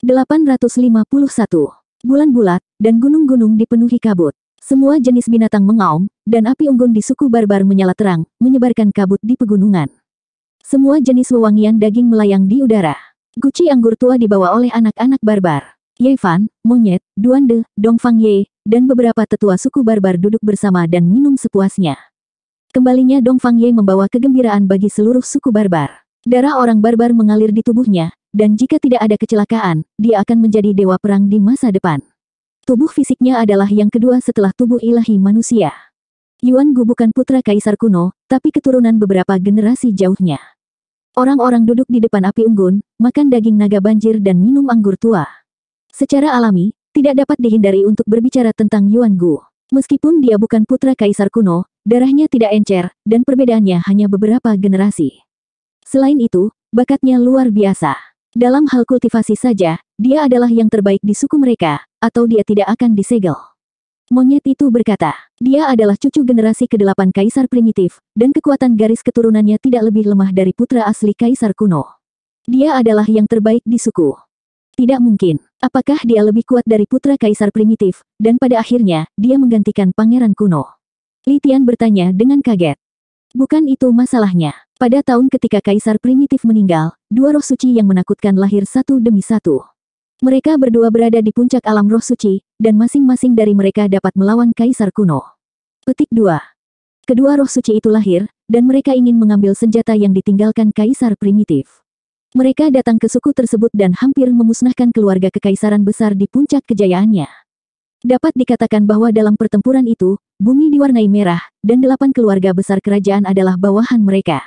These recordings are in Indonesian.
851. Bulan bulat, dan gunung-gunung dipenuhi kabut. Semua jenis binatang mengaum, dan api unggun di suku barbar menyala terang, menyebarkan kabut di pegunungan. Semua jenis wewangian daging melayang di udara. Guci anggur tua dibawa oleh anak-anak barbar. Yefan, Monyet, Duande, Dongfang Ye, dan beberapa tetua suku barbar duduk bersama dan minum sepuasnya. Kembalinya Dongfang Ye membawa kegembiraan bagi seluruh suku barbar. Darah orang barbar mengalir di tubuhnya, dan jika tidak ada kecelakaan, dia akan menjadi dewa perang di masa depan. Tubuh fisiknya adalah yang kedua setelah tubuh ilahi manusia. Yuan Gu bukan putra kaisar kuno, tapi keturunan beberapa generasi jauhnya. Orang-orang duduk di depan api unggun, makan daging naga banjir dan minum anggur tua. Secara alami, tidak dapat dihindari untuk berbicara tentang Yuan Gu. Meskipun dia bukan putra kaisar kuno, darahnya tidak encer, dan perbedaannya hanya beberapa generasi. Selain itu, bakatnya luar biasa. Dalam hal kultivasi saja, dia adalah yang terbaik di suku mereka, atau dia tidak akan disegel. Monyet itu berkata, dia adalah cucu generasi ke-8 kaisar primitif, dan kekuatan garis keturunannya tidak lebih lemah dari putra asli kaisar kuno. Dia adalah yang terbaik di suku. Tidak mungkin. Apakah dia lebih kuat dari putra kaisar primitif, dan pada akhirnya, dia menggantikan pangeran kuno? Litian bertanya dengan kaget. Bukan itu masalahnya. Pada tahun ketika kaisar primitif meninggal, dua roh suci yang menakutkan lahir satu demi satu. Mereka berdua berada di puncak alam roh suci, dan masing-masing dari mereka dapat melawan kaisar kuno. Petik 2. Kedua roh suci itu lahir, dan mereka ingin mengambil senjata yang ditinggalkan kaisar primitif. Mereka datang ke suku tersebut dan hampir memusnahkan keluarga kekaisaran besar di puncak kejayaannya. Dapat dikatakan bahwa dalam pertempuran itu, bumi diwarnai merah, dan delapan keluarga besar kerajaan adalah bawahan mereka.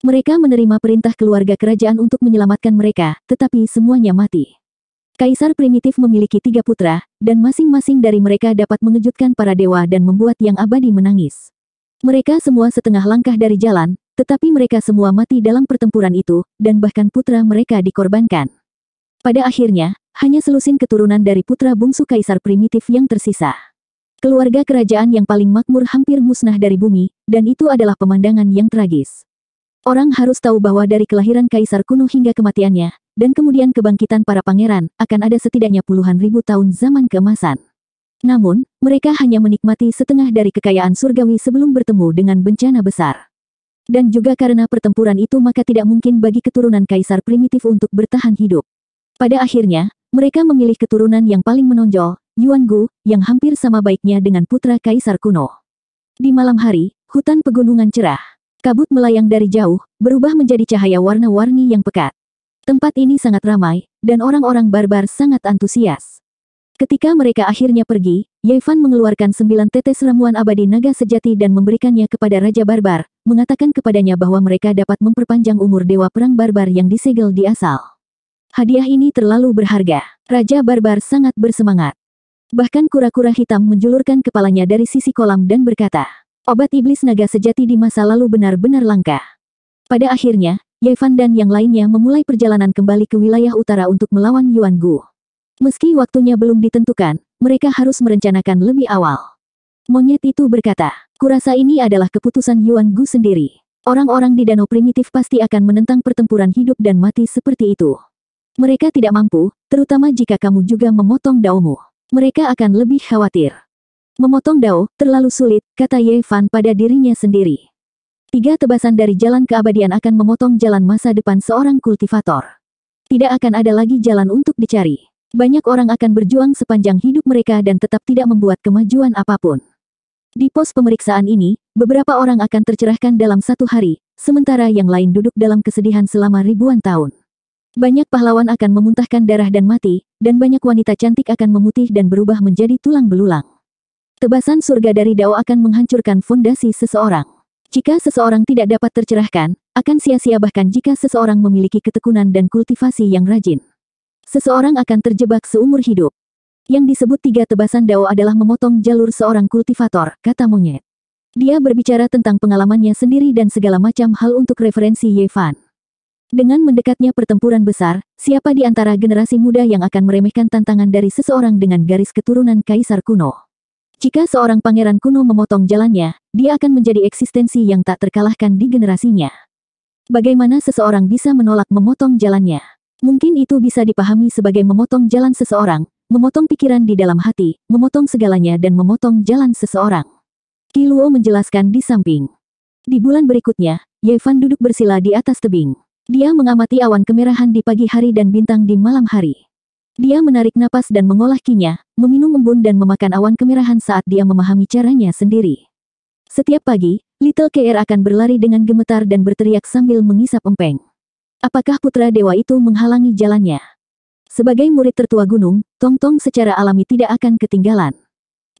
Mereka menerima perintah keluarga kerajaan untuk menyelamatkan mereka, tetapi semuanya mati. Kaisar primitif memiliki tiga putra, dan masing-masing dari mereka dapat mengejutkan para dewa dan membuat yang abadi menangis. Mereka semua setengah langkah dari jalan, tetapi mereka semua mati dalam pertempuran itu, dan bahkan putra mereka dikorbankan. Pada akhirnya, hanya selusin keturunan dari putra bungsu kaisar primitif yang tersisa. Keluarga kerajaan yang paling makmur hampir musnah dari bumi, dan itu adalah pemandangan yang tragis. Orang harus tahu bahwa dari kelahiran kaisar kuno hingga kematiannya, dan kemudian kebangkitan para pangeran, akan ada setidaknya puluhan ribu tahun zaman keemasan. Namun, mereka hanya menikmati setengah dari kekayaan surgawi sebelum bertemu dengan bencana besar. Dan juga karena pertempuran itu maka tidak mungkin bagi keturunan kaisar primitif untuk bertahan hidup. Pada akhirnya, mereka memilih keturunan yang paling menonjol, Yuan Gu, yang hampir sama baiknya dengan putra kaisar kuno. Di malam hari, hutan pegunungan cerah. Kabut melayang dari jauh, berubah menjadi cahaya warna-warni yang pekat. Tempat ini sangat ramai, dan orang-orang barbar sangat antusias. Ketika mereka akhirnya pergi, Yevan mengeluarkan sembilan tetes ramuan abadi naga sejati dan memberikannya kepada Raja Barbar, mengatakan kepadanya bahwa mereka dapat memperpanjang umur Dewa Perang Barbar yang disegel di asal hadiah ini terlalu berharga. Raja Barbar sangat bersemangat. Bahkan kura-kura hitam menjulurkan kepalanya dari sisi kolam dan berkata, obat iblis naga sejati di masa lalu benar-benar langka. Pada akhirnya, Yevan dan yang lainnya memulai perjalanan kembali ke wilayah utara untuk melawan Yuan Gu. Meski waktunya belum ditentukan, mereka harus merencanakan lebih awal. Monyet itu berkata, kurasa ini adalah keputusan Yuan Gu sendiri. Orang-orang di danau primitif pasti akan menentang pertempuran hidup dan mati seperti itu. Mereka tidak mampu, terutama jika kamu juga memotong daomu. Mereka akan lebih khawatir. Memotong dao, terlalu sulit, kata Ye Fan pada dirinya sendiri. Tiga tebasan dari jalan keabadian akan memotong jalan masa depan seorang kultivator. Tidak akan ada lagi jalan untuk dicari. Banyak orang akan berjuang sepanjang hidup mereka dan tetap tidak membuat kemajuan apapun. Di pos pemeriksaan ini, beberapa orang akan tercerahkan dalam satu hari, sementara yang lain duduk dalam kesedihan selama ribuan tahun. Banyak pahlawan akan memuntahkan darah dan mati, dan banyak wanita cantik akan memutih dan berubah menjadi tulang belulang. Tebasan surga dari Dao akan menghancurkan fondasi seseorang. Jika seseorang tidak dapat tercerahkan, akan sia-sia bahkan jika seseorang memiliki ketekunan dan kultivasi yang rajin. Seseorang akan terjebak seumur hidup. Yang disebut tiga tebasan Dao adalah memotong jalur seorang kultivator, kata monyet. Dia berbicara tentang pengalamannya sendiri dan segala macam hal untuk referensi Yevan. Dengan mendekatnya pertempuran besar, siapa di antara generasi muda yang akan meremehkan tantangan dari seseorang dengan garis keturunan kaisar kuno? Jika seorang pangeran kuno memotong jalannya, dia akan menjadi eksistensi yang tak terkalahkan di generasinya. Bagaimana seseorang bisa menolak memotong jalannya? Mungkin itu bisa dipahami sebagai memotong jalan seseorang, memotong pikiran di dalam hati, memotong segalanya dan memotong jalan seseorang. Kiluo menjelaskan di samping. Di bulan berikutnya, Yevan duduk bersila di atas tebing. Dia mengamati awan kemerahan di pagi hari dan bintang di malam hari. Dia menarik napas dan mengolah kinya, meminum embun dan memakan awan kemerahan saat dia memahami caranya sendiri. Setiap pagi, Little KR akan berlari dengan gemetar dan berteriak sambil mengisap empeng. Apakah putra dewa itu menghalangi jalannya? Sebagai murid tertua gunung, Tong Tong secara alami tidak akan ketinggalan.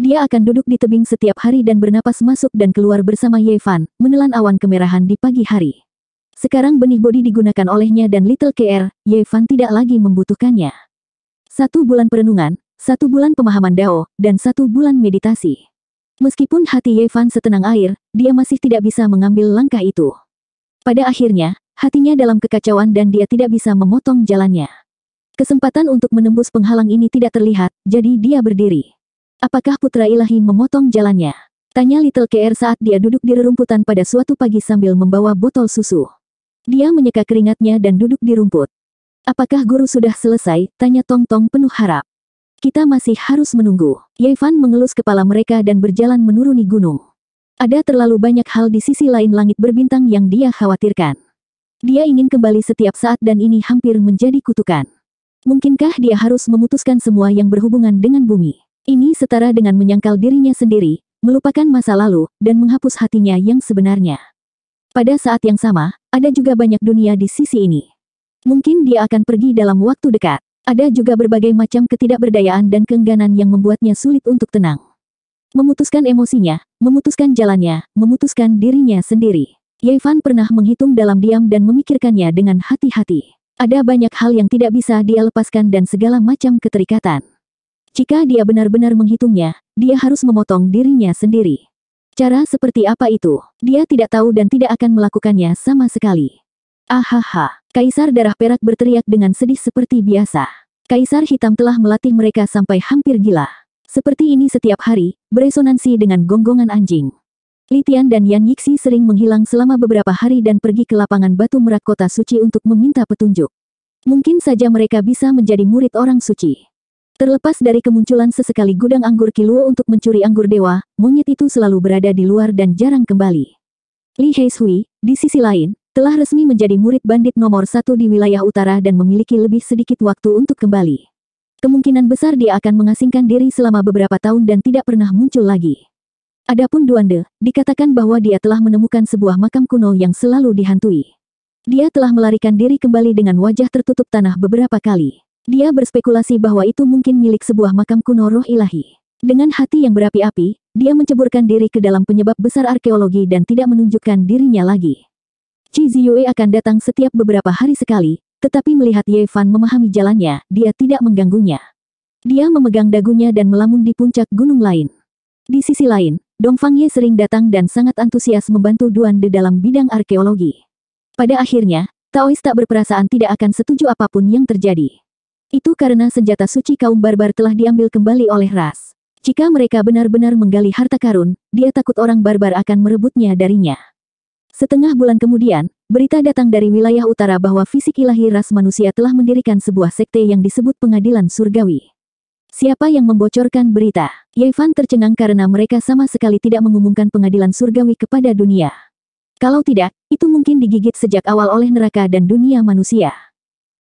Dia akan duduk di tebing setiap hari dan bernapas masuk dan keluar bersama Yevan, menelan awan kemerahan di pagi hari. Sekarang benih bodi digunakan olehnya dan Little KR, Yevan tidak lagi membutuhkannya. Satu bulan perenungan, satu bulan pemahaman Dao, dan satu bulan meditasi. Meskipun hati Yevan setenang air, dia masih tidak bisa mengambil langkah itu. Pada akhirnya, hatinya dalam kekacauan dan dia tidak bisa memotong jalannya. Kesempatan untuk menembus penghalang ini tidak terlihat, jadi dia berdiri. Apakah putra ilahi memotong jalannya? Tanya Little KR saat dia duduk di rerumputan pada suatu pagi sambil membawa botol susu. Dia menyeka keringatnya dan duduk di rumput. Apakah guru sudah selesai? Tanya Tong Tong penuh harap. Kita masih harus menunggu. Fan mengelus kepala mereka dan berjalan menuruni gunung. Ada terlalu banyak hal di sisi lain langit berbintang yang dia khawatirkan. Dia ingin kembali setiap saat dan ini hampir menjadi kutukan. Mungkinkah dia harus memutuskan semua yang berhubungan dengan bumi? Ini setara dengan menyangkal dirinya sendiri, melupakan masa lalu, dan menghapus hatinya yang sebenarnya. Pada saat yang sama, ada juga banyak dunia di sisi ini. Mungkin dia akan pergi dalam waktu dekat. Ada juga berbagai macam ketidakberdayaan dan keengganan yang membuatnya sulit untuk tenang. Memutuskan emosinya, memutuskan jalannya, memutuskan dirinya sendiri. Yevan pernah menghitung dalam diam dan memikirkannya dengan hati-hati. Ada banyak hal yang tidak bisa dia lepaskan dan segala macam keterikatan. Jika dia benar-benar menghitungnya, dia harus memotong dirinya sendiri. Cara seperti apa itu? Dia tidak tahu dan tidak akan melakukannya sama sekali. Ahaha, Kaisar Darah Perak berteriak dengan sedih seperti biasa. Kaisar Hitam telah melatih mereka sampai hampir gila. Seperti ini setiap hari, beresonansi dengan gonggongan anjing. Litian dan Yan Yixi sering menghilang selama beberapa hari dan pergi ke lapangan batu merak kota suci untuk meminta petunjuk. Mungkin saja mereka bisa menjadi murid orang suci. Terlepas dari kemunculan sesekali gudang anggur Kiluo untuk mencuri anggur dewa, monyet itu selalu berada di luar dan jarang kembali. Li Heishui, di sisi lain, telah resmi menjadi murid bandit nomor satu di wilayah utara dan memiliki lebih sedikit waktu untuk kembali. Kemungkinan besar dia akan mengasingkan diri selama beberapa tahun dan tidak pernah muncul lagi. Adapun Duande, dikatakan bahwa dia telah menemukan sebuah makam kuno yang selalu dihantui. Dia telah melarikan diri kembali dengan wajah tertutup tanah beberapa kali. Dia berspekulasi bahwa itu mungkin milik sebuah makam kuno roh ilahi. Dengan hati yang berapi-api, dia menceburkan diri ke dalam penyebab besar arkeologi dan tidak menunjukkan dirinya lagi. Chi Ziyue akan datang setiap beberapa hari sekali, tetapi melihat Ye Fan memahami jalannya, dia tidak mengganggunya. Dia memegang dagunya dan melamun di puncak gunung lain. Di sisi lain, Dongfang Ye sering datang dan sangat antusias membantu Duan De dalam bidang arkeologi. Pada akhirnya, Taois tak berperasaan tidak akan setuju apapun yang terjadi. Itu karena senjata suci kaum barbar telah diambil kembali oleh ras. Jika mereka benar-benar menggali harta karun, dia takut orang barbar akan merebutnya darinya. Setengah bulan kemudian, berita datang dari wilayah utara bahwa fisik ilahi ras manusia telah mendirikan sebuah sekte yang disebut pengadilan surgawi. Siapa yang membocorkan berita? Yevan tercengang karena mereka sama sekali tidak mengumumkan pengadilan surgawi kepada dunia. Kalau tidak, itu mungkin digigit sejak awal oleh neraka dan dunia manusia.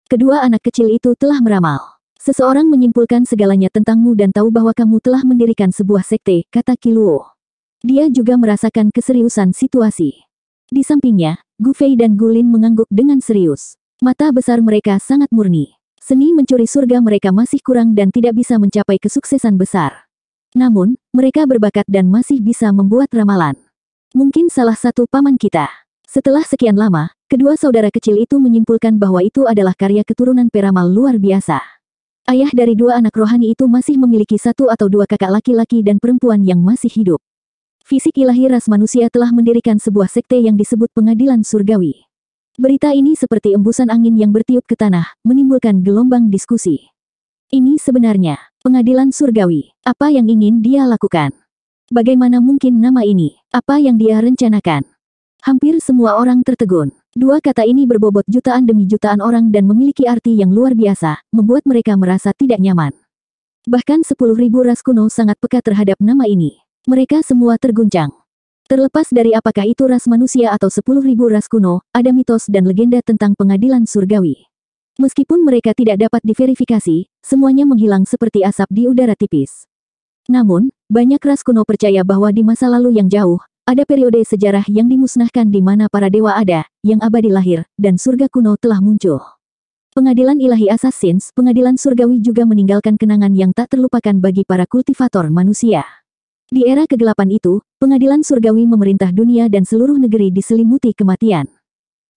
Kedua anak kecil itu telah meramal. Seseorang menyimpulkan segalanya tentangmu dan tahu bahwa kamu telah mendirikan sebuah sekte, kata Kiluo. Dia juga merasakan keseriusan situasi. Di sampingnya, Gu Fei dan Gu Lin mengangguk dengan serius. Mata besar mereka sangat murni. Seni mencuri surga mereka masih kurang dan tidak bisa mencapai kesuksesan besar. Namun, mereka berbakat dan masih bisa membuat ramalan. Mungkin salah satu paman kita. Setelah sekian lama, kedua saudara kecil itu menyimpulkan bahwa itu adalah karya keturunan peramal luar biasa. Ayah dari dua anak rohani itu masih memiliki satu atau dua kakak laki-laki dan perempuan yang masih hidup. Fisik ilahi ras manusia telah mendirikan sebuah sekte yang disebut pengadilan surgawi. Berita ini seperti embusan angin yang bertiup ke tanah, menimbulkan gelombang diskusi. Ini sebenarnya, pengadilan surgawi, apa yang ingin dia lakukan? Bagaimana mungkin nama ini? Apa yang dia rencanakan? Hampir semua orang tertegun. Dua kata ini berbobot jutaan demi jutaan orang dan memiliki arti yang luar biasa, membuat mereka merasa tidak nyaman. Bahkan sepuluh ribu ras kuno sangat peka terhadap nama ini. Mereka semua terguncang. Terlepas dari apakah itu ras manusia atau sepuluh ribu ras kuno, ada mitos dan legenda tentang pengadilan surgawi. Meskipun mereka tidak dapat diverifikasi, semuanya menghilang seperti asap di udara tipis. Namun, banyak ras kuno percaya bahwa di masa lalu yang jauh, ada periode sejarah yang dimusnahkan di mana para dewa ada, yang abadi lahir, dan surga kuno telah muncul. Pengadilan ilahi Assassins, pengadilan surgawi juga meninggalkan kenangan yang tak terlupakan bagi para kultivator manusia. Di era kegelapan itu, pengadilan surgawi memerintah dunia dan seluruh negeri diselimuti kematian.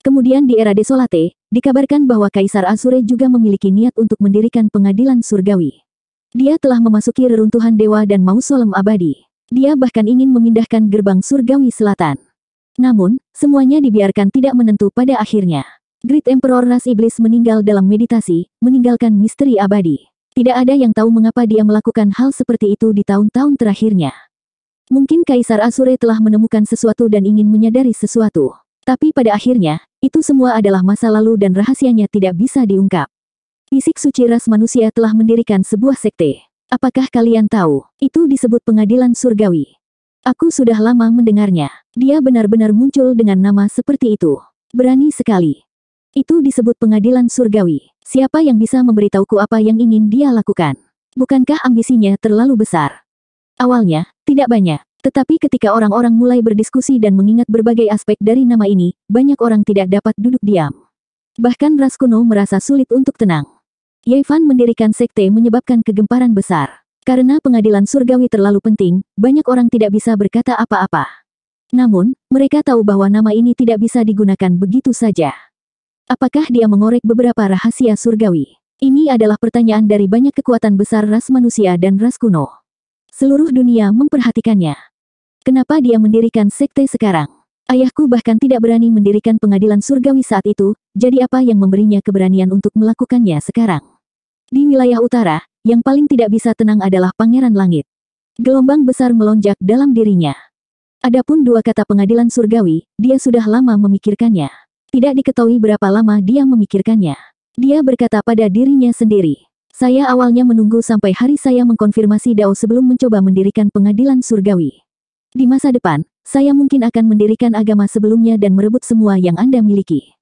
Kemudian di era Desolate, dikabarkan bahwa Kaisar Asure juga memiliki niat untuk mendirikan pengadilan surgawi. Dia telah memasuki reruntuhan dewa dan mausolem abadi. Dia bahkan ingin memindahkan gerbang surgawi selatan. Namun, semuanya dibiarkan tidak menentu pada akhirnya. Great Emperor Ras Iblis meninggal dalam meditasi, meninggalkan misteri abadi. Tidak ada yang tahu mengapa dia melakukan hal seperti itu di tahun-tahun terakhirnya. Mungkin Kaisar Asure telah menemukan sesuatu dan ingin menyadari sesuatu. Tapi pada akhirnya, itu semua adalah masa lalu dan rahasianya tidak bisa diungkap. Fisik suci ras manusia telah mendirikan sebuah sekte. Apakah kalian tahu, itu disebut pengadilan surgawi. Aku sudah lama mendengarnya. Dia benar-benar muncul dengan nama seperti itu. Berani sekali. Itu disebut pengadilan surgawi. Siapa yang bisa memberitahuku apa yang ingin dia lakukan? Bukankah ambisinya terlalu besar? Awalnya, tidak banyak. Tetapi ketika orang-orang mulai berdiskusi dan mengingat berbagai aspek dari nama ini, banyak orang tidak dapat duduk diam. Bahkan Raskuno merasa sulit untuk tenang. Fan mendirikan sekte menyebabkan kegemparan besar. Karena pengadilan surgawi terlalu penting, banyak orang tidak bisa berkata apa-apa. Namun, mereka tahu bahwa nama ini tidak bisa digunakan begitu saja. Apakah dia mengorek beberapa rahasia surgawi? Ini adalah pertanyaan dari banyak kekuatan besar ras manusia dan ras kuno. Seluruh dunia memperhatikannya. Kenapa dia mendirikan sekte sekarang? Ayahku bahkan tidak berani mendirikan pengadilan surgawi saat itu, jadi apa yang memberinya keberanian untuk melakukannya sekarang? Di wilayah utara, yang paling tidak bisa tenang adalah Pangeran Langit. Gelombang besar melonjak dalam dirinya. Adapun dua kata pengadilan surgawi, dia sudah lama memikirkannya. Tidak diketahui berapa lama dia memikirkannya. Dia berkata pada dirinya sendiri, saya awalnya menunggu sampai hari saya mengkonfirmasi Dao sebelum mencoba mendirikan pengadilan surgawi. Di masa depan, saya mungkin akan mendirikan agama sebelumnya dan merebut semua yang Anda miliki.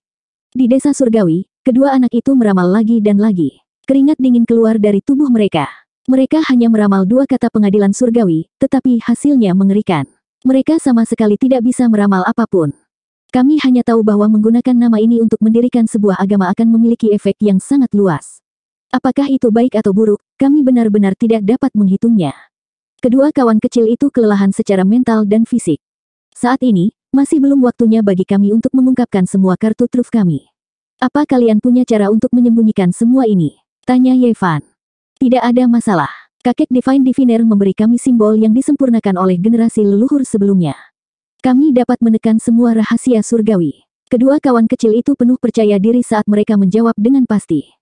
Di desa surgawi, kedua anak itu meramal lagi dan lagi. Keringat dingin keluar dari tubuh mereka. Mereka hanya meramal dua kata pengadilan surgawi, tetapi hasilnya mengerikan. Mereka sama sekali tidak bisa meramal apapun. Kami hanya tahu bahwa menggunakan nama ini untuk mendirikan sebuah agama akan memiliki efek yang sangat luas. Apakah itu baik atau buruk, kami benar-benar tidak dapat menghitungnya. Kedua kawan kecil itu kelelahan secara mental dan fisik. Saat ini, masih belum waktunya bagi kami untuk mengungkapkan semua kartu truf kami. Apa kalian punya cara untuk menyembunyikan semua ini? Tanya Yevan. Tidak ada masalah. Kakek Divine Diviner memberi kami simbol yang disempurnakan oleh generasi leluhur sebelumnya. Kami dapat menekan semua rahasia surgawi. Kedua kawan kecil itu penuh percaya diri saat mereka menjawab dengan pasti.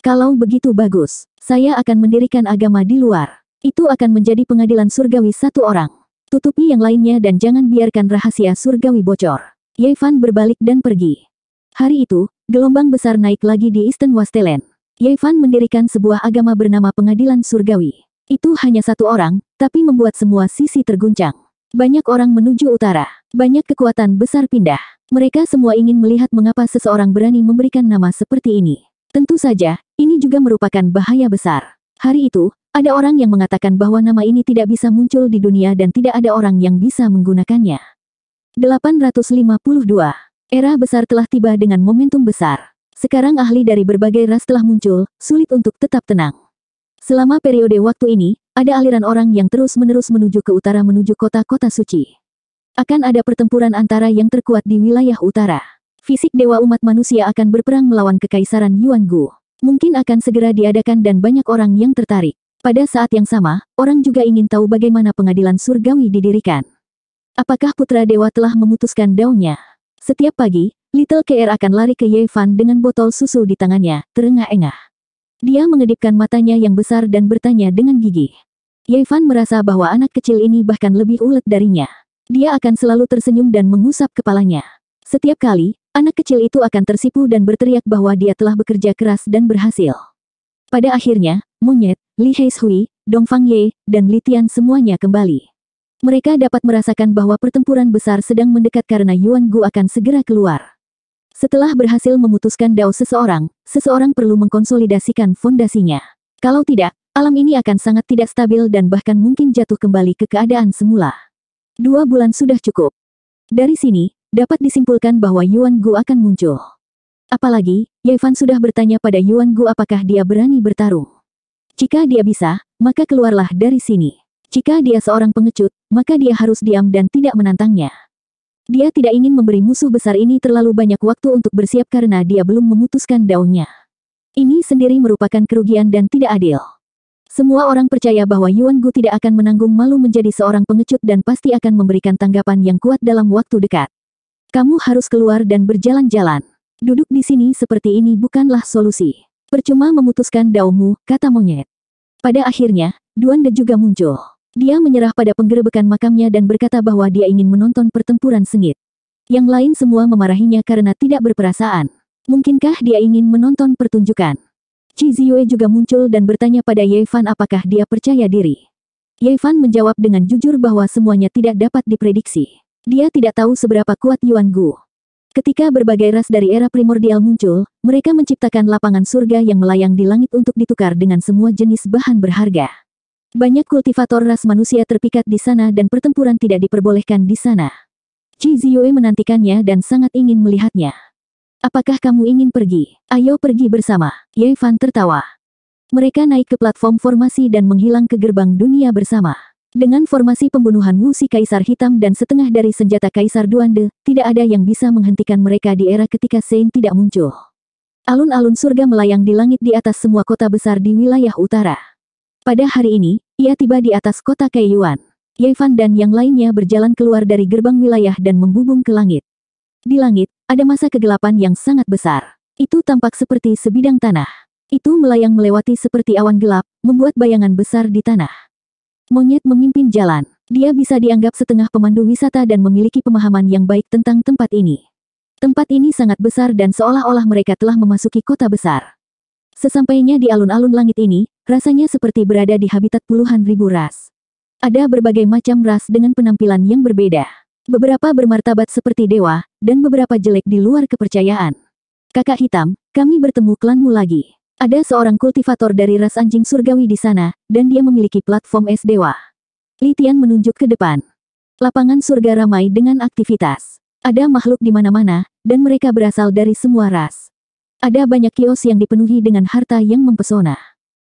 Kalau begitu bagus, saya akan mendirikan agama di luar. Itu akan menjadi pengadilan surgawi satu orang. Tutupi yang lainnya dan jangan biarkan rahasia surgawi bocor. Yevan berbalik dan pergi. Hari itu, gelombang besar naik lagi di Eastern Wastelen. Yevan mendirikan sebuah agama bernama pengadilan surgawi. Itu hanya satu orang, tapi membuat semua sisi terguncang. Banyak orang menuju utara, banyak kekuatan besar pindah. Mereka semua ingin melihat mengapa seseorang berani memberikan nama seperti ini. Tentu saja, ini juga merupakan bahaya besar. Hari itu, ada orang yang mengatakan bahwa nama ini tidak bisa muncul di dunia dan tidak ada orang yang bisa menggunakannya. 852. Era besar telah tiba dengan momentum besar. Sekarang ahli dari berbagai ras telah muncul, sulit untuk tetap tenang. Selama periode waktu ini, ada aliran orang yang terus-menerus menuju ke utara menuju kota-kota suci. Akan ada pertempuran antara yang terkuat di wilayah utara. Fisik dewa umat manusia akan berperang melawan kekaisaran Yuan Gu. Mungkin akan segera diadakan dan banyak orang yang tertarik. Pada saat yang sama, orang juga ingin tahu bagaimana pengadilan surgawi didirikan. Apakah putra dewa telah memutuskan daunnya? Setiap pagi, Little KR akan lari ke Yevan dengan botol susu di tangannya, terengah-engah. Dia mengedipkan matanya yang besar dan bertanya dengan gigi. Yevan merasa bahwa anak kecil ini bahkan lebih ulet darinya. Dia akan selalu tersenyum dan mengusap kepalanya. Setiap kali, anak kecil itu akan tersipu dan berteriak bahwa dia telah bekerja keras dan berhasil. Pada akhirnya, Monyet, Li Heishui, Dongfang Ye, dan Litian semuanya kembali. Mereka dapat merasakan bahwa pertempuran besar sedang mendekat karena Yuan Gu akan segera keluar. Setelah berhasil memutuskan dao seseorang, seseorang perlu mengkonsolidasikan fondasinya. Kalau tidak, alam ini akan sangat tidak stabil dan bahkan mungkin jatuh kembali ke keadaan semula. Dua bulan sudah cukup. Dari sini, dapat disimpulkan bahwa Yuan Gu akan muncul. Apalagi, Yevan sudah bertanya pada Yuan Gu apakah dia berani bertarung. Jika dia bisa, maka keluarlah dari sini. Jika dia seorang pengecut, maka dia harus diam dan tidak menantangnya. Dia tidak ingin memberi musuh besar ini terlalu banyak waktu untuk bersiap karena dia belum memutuskan daunnya. Ini sendiri merupakan kerugian dan tidak adil. Semua orang percaya bahwa Yuan Gu tidak akan menanggung malu menjadi seorang pengecut dan pasti akan memberikan tanggapan yang kuat dalam waktu dekat. Kamu harus keluar dan berjalan-jalan. Duduk di sini seperti ini bukanlah solusi. Percuma memutuskan daumu, kata monyet. Pada akhirnya, Duan De juga muncul. Dia menyerah pada penggerebekan makamnya dan berkata bahwa dia ingin menonton pertempuran sengit. Yang lain semua memarahinya karena tidak berperasaan. Mungkinkah dia ingin menonton pertunjukan? Chizue juga muncul dan bertanya pada Yevan apakah dia percaya diri. Yevan menjawab dengan jujur bahwa semuanya tidak dapat diprediksi. Dia tidak tahu seberapa kuat Yuan Gu. Ketika berbagai ras dari era primordial muncul, mereka menciptakan lapangan surga yang melayang di langit untuk ditukar dengan semua jenis bahan berharga. Banyak kultivator ras manusia terpikat di sana dan pertempuran tidak diperbolehkan di sana. Ji Ziyue menantikannya dan sangat ingin melihatnya. Apakah kamu ingin pergi? Ayo pergi bersama. Ye Fan tertawa. Mereka naik ke platform formasi dan menghilang ke gerbang dunia bersama. Dengan formasi pembunuhan Wusi Kaisar Hitam dan setengah dari senjata Kaisar Duande, tidak ada yang bisa menghentikan mereka di era ketika Sein tidak muncul. Alun-alun surga melayang di langit di atas semua kota besar di wilayah utara. Pada hari ini, ia tiba di atas kota Kaiyuan. Yevan dan yang lainnya berjalan keluar dari gerbang wilayah dan membumbung ke langit. Di langit, ada masa kegelapan yang sangat besar. Itu tampak seperti sebidang tanah. Itu melayang melewati seperti awan gelap, membuat bayangan besar di tanah. Monyet memimpin jalan. Dia bisa dianggap setengah pemandu wisata dan memiliki pemahaman yang baik tentang tempat ini. Tempat ini sangat besar dan seolah-olah mereka telah memasuki kota besar. Sesampainya di alun-alun langit ini, Rasanya seperti berada di habitat puluhan ribu ras. Ada berbagai macam ras dengan penampilan yang berbeda. Beberapa bermartabat seperti dewa, dan beberapa jelek di luar kepercayaan. Kakak hitam, kami bertemu klanmu lagi. Ada seorang kultivator dari ras anjing surgawi di sana, dan dia memiliki platform es dewa. Litian menunjuk ke depan. Lapangan surga ramai dengan aktivitas. Ada makhluk di mana-mana, dan mereka berasal dari semua ras. Ada banyak kios yang dipenuhi dengan harta yang mempesona.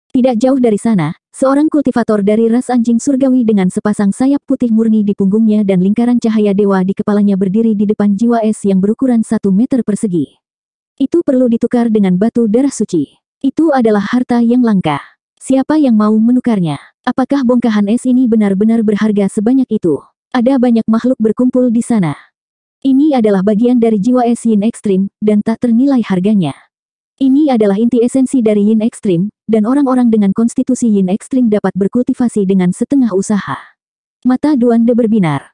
Tidak jauh dari sana, seorang kultivator dari ras anjing surgawi dengan sepasang sayap putih murni di punggungnya dan lingkaran cahaya dewa di kepalanya berdiri di depan jiwa es yang berukuran satu meter persegi. Itu perlu ditukar dengan batu darah suci. Itu adalah harta yang langka. Siapa yang mau menukarnya? Apakah bongkahan es ini benar-benar berharga sebanyak itu? Ada banyak makhluk berkumpul di sana. Ini adalah bagian dari jiwa es yin ekstrim, dan tak ternilai harganya. Ini adalah inti esensi dari yin ekstrim, dan orang-orang dengan konstitusi yin ekstrim dapat berkultivasi dengan setengah usaha. Mata Duan De berbinar.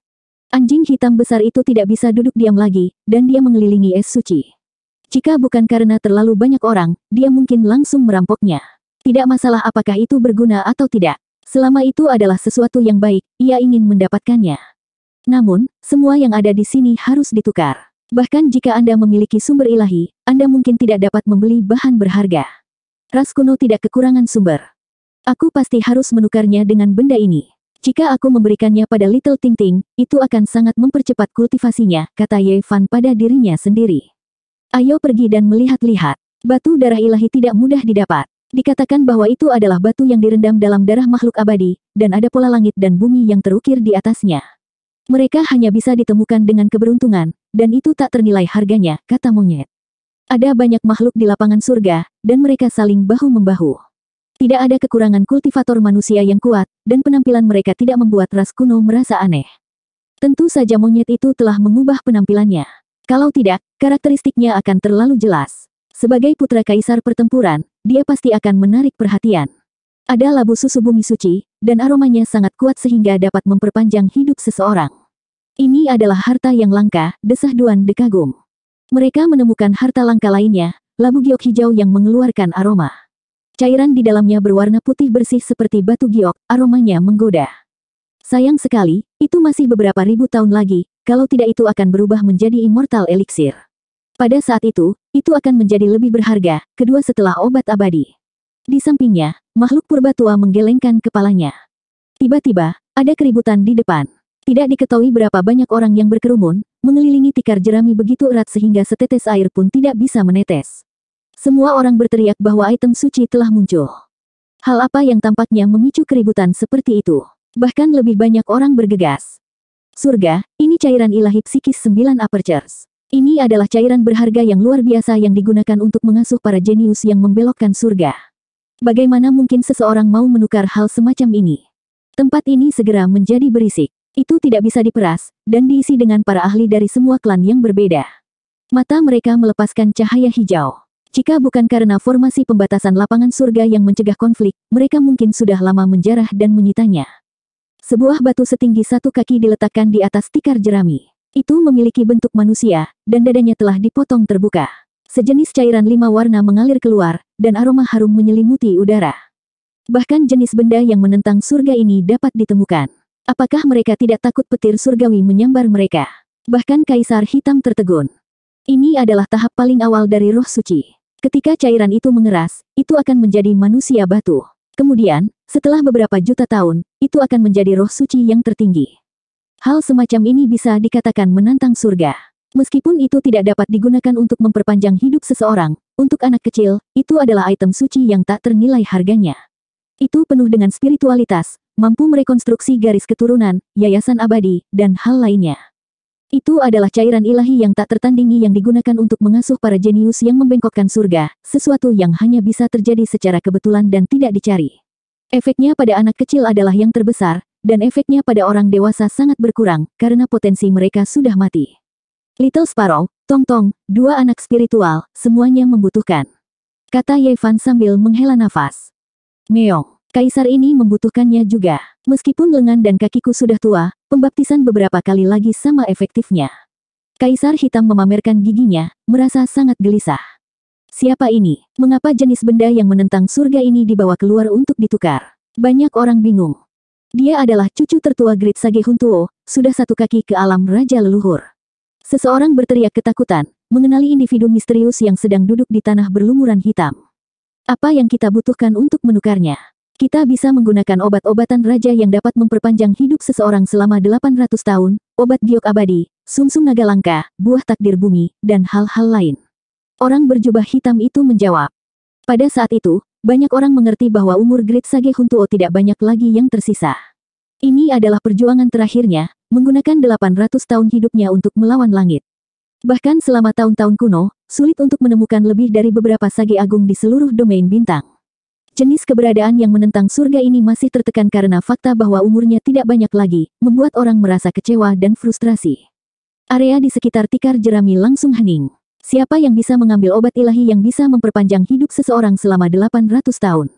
Anjing hitam besar itu tidak bisa duduk diam lagi, dan dia mengelilingi es suci. Jika bukan karena terlalu banyak orang, dia mungkin langsung merampoknya. Tidak masalah apakah itu berguna atau tidak. Selama itu adalah sesuatu yang baik, ia ingin mendapatkannya. Namun, semua yang ada di sini harus ditukar. Bahkan jika Anda memiliki sumber ilahi, Anda mungkin tidak dapat membeli bahan berharga. Ras kuno tidak kekurangan sumber. Aku pasti harus menukarnya dengan benda ini. Jika aku memberikannya pada Little Ting Ting, itu akan sangat mempercepat kultivasinya, kata Ye Fan pada dirinya sendiri. Ayo pergi dan melihat-lihat. Batu darah ilahi tidak mudah didapat. Dikatakan bahwa itu adalah batu yang direndam dalam darah makhluk abadi, dan ada pola langit dan bumi yang terukir di atasnya. Mereka hanya bisa ditemukan dengan keberuntungan, dan itu tak ternilai harganya, kata monyet. Ada banyak makhluk di lapangan surga, dan mereka saling bahu-membahu. Tidak ada kekurangan kultivator manusia yang kuat, dan penampilan mereka tidak membuat ras kuno merasa aneh. Tentu saja monyet itu telah mengubah penampilannya. Kalau tidak, karakteristiknya akan terlalu jelas. Sebagai putra kaisar pertempuran, dia pasti akan menarik perhatian. Ada labu susu bumi suci, dan aromanya sangat kuat sehingga dapat memperpanjang hidup seseorang. Ini adalah harta yang langka, desah Duan de Mereka menemukan harta langka lainnya, labu giok hijau yang mengeluarkan aroma. Cairan di dalamnya berwarna putih bersih seperti batu giok, aromanya menggoda. Sayang sekali, itu masih beberapa ribu tahun lagi, kalau tidak itu akan berubah menjadi immortal elixir. Pada saat itu, itu akan menjadi lebih berharga, kedua setelah obat abadi. Di sampingnya, makhluk purba tua menggelengkan kepalanya. Tiba-tiba, ada keributan di depan. Tidak diketahui berapa banyak orang yang berkerumun, mengelilingi tikar jerami begitu erat sehingga setetes air pun tidak bisa menetes. Semua orang berteriak bahwa item suci telah muncul. Hal apa yang tampaknya memicu keributan seperti itu. Bahkan lebih banyak orang bergegas. Surga, ini cairan ilahi psikis 9 apertures. Ini adalah cairan berharga yang luar biasa yang digunakan untuk mengasuh para jenius yang membelokkan surga. Bagaimana mungkin seseorang mau menukar hal semacam ini? Tempat ini segera menjadi berisik. Itu tidak bisa diperas, dan diisi dengan para ahli dari semua klan yang berbeda. Mata mereka melepaskan cahaya hijau. Jika bukan karena formasi pembatasan lapangan surga yang mencegah konflik, mereka mungkin sudah lama menjarah dan menyitanya. Sebuah batu setinggi satu kaki diletakkan di atas tikar jerami. Itu memiliki bentuk manusia, dan dadanya telah dipotong terbuka. Sejenis cairan lima warna mengalir keluar, dan aroma harum menyelimuti udara. Bahkan jenis benda yang menentang surga ini dapat ditemukan. Apakah mereka tidak takut petir surgawi menyambar mereka? Bahkan Kaisar Hitam tertegun. Ini adalah tahap paling awal dari roh suci. Ketika cairan itu mengeras, itu akan menjadi manusia batu. Kemudian, setelah beberapa juta tahun, itu akan menjadi roh suci yang tertinggi. Hal semacam ini bisa dikatakan menantang surga. Meskipun itu tidak dapat digunakan untuk memperpanjang hidup seseorang, untuk anak kecil, itu adalah item suci yang tak ternilai harganya. Itu penuh dengan spiritualitas, mampu merekonstruksi garis keturunan, yayasan abadi, dan hal lainnya. Itu adalah cairan ilahi yang tak tertandingi yang digunakan untuk mengasuh para jenius yang membengkokkan surga, sesuatu yang hanya bisa terjadi secara kebetulan dan tidak dicari. Efeknya pada anak kecil adalah yang terbesar, dan efeknya pada orang dewasa sangat berkurang, karena potensi mereka sudah mati. Little Sparrow, Tong Tong, dua anak spiritual, semuanya membutuhkan. Kata Yevan sambil menghela nafas. Meong. Kaisar ini membutuhkannya juga. Meskipun lengan dan kakiku sudah tua, pembaptisan beberapa kali lagi sama efektifnya. Kaisar hitam memamerkan giginya, merasa sangat gelisah. Siapa ini? Mengapa jenis benda yang menentang surga ini dibawa keluar untuk ditukar? Banyak orang bingung. Dia adalah cucu tertua Great Sage Huntuo, sudah satu kaki ke alam Raja Leluhur. Seseorang berteriak ketakutan, mengenali individu misterius yang sedang duduk di tanah berlumuran hitam. Apa yang kita butuhkan untuk menukarnya? Kita bisa menggunakan obat-obatan raja yang dapat memperpanjang hidup seseorang selama 800 tahun, obat giok abadi, sumsum naga langka, buah takdir bumi, dan hal-hal lain. Orang berjubah hitam itu menjawab. Pada saat itu, banyak orang mengerti bahwa umur Great Sage Huntuo tidak banyak lagi yang tersisa. Ini adalah perjuangan terakhirnya, menggunakan 800 tahun hidupnya untuk melawan langit. Bahkan selama tahun-tahun kuno, sulit untuk menemukan lebih dari beberapa sage agung di seluruh domain bintang. Jenis keberadaan yang menentang surga ini masih tertekan karena fakta bahwa umurnya tidak banyak lagi, membuat orang merasa kecewa dan frustrasi. Area di sekitar tikar jerami langsung hening. Siapa yang bisa mengambil obat ilahi yang bisa memperpanjang hidup seseorang selama 800 tahun?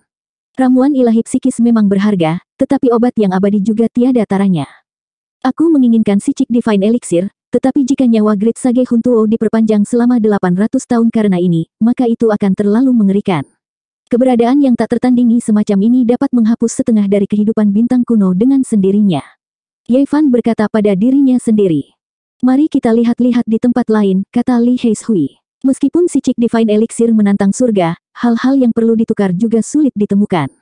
Ramuan ilahi psikis memang berharga, tetapi obat yang abadi juga tiada taranya. Aku menginginkan Sicik Divine Elixir, tetapi jika nyawa Great Sage Huntuo diperpanjang selama 800 tahun karena ini, maka itu akan terlalu mengerikan. Keberadaan yang tak tertandingi semacam ini dapat menghapus setengah dari kehidupan bintang kuno dengan sendirinya. Fan berkata pada dirinya sendiri. Mari kita lihat-lihat di tempat lain, kata Li Heishui. Meskipun si Cik Divine Elixir menantang surga, hal-hal yang perlu ditukar juga sulit ditemukan.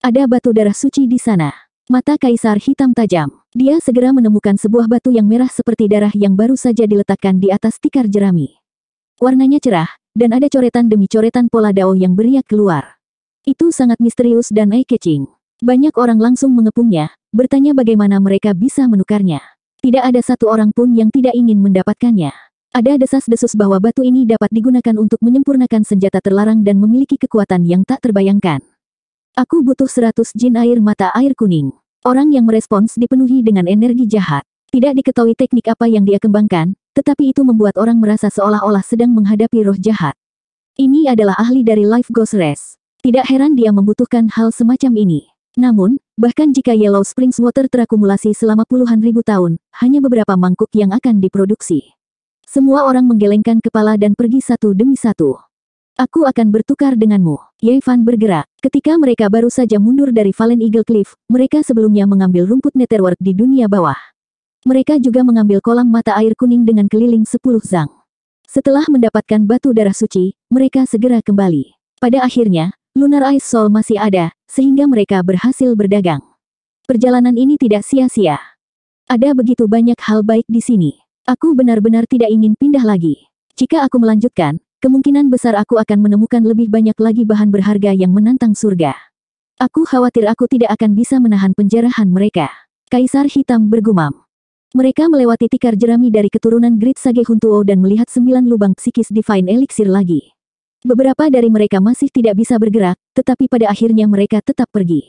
Ada batu darah suci di sana. Mata kaisar hitam tajam. Dia segera menemukan sebuah batu yang merah seperti darah yang baru saja diletakkan di atas tikar jerami. Warnanya cerah, dan ada coretan demi coretan pola dao yang beriak keluar. Itu sangat misterius dan eye-catching. Banyak orang langsung mengepungnya, bertanya bagaimana mereka bisa menukarnya. Tidak ada satu orang pun yang tidak ingin mendapatkannya. Ada desas-desus bahwa batu ini dapat digunakan untuk menyempurnakan senjata terlarang dan memiliki kekuatan yang tak terbayangkan. Aku butuh 100 jin air mata air kuning. Orang yang merespons dipenuhi dengan energi jahat. Tidak diketahui teknik apa yang dia kembangkan, tetapi itu membuat orang merasa seolah-olah sedang menghadapi roh jahat. Ini adalah ahli dari Life Ghost Race. Tidak heran dia membutuhkan hal semacam ini. Namun, bahkan jika Yellow Springs Water terakumulasi selama puluhan ribu tahun, hanya beberapa mangkuk yang akan diproduksi. Semua orang menggelengkan kepala dan pergi satu demi satu. Aku akan bertukar denganmu. Yevan bergerak. Ketika mereka baru saja mundur dari Fallen Eagle Cliff, mereka sebelumnya mengambil rumput netherwork di dunia bawah. Mereka juga mengambil kolam mata air kuning dengan keliling sepuluh zang. Setelah mendapatkan batu darah suci, mereka segera kembali. Pada akhirnya, Lunar Ice Soul masih ada, sehingga mereka berhasil berdagang. Perjalanan ini tidak sia-sia. Ada begitu banyak hal baik di sini. Aku benar-benar tidak ingin pindah lagi. Jika aku melanjutkan, kemungkinan besar aku akan menemukan lebih banyak lagi bahan berharga yang menantang surga. Aku khawatir aku tidak akan bisa menahan penjarahan mereka. Kaisar Hitam bergumam. Mereka melewati tikar jerami dari keturunan Great Sage Huntuo dan melihat sembilan lubang psikis Divine Elixir lagi. Beberapa dari mereka masih tidak bisa bergerak, tetapi pada akhirnya mereka tetap pergi.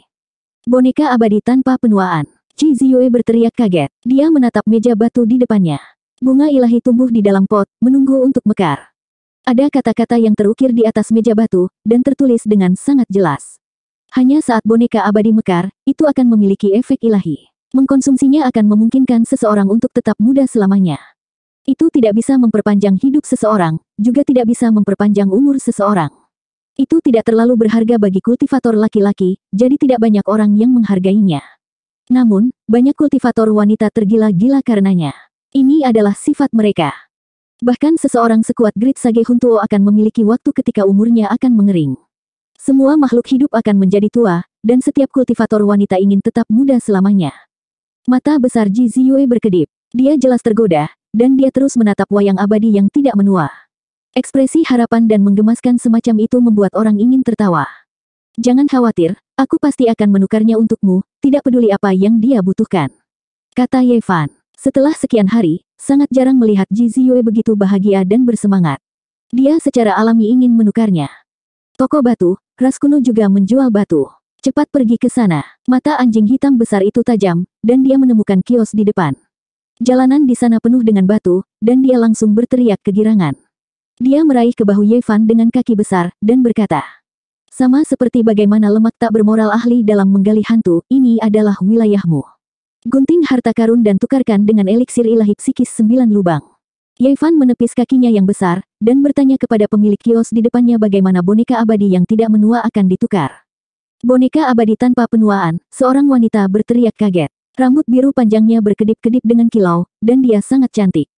Boneka abadi tanpa penuaan. Ji Ziyue berteriak kaget. Dia menatap meja batu di depannya. Bunga ilahi tumbuh di dalam pot, menunggu untuk mekar. Ada kata-kata yang terukir di atas meja batu, dan tertulis dengan sangat jelas. Hanya saat boneka abadi mekar, itu akan memiliki efek ilahi. Mengkonsumsinya akan memungkinkan seseorang untuk tetap muda selamanya. Itu tidak bisa memperpanjang hidup seseorang, juga tidak bisa memperpanjang umur seseorang. Itu tidak terlalu berharga bagi kultivator laki-laki, jadi tidak banyak orang yang menghargainya. Namun, banyak kultivator wanita tergila-gila karenanya. Ini adalah sifat mereka. Bahkan seseorang sekuat Great Sage Huntuo akan memiliki waktu ketika umurnya akan mengering. Semua makhluk hidup akan menjadi tua, dan setiap kultivator wanita ingin tetap muda selamanya. Mata besar Ji Ziyue berkedip. Dia jelas tergoda, dan dia terus menatap wayang abadi yang tidak menua. Ekspresi harapan dan menggemaskan semacam itu membuat orang ingin tertawa. Jangan khawatir, aku pasti akan menukarnya untukmu, tidak peduli apa yang dia butuhkan. Kata Ye Fan. Setelah sekian hari, sangat jarang melihat Ji Ziyue begitu bahagia dan bersemangat. Dia secara alami ingin menukarnya. Toko batu, Raskunu juga menjual batu. Cepat pergi ke sana. Mata anjing hitam besar itu tajam, dan dia menemukan kios di depan. Jalanan di sana penuh dengan batu, dan dia langsung berteriak kegirangan. Dia meraih ke bahu Yevan dengan kaki besar, dan berkata, Sama seperti bagaimana lemak tak bermoral ahli dalam menggali hantu, ini adalah wilayahmu. Gunting harta karun dan tukarkan dengan eliksir ilahi psikis sembilan lubang. Yevan menepis kakinya yang besar, dan bertanya kepada pemilik kios di depannya bagaimana boneka abadi yang tidak menua akan ditukar. Boneka abadi tanpa penuaan, seorang wanita berteriak kaget. Rambut biru panjangnya berkedip-kedip dengan kilau, dan dia sangat cantik.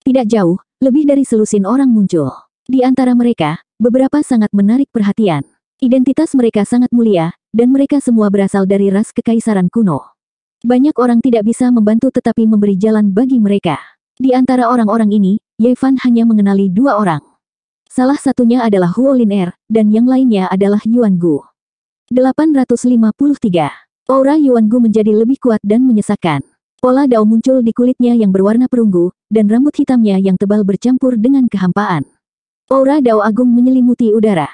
Tidak jauh, lebih dari selusin orang muncul. Di antara mereka, beberapa sangat menarik perhatian. Identitas mereka sangat mulia, dan mereka semua berasal dari ras kekaisaran kuno. Banyak orang tidak bisa membantu tetapi memberi jalan bagi mereka. Di antara orang-orang ini, Yevan hanya mengenali dua orang. Salah satunya adalah Huo Lin Er, dan yang lainnya adalah Yuan Gu. 853. Aura Yuan Gu menjadi lebih kuat dan menyesakkan. Pola dao muncul di kulitnya yang berwarna perunggu, dan rambut hitamnya yang tebal bercampur dengan kehampaan. Aura dao agung menyelimuti udara.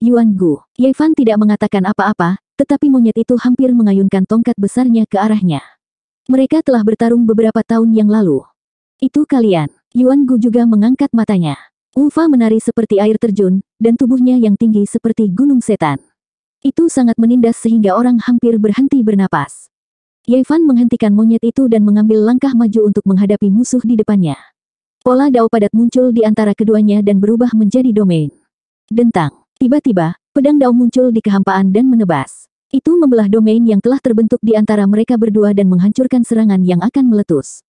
Yuan Gu, Fan tidak mengatakan apa-apa, tetapi monyet itu hampir mengayunkan tongkat besarnya ke arahnya. Mereka telah bertarung beberapa tahun yang lalu. Itu kalian, Yuan Gu juga mengangkat matanya. Ufa menari seperti air terjun, dan tubuhnya yang tinggi seperti gunung setan. Itu sangat menindas sehingga orang hampir berhenti bernapas. Yevan menghentikan monyet itu dan mengambil langkah maju untuk menghadapi musuh di depannya. Pola dao padat muncul di antara keduanya dan berubah menjadi domain. Dentang. Tiba-tiba, pedang dao muncul di kehampaan dan menebas. Itu membelah domain yang telah terbentuk di antara mereka berdua dan menghancurkan serangan yang akan meletus.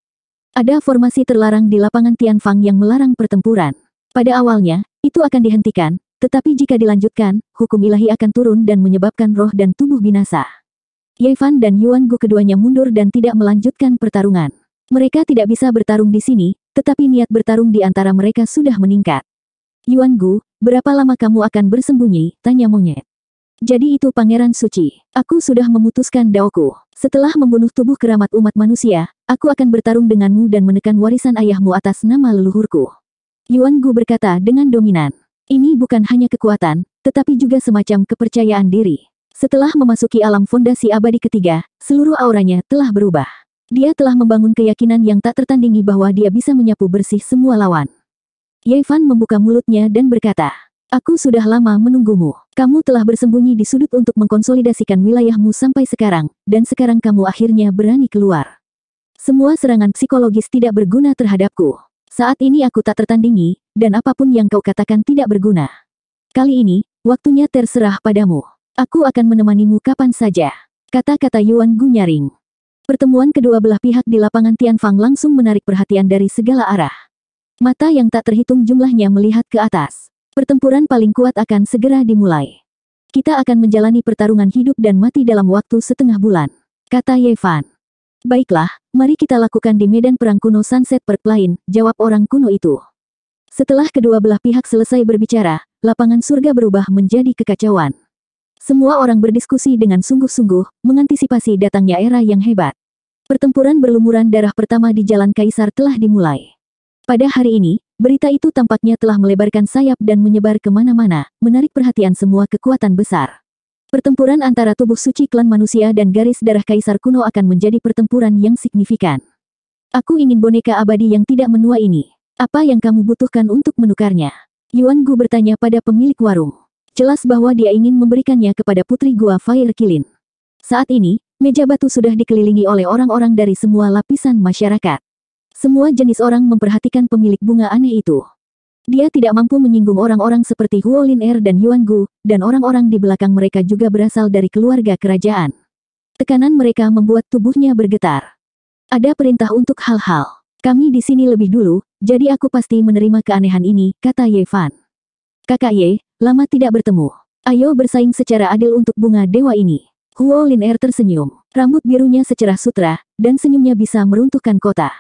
Ada formasi terlarang di lapangan Tianfang yang melarang pertempuran. Pada awalnya, itu akan dihentikan, tetapi jika dilanjutkan, hukum ilahi akan turun dan menyebabkan roh dan tubuh binasa. Fan dan Yuan Gu keduanya mundur dan tidak melanjutkan pertarungan. Mereka tidak bisa bertarung di sini, tetapi niat bertarung di antara mereka sudah meningkat. Yuan Gu, berapa lama kamu akan bersembunyi? Tanya monyet. Jadi itu pangeran suci. Aku sudah memutuskan daoku. Setelah membunuh tubuh keramat umat manusia, aku akan bertarung denganmu dan menekan warisan ayahmu atas nama leluhurku. Yuan Gu berkata dengan dominan. Ini bukan hanya kekuatan, tetapi juga semacam kepercayaan diri. Setelah memasuki alam fondasi abadi ketiga, seluruh auranya telah berubah. Dia telah membangun keyakinan yang tak tertandingi bahwa dia bisa menyapu bersih semua lawan. Yevan membuka mulutnya dan berkata, Aku sudah lama menunggumu. Kamu telah bersembunyi di sudut untuk mengkonsolidasikan wilayahmu sampai sekarang, dan sekarang kamu akhirnya berani keluar. Semua serangan psikologis tidak berguna terhadapku. Saat ini aku tak tertandingi, dan apapun yang kau katakan tidak berguna. Kali ini, waktunya terserah padamu. Aku akan menemanimu kapan saja. Kata-kata Yuan Gu nyaring. Pertemuan kedua belah pihak di lapangan Tianfang langsung menarik perhatian dari segala arah. Mata yang tak terhitung jumlahnya melihat ke atas. Pertempuran paling kuat akan segera dimulai. Kita akan menjalani pertarungan hidup dan mati dalam waktu setengah bulan. Kata Ye Fan. Baiklah, Mari kita lakukan di medan perang kuno Sunset lain, jawab orang kuno itu. Setelah kedua belah pihak selesai berbicara, lapangan surga berubah menjadi kekacauan. Semua orang berdiskusi dengan sungguh-sungguh, mengantisipasi datangnya era yang hebat. Pertempuran berlumuran darah pertama di Jalan Kaisar telah dimulai. Pada hari ini, berita itu tampaknya telah melebarkan sayap dan menyebar kemana-mana, menarik perhatian semua kekuatan besar. Pertempuran antara tubuh suci klan manusia dan garis darah kaisar kuno akan menjadi pertempuran yang signifikan. Aku ingin boneka abadi yang tidak menua ini. Apa yang kamu butuhkan untuk menukarnya? Yuan Gu bertanya pada pemilik warung. Jelas bahwa dia ingin memberikannya kepada putri gua Fire Kilin. Saat ini, meja batu sudah dikelilingi oleh orang-orang dari semua lapisan masyarakat. Semua jenis orang memperhatikan pemilik bunga aneh itu. Dia tidak mampu menyinggung orang-orang seperti Huo Lin Er dan Yuan Gu, dan orang-orang di belakang mereka juga berasal dari keluarga kerajaan. Tekanan mereka membuat tubuhnya bergetar. Ada perintah untuk hal-hal. Kami di sini lebih dulu, jadi aku pasti menerima keanehan ini, kata Ye Fan. Kakak Ye, lama tidak bertemu. Ayo bersaing secara adil untuk bunga dewa ini. Huo Lin Er tersenyum. Rambut birunya secerah sutra, dan senyumnya bisa meruntuhkan kota.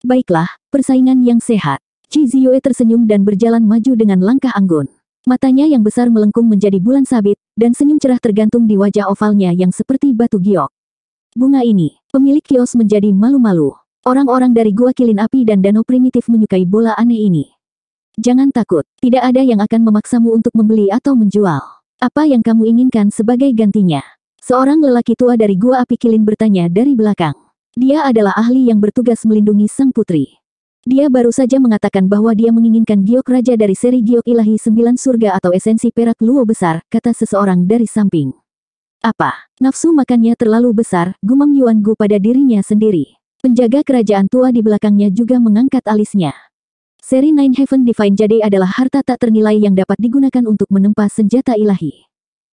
Baiklah, persaingan yang sehat. Ziyue tersenyum dan berjalan maju dengan langkah anggun. Matanya yang besar melengkung menjadi bulan sabit, dan senyum cerah tergantung di wajah ovalnya yang seperti batu giok. Bunga ini, pemilik kios menjadi malu-malu. Orang-orang dari gua kilin api dan danau primitif menyukai bola aneh ini. Jangan takut, tidak ada yang akan memaksamu untuk membeli atau menjual. Apa yang kamu inginkan sebagai gantinya? Seorang lelaki tua dari gua api kilin bertanya dari belakang. Dia adalah ahli yang bertugas melindungi sang putri. Dia baru saja mengatakan bahwa dia menginginkan giok raja dari seri giok ilahi sembilan surga atau esensi perak luo besar, kata seseorang dari samping. Apa? Nafsu makannya terlalu besar, gumam Yuan Gu pada dirinya sendiri. Penjaga kerajaan tua di belakangnya juga mengangkat alisnya. Seri Nine Heaven Divine Jade adalah harta tak ternilai yang dapat digunakan untuk menempa senjata ilahi.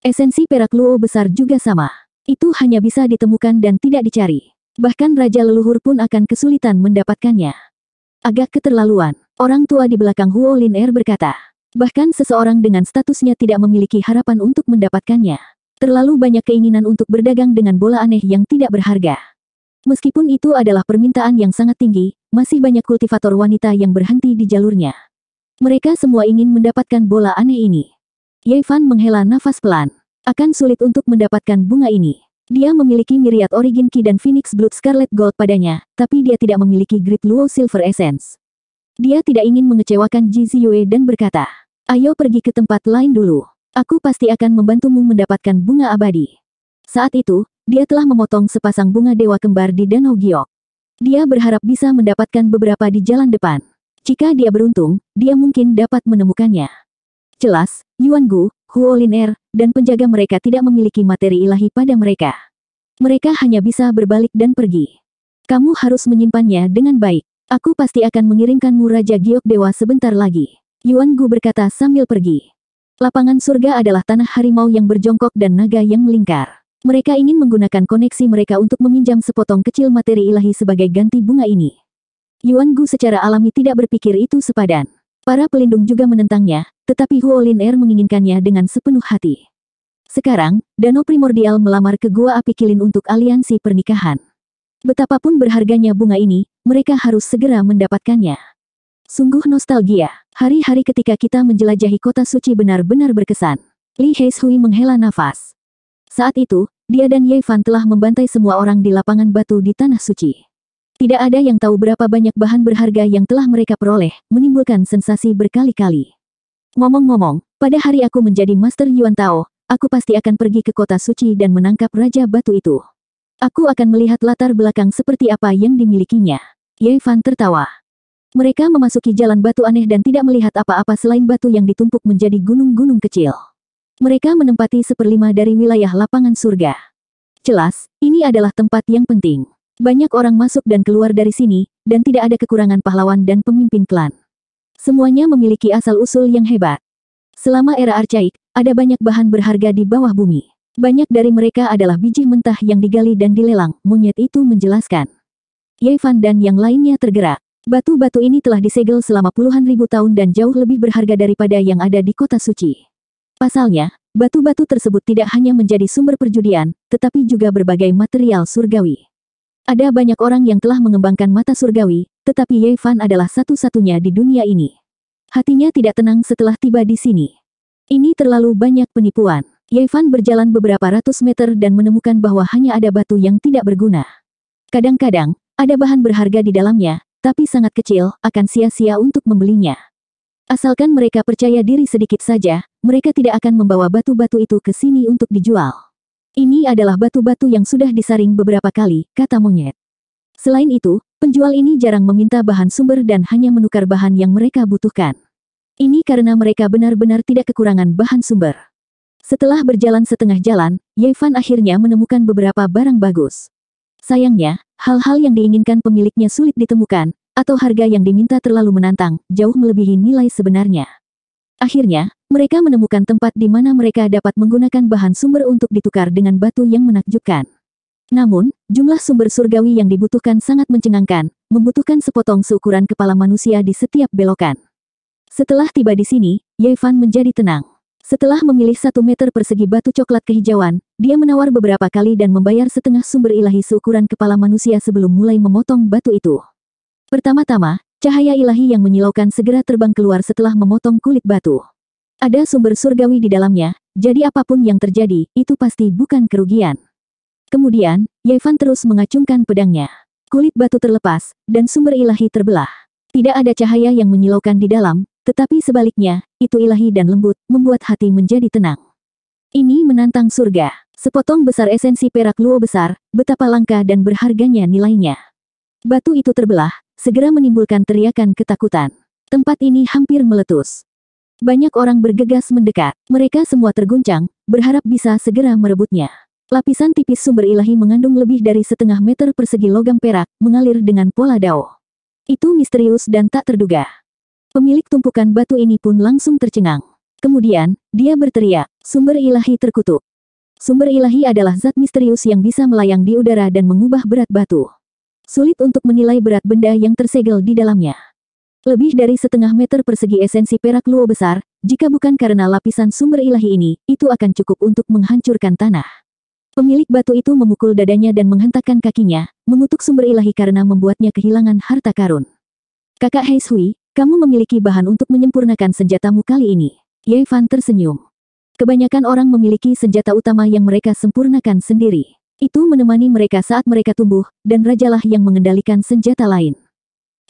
Esensi perak luo besar juga sama. Itu hanya bisa ditemukan dan tidak dicari. Bahkan Raja Leluhur pun akan kesulitan mendapatkannya. Agak keterlaluan. Orang tua di belakang Huo Lin Er berkata. Bahkan seseorang dengan statusnya tidak memiliki harapan untuk mendapatkannya. Terlalu banyak keinginan untuk berdagang dengan bola aneh yang tidak berharga. Meskipun itu adalah permintaan yang sangat tinggi, masih banyak kultivator wanita yang berhenti di jalurnya. Mereka semua ingin mendapatkan bola aneh ini. Yevan menghela nafas pelan. Akan sulit untuk mendapatkan bunga ini. Dia memiliki miriat Origin Key dan Phoenix Blood Scarlet Gold padanya, tapi dia tidak memiliki Great Luo Silver Essence. Dia tidak ingin mengecewakan Ji Ziyue dan berkata, Ayo pergi ke tempat lain dulu. Aku pasti akan membantumu mendapatkan bunga abadi. Saat itu, dia telah memotong sepasang bunga dewa kembar di Danau Giok. Dia berharap bisa mendapatkan beberapa di jalan depan. Jika dia beruntung, dia mungkin dapat menemukannya. Jelas, Yuan Gu, Er, dan penjaga mereka tidak memiliki materi ilahi pada mereka. Mereka hanya bisa berbalik dan pergi. Kamu harus menyimpannya dengan baik. Aku pasti akan mengirimkanmu Raja Giok Dewa sebentar lagi. Yuan Gu berkata sambil pergi. Lapangan surga adalah tanah harimau yang berjongkok dan naga yang melingkar. Mereka ingin menggunakan koneksi mereka untuk meminjam sepotong kecil materi ilahi sebagai ganti bunga ini. Yuan Gu secara alami tidak berpikir itu sepadan. Para pelindung juga menentangnya, tetapi Huolin Er menginginkannya dengan sepenuh hati. Sekarang, Danau Primordial melamar ke Gua Api Kilin untuk aliansi pernikahan. Betapapun berharganya bunga ini, mereka harus segera mendapatkannya. Sungguh nostalgia, hari-hari ketika kita menjelajahi kota suci benar-benar berkesan. Li Heishui menghela nafas. Saat itu, dia dan Ye Fan telah membantai semua orang di lapangan batu di Tanah Suci. Tidak ada yang tahu berapa banyak bahan berharga yang telah mereka peroleh, menimbulkan sensasi berkali-kali. Ngomong-ngomong, pada hari aku menjadi Master Yuan Tao, aku pasti akan pergi ke kota suci dan menangkap Raja Batu itu. Aku akan melihat latar belakang seperti apa yang dimilikinya. Ye Fan tertawa. Mereka memasuki jalan batu aneh dan tidak melihat apa-apa selain batu yang ditumpuk menjadi gunung-gunung kecil. Mereka menempati seperlima dari wilayah lapangan surga. Jelas, ini adalah tempat yang penting. Banyak orang masuk dan keluar dari sini, dan tidak ada kekurangan pahlawan dan pemimpin klan. Semuanya memiliki asal-usul yang hebat. Selama era arcaik, ada banyak bahan berharga di bawah bumi. Banyak dari mereka adalah biji mentah yang digali dan dilelang, monyet itu menjelaskan. Yevan dan yang lainnya tergerak. Batu-batu ini telah disegel selama puluhan ribu tahun dan jauh lebih berharga daripada yang ada di kota suci. Pasalnya, batu-batu tersebut tidak hanya menjadi sumber perjudian, tetapi juga berbagai material surgawi. Ada banyak orang yang telah mengembangkan mata surgawi, tetapi Ye Fan adalah satu-satunya di dunia ini. Hatinya tidak tenang setelah tiba di sini. Ini terlalu banyak penipuan. Ye Fan berjalan beberapa ratus meter dan menemukan bahwa hanya ada batu yang tidak berguna. Kadang-kadang, ada bahan berharga di dalamnya, tapi sangat kecil, akan sia-sia untuk membelinya. Asalkan mereka percaya diri sedikit saja, mereka tidak akan membawa batu-batu itu ke sini untuk dijual. Ini adalah batu-batu yang sudah disaring beberapa kali, kata monyet. Selain itu, penjual ini jarang meminta bahan sumber dan hanya menukar bahan yang mereka butuhkan. Ini karena mereka benar-benar tidak kekurangan bahan sumber. Setelah berjalan setengah jalan, Yevan akhirnya menemukan beberapa barang bagus. Sayangnya, hal-hal yang diinginkan pemiliknya sulit ditemukan, atau harga yang diminta terlalu menantang, jauh melebihi nilai sebenarnya. Akhirnya, mereka menemukan tempat di mana mereka dapat menggunakan bahan sumber untuk ditukar dengan batu yang menakjubkan. Namun, jumlah sumber surgawi yang dibutuhkan sangat mencengangkan, membutuhkan sepotong seukuran kepala manusia di setiap belokan. Setelah tiba di sini, Yevan menjadi tenang. Setelah memilih satu meter persegi batu coklat kehijauan, dia menawar beberapa kali dan membayar setengah sumber ilahi seukuran kepala manusia sebelum mulai memotong batu itu. Pertama-tama, Cahaya ilahi yang menyilaukan segera terbang keluar setelah memotong kulit batu. Ada sumber surgawi di dalamnya, jadi apapun yang terjadi, itu pasti bukan kerugian. Kemudian, Yevan terus mengacungkan pedangnya. Kulit batu terlepas, dan sumber ilahi terbelah. Tidak ada cahaya yang menyilaukan di dalam, tetapi sebaliknya, itu ilahi dan lembut, membuat hati menjadi tenang. Ini menantang surga. Sepotong besar esensi perak luo besar, betapa langka dan berharganya nilainya. Batu itu terbelah, segera menimbulkan teriakan ketakutan. Tempat ini hampir meletus. Banyak orang bergegas mendekat. Mereka semua terguncang, berharap bisa segera merebutnya. Lapisan tipis sumber ilahi mengandung lebih dari setengah meter persegi logam perak, mengalir dengan pola dao. Itu misterius dan tak terduga. Pemilik tumpukan batu ini pun langsung tercengang. Kemudian, dia berteriak, sumber ilahi terkutuk. Sumber ilahi adalah zat misterius yang bisa melayang di udara dan mengubah berat batu. Sulit untuk menilai berat benda yang tersegel di dalamnya. Lebih dari setengah meter persegi esensi perak luo besar, jika bukan karena lapisan sumber ilahi ini, itu akan cukup untuk menghancurkan tanah. Pemilik batu itu memukul dadanya dan menghentakkan kakinya, mengutuk sumber ilahi karena membuatnya kehilangan harta karun. Kakak Heishui, kamu memiliki bahan untuk menyempurnakan senjatamu kali ini. Ye tersenyum. Kebanyakan orang memiliki senjata utama yang mereka sempurnakan sendiri. Itu menemani mereka saat mereka tumbuh, dan rajalah yang mengendalikan senjata lain.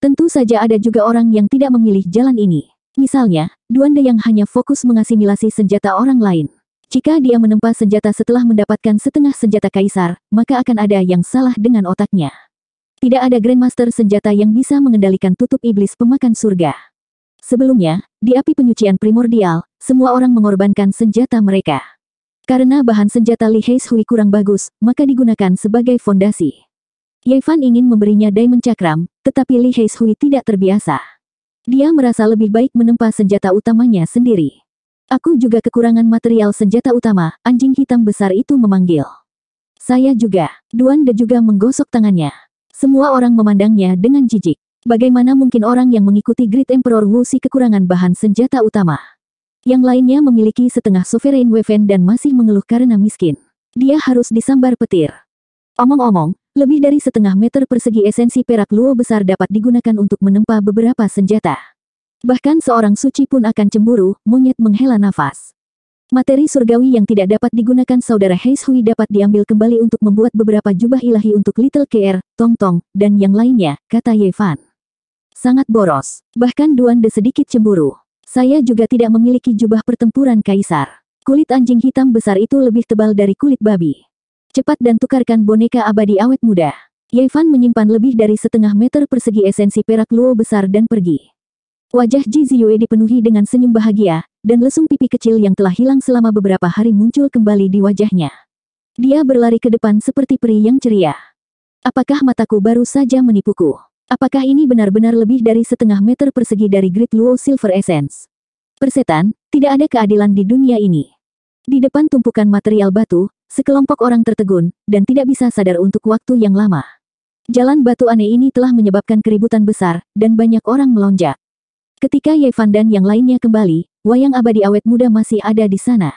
Tentu saja ada juga orang yang tidak memilih jalan ini. Misalnya, Duanda yang hanya fokus mengasimilasi senjata orang lain. Jika dia menempa senjata setelah mendapatkan setengah senjata kaisar, maka akan ada yang salah dengan otaknya. Tidak ada Grandmaster senjata yang bisa mengendalikan tutup iblis pemakan surga. Sebelumnya, di api penyucian primordial, semua orang mengorbankan senjata mereka. Karena bahan senjata Li Heishui kurang bagus, maka digunakan sebagai fondasi. Fan ingin memberinya Diamond Cakram, tetapi Li Heishui tidak terbiasa. Dia merasa lebih baik menempa senjata utamanya sendiri. Aku juga kekurangan material senjata utama, anjing hitam besar itu memanggil. Saya juga, Duan De juga menggosok tangannya. Semua orang memandangnya dengan jijik. Bagaimana mungkin orang yang mengikuti Great Emperor Wu Si kekurangan bahan senjata utama? Yang lainnya memiliki setengah sovereign weapon dan masih mengeluh karena miskin. Dia harus disambar petir. Omong-omong, lebih dari setengah meter persegi esensi perak luo besar dapat digunakan untuk menempa beberapa senjata. Bahkan seorang suci pun akan cemburu, monyet menghela nafas. Materi surgawi yang tidak dapat digunakan saudara Heis Hui dapat diambil kembali untuk membuat beberapa jubah ilahi untuk Little KR, Tong Tong, dan yang lainnya, kata Ye Fan. Sangat boros, bahkan Duan De sedikit cemburu. Saya juga tidak memiliki jubah pertempuran kaisar. Kulit anjing hitam besar itu lebih tebal dari kulit babi. Cepat dan tukarkan boneka abadi awet muda. Yevan menyimpan lebih dari setengah meter persegi esensi perak luo besar dan pergi. Wajah Ji Ziyue dipenuhi dengan senyum bahagia, dan lesung pipi kecil yang telah hilang selama beberapa hari muncul kembali di wajahnya. Dia berlari ke depan seperti peri yang ceria. Apakah mataku baru saja menipuku? Apakah ini benar-benar lebih dari setengah meter persegi dari Great Luo Silver Essence? Persetan, tidak ada keadilan di dunia ini. Di depan tumpukan material batu, sekelompok orang tertegun, dan tidak bisa sadar untuk waktu yang lama. Jalan batu aneh ini telah menyebabkan keributan besar, dan banyak orang melonjak. Ketika Yevan dan yang lainnya kembali, wayang abadi awet muda masih ada di sana.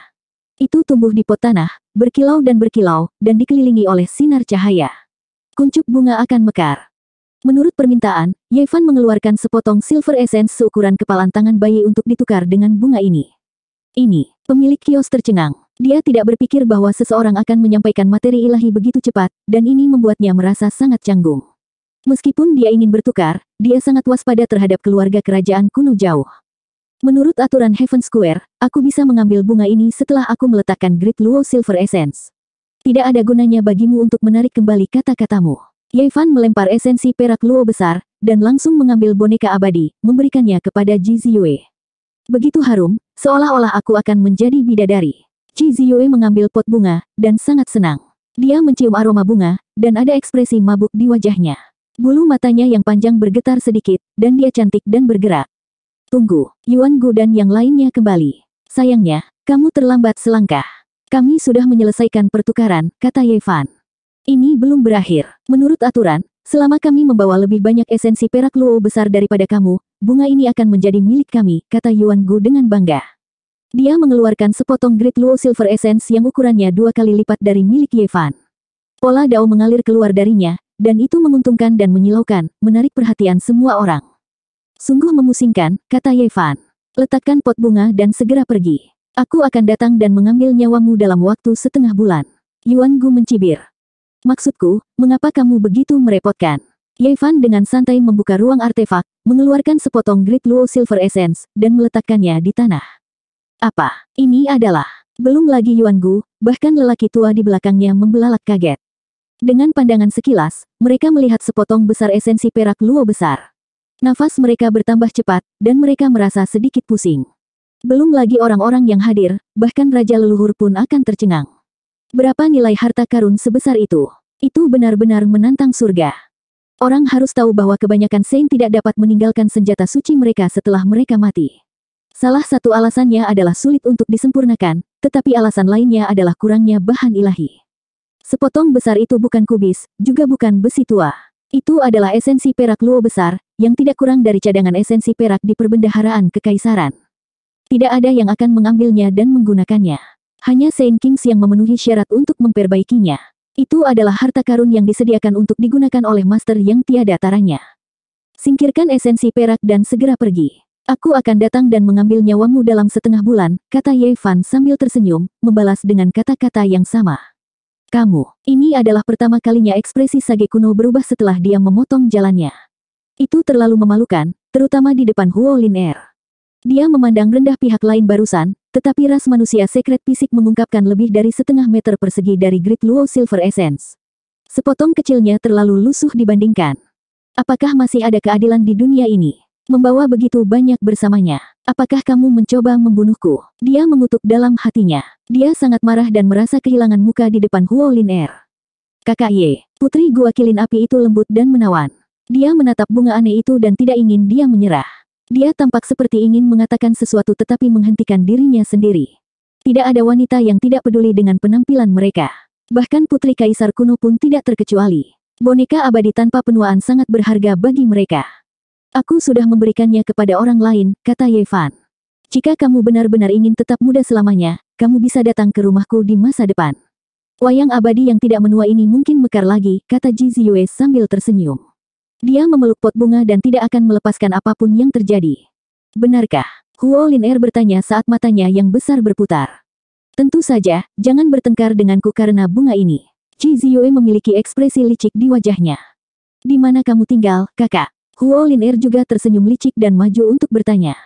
Itu tumbuh di pot tanah, berkilau dan berkilau, dan dikelilingi oleh sinar cahaya. Kuncup bunga akan mekar. Menurut permintaan, Yevan mengeluarkan sepotong silver essence seukuran kepalan tangan bayi untuk ditukar dengan bunga ini. Ini, pemilik kios tercengang. Dia tidak berpikir bahwa seseorang akan menyampaikan materi ilahi begitu cepat, dan ini membuatnya merasa sangat canggung. Meskipun dia ingin bertukar, dia sangat waspada terhadap keluarga kerajaan kuno jauh. Menurut aturan Heaven Square, aku bisa mengambil bunga ini setelah aku meletakkan grid Luo Silver Essence. Tidak ada gunanya bagimu untuk menarik kembali kata-katamu. Yevan melempar esensi perak luo besar, dan langsung mengambil boneka abadi, memberikannya kepada Ji Ziyue. Begitu harum, seolah-olah aku akan menjadi bidadari. Ji Ziyue mengambil pot bunga, dan sangat senang. Dia mencium aroma bunga, dan ada ekspresi mabuk di wajahnya. Bulu matanya yang panjang bergetar sedikit, dan dia cantik dan bergerak. Tunggu, Yuan Gu dan yang lainnya kembali. Sayangnya, kamu terlambat selangkah. Kami sudah menyelesaikan pertukaran, kata Yevan. Ini belum berakhir. Menurut aturan, selama kami membawa lebih banyak esensi perak luo besar daripada kamu, bunga ini akan menjadi milik kami, kata Yuan Gu dengan bangga. Dia mengeluarkan sepotong grid luo silver essence yang ukurannya dua kali lipat dari milik Yevan. Pola dao mengalir keluar darinya, dan itu menguntungkan dan menyilaukan, menarik perhatian semua orang. Sungguh memusingkan, kata Yevan. Letakkan pot bunga dan segera pergi. Aku akan datang dan mengambil nyawamu dalam waktu setengah bulan. Yuan Gu mencibir. Maksudku, mengapa kamu begitu merepotkan? Yevan dengan santai membuka ruang artefak, mengeluarkan sepotong grid Luo Silver Essence, dan meletakkannya di tanah. Apa? Ini adalah. Belum lagi Yuan Gu, bahkan lelaki tua di belakangnya membelalak kaget. Dengan pandangan sekilas, mereka melihat sepotong besar esensi perak Luo besar. Nafas mereka bertambah cepat, dan mereka merasa sedikit pusing. Belum lagi orang-orang yang hadir, bahkan raja leluhur pun akan tercengang. Berapa nilai harta karun sebesar itu? Itu benar-benar menantang surga. Orang harus tahu bahwa kebanyakan Saint tidak dapat meninggalkan senjata suci mereka setelah mereka mati. Salah satu alasannya adalah sulit untuk disempurnakan, tetapi alasan lainnya adalah kurangnya bahan ilahi. Sepotong besar itu bukan kubis, juga bukan besi tua. Itu adalah esensi perak luo besar, yang tidak kurang dari cadangan esensi perak di perbendaharaan kekaisaran. Tidak ada yang akan mengambilnya dan menggunakannya. Hanya Saint Kings yang memenuhi syarat untuk memperbaikinya. Itu adalah harta karun yang disediakan untuk digunakan oleh master yang tiada taranya. Singkirkan esensi perak dan segera pergi. Aku akan datang dan mengambil nyawamu dalam setengah bulan, kata Ye Fan sambil tersenyum, membalas dengan kata-kata yang sama. Kamu, ini adalah pertama kalinya ekspresi Sage kuno berubah setelah dia memotong jalannya. Itu terlalu memalukan, terutama di depan Huo Lin Er. Dia memandang rendah pihak lain barusan, tetapi ras manusia sekret fisik mengungkapkan lebih dari setengah meter persegi dari grid Luo Silver Essence. Sepotong kecilnya terlalu lusuh dibandingkan. Apakah masih ada keadilan di dunia ini? Membawa begitu banyak bersamanya. Apakah kamu mencoba membunuhku? Dia mengutuk dalam hatinya. Dia sangat marah dan merasa kehilangan muka di depan Huo Lin Er. Kakak Ye, putri gua kilin api itu lembut dan menawan. Dia menatap bunga aneh itu dan tidak ingin dia menyerah. Dia tampak seperti ingin mengatakan sesuatu tetapi menghentikan dirinya sendiri. Tidak ada wanita yang tidak peduli dengan penampilan mereka. Bahkan putri kaisar kuno pun tidak terkecuali. Boneka abadi tanpa penuaan sangat berharga bagi mereka. Aku sudah memberikannya kepada orang lain, kata Yevan. Jika kamu benar-benar ingin tetap muda selamanya, kamu bisa datang ke rumahku di masa depan. Wayang abadi yang tidak menua ini mungkin mekar lagi, kata Jiziyue sambil tersenyum. Dia memeluk pot bunga dan tidak akan melepaskan apapun yang terjadi. Benarkah? Huo Lin Er bertanya saat matanya yang besar berputar. Tentu saja, jangan bertengkar denganku karena bunga ini. Ji Ziyue memiliki ekspresi licik di wajahnya. Di mana kamu tinggal, kakak? Huo Lin Er juga tersenyum licik dan maju untuk bertanya.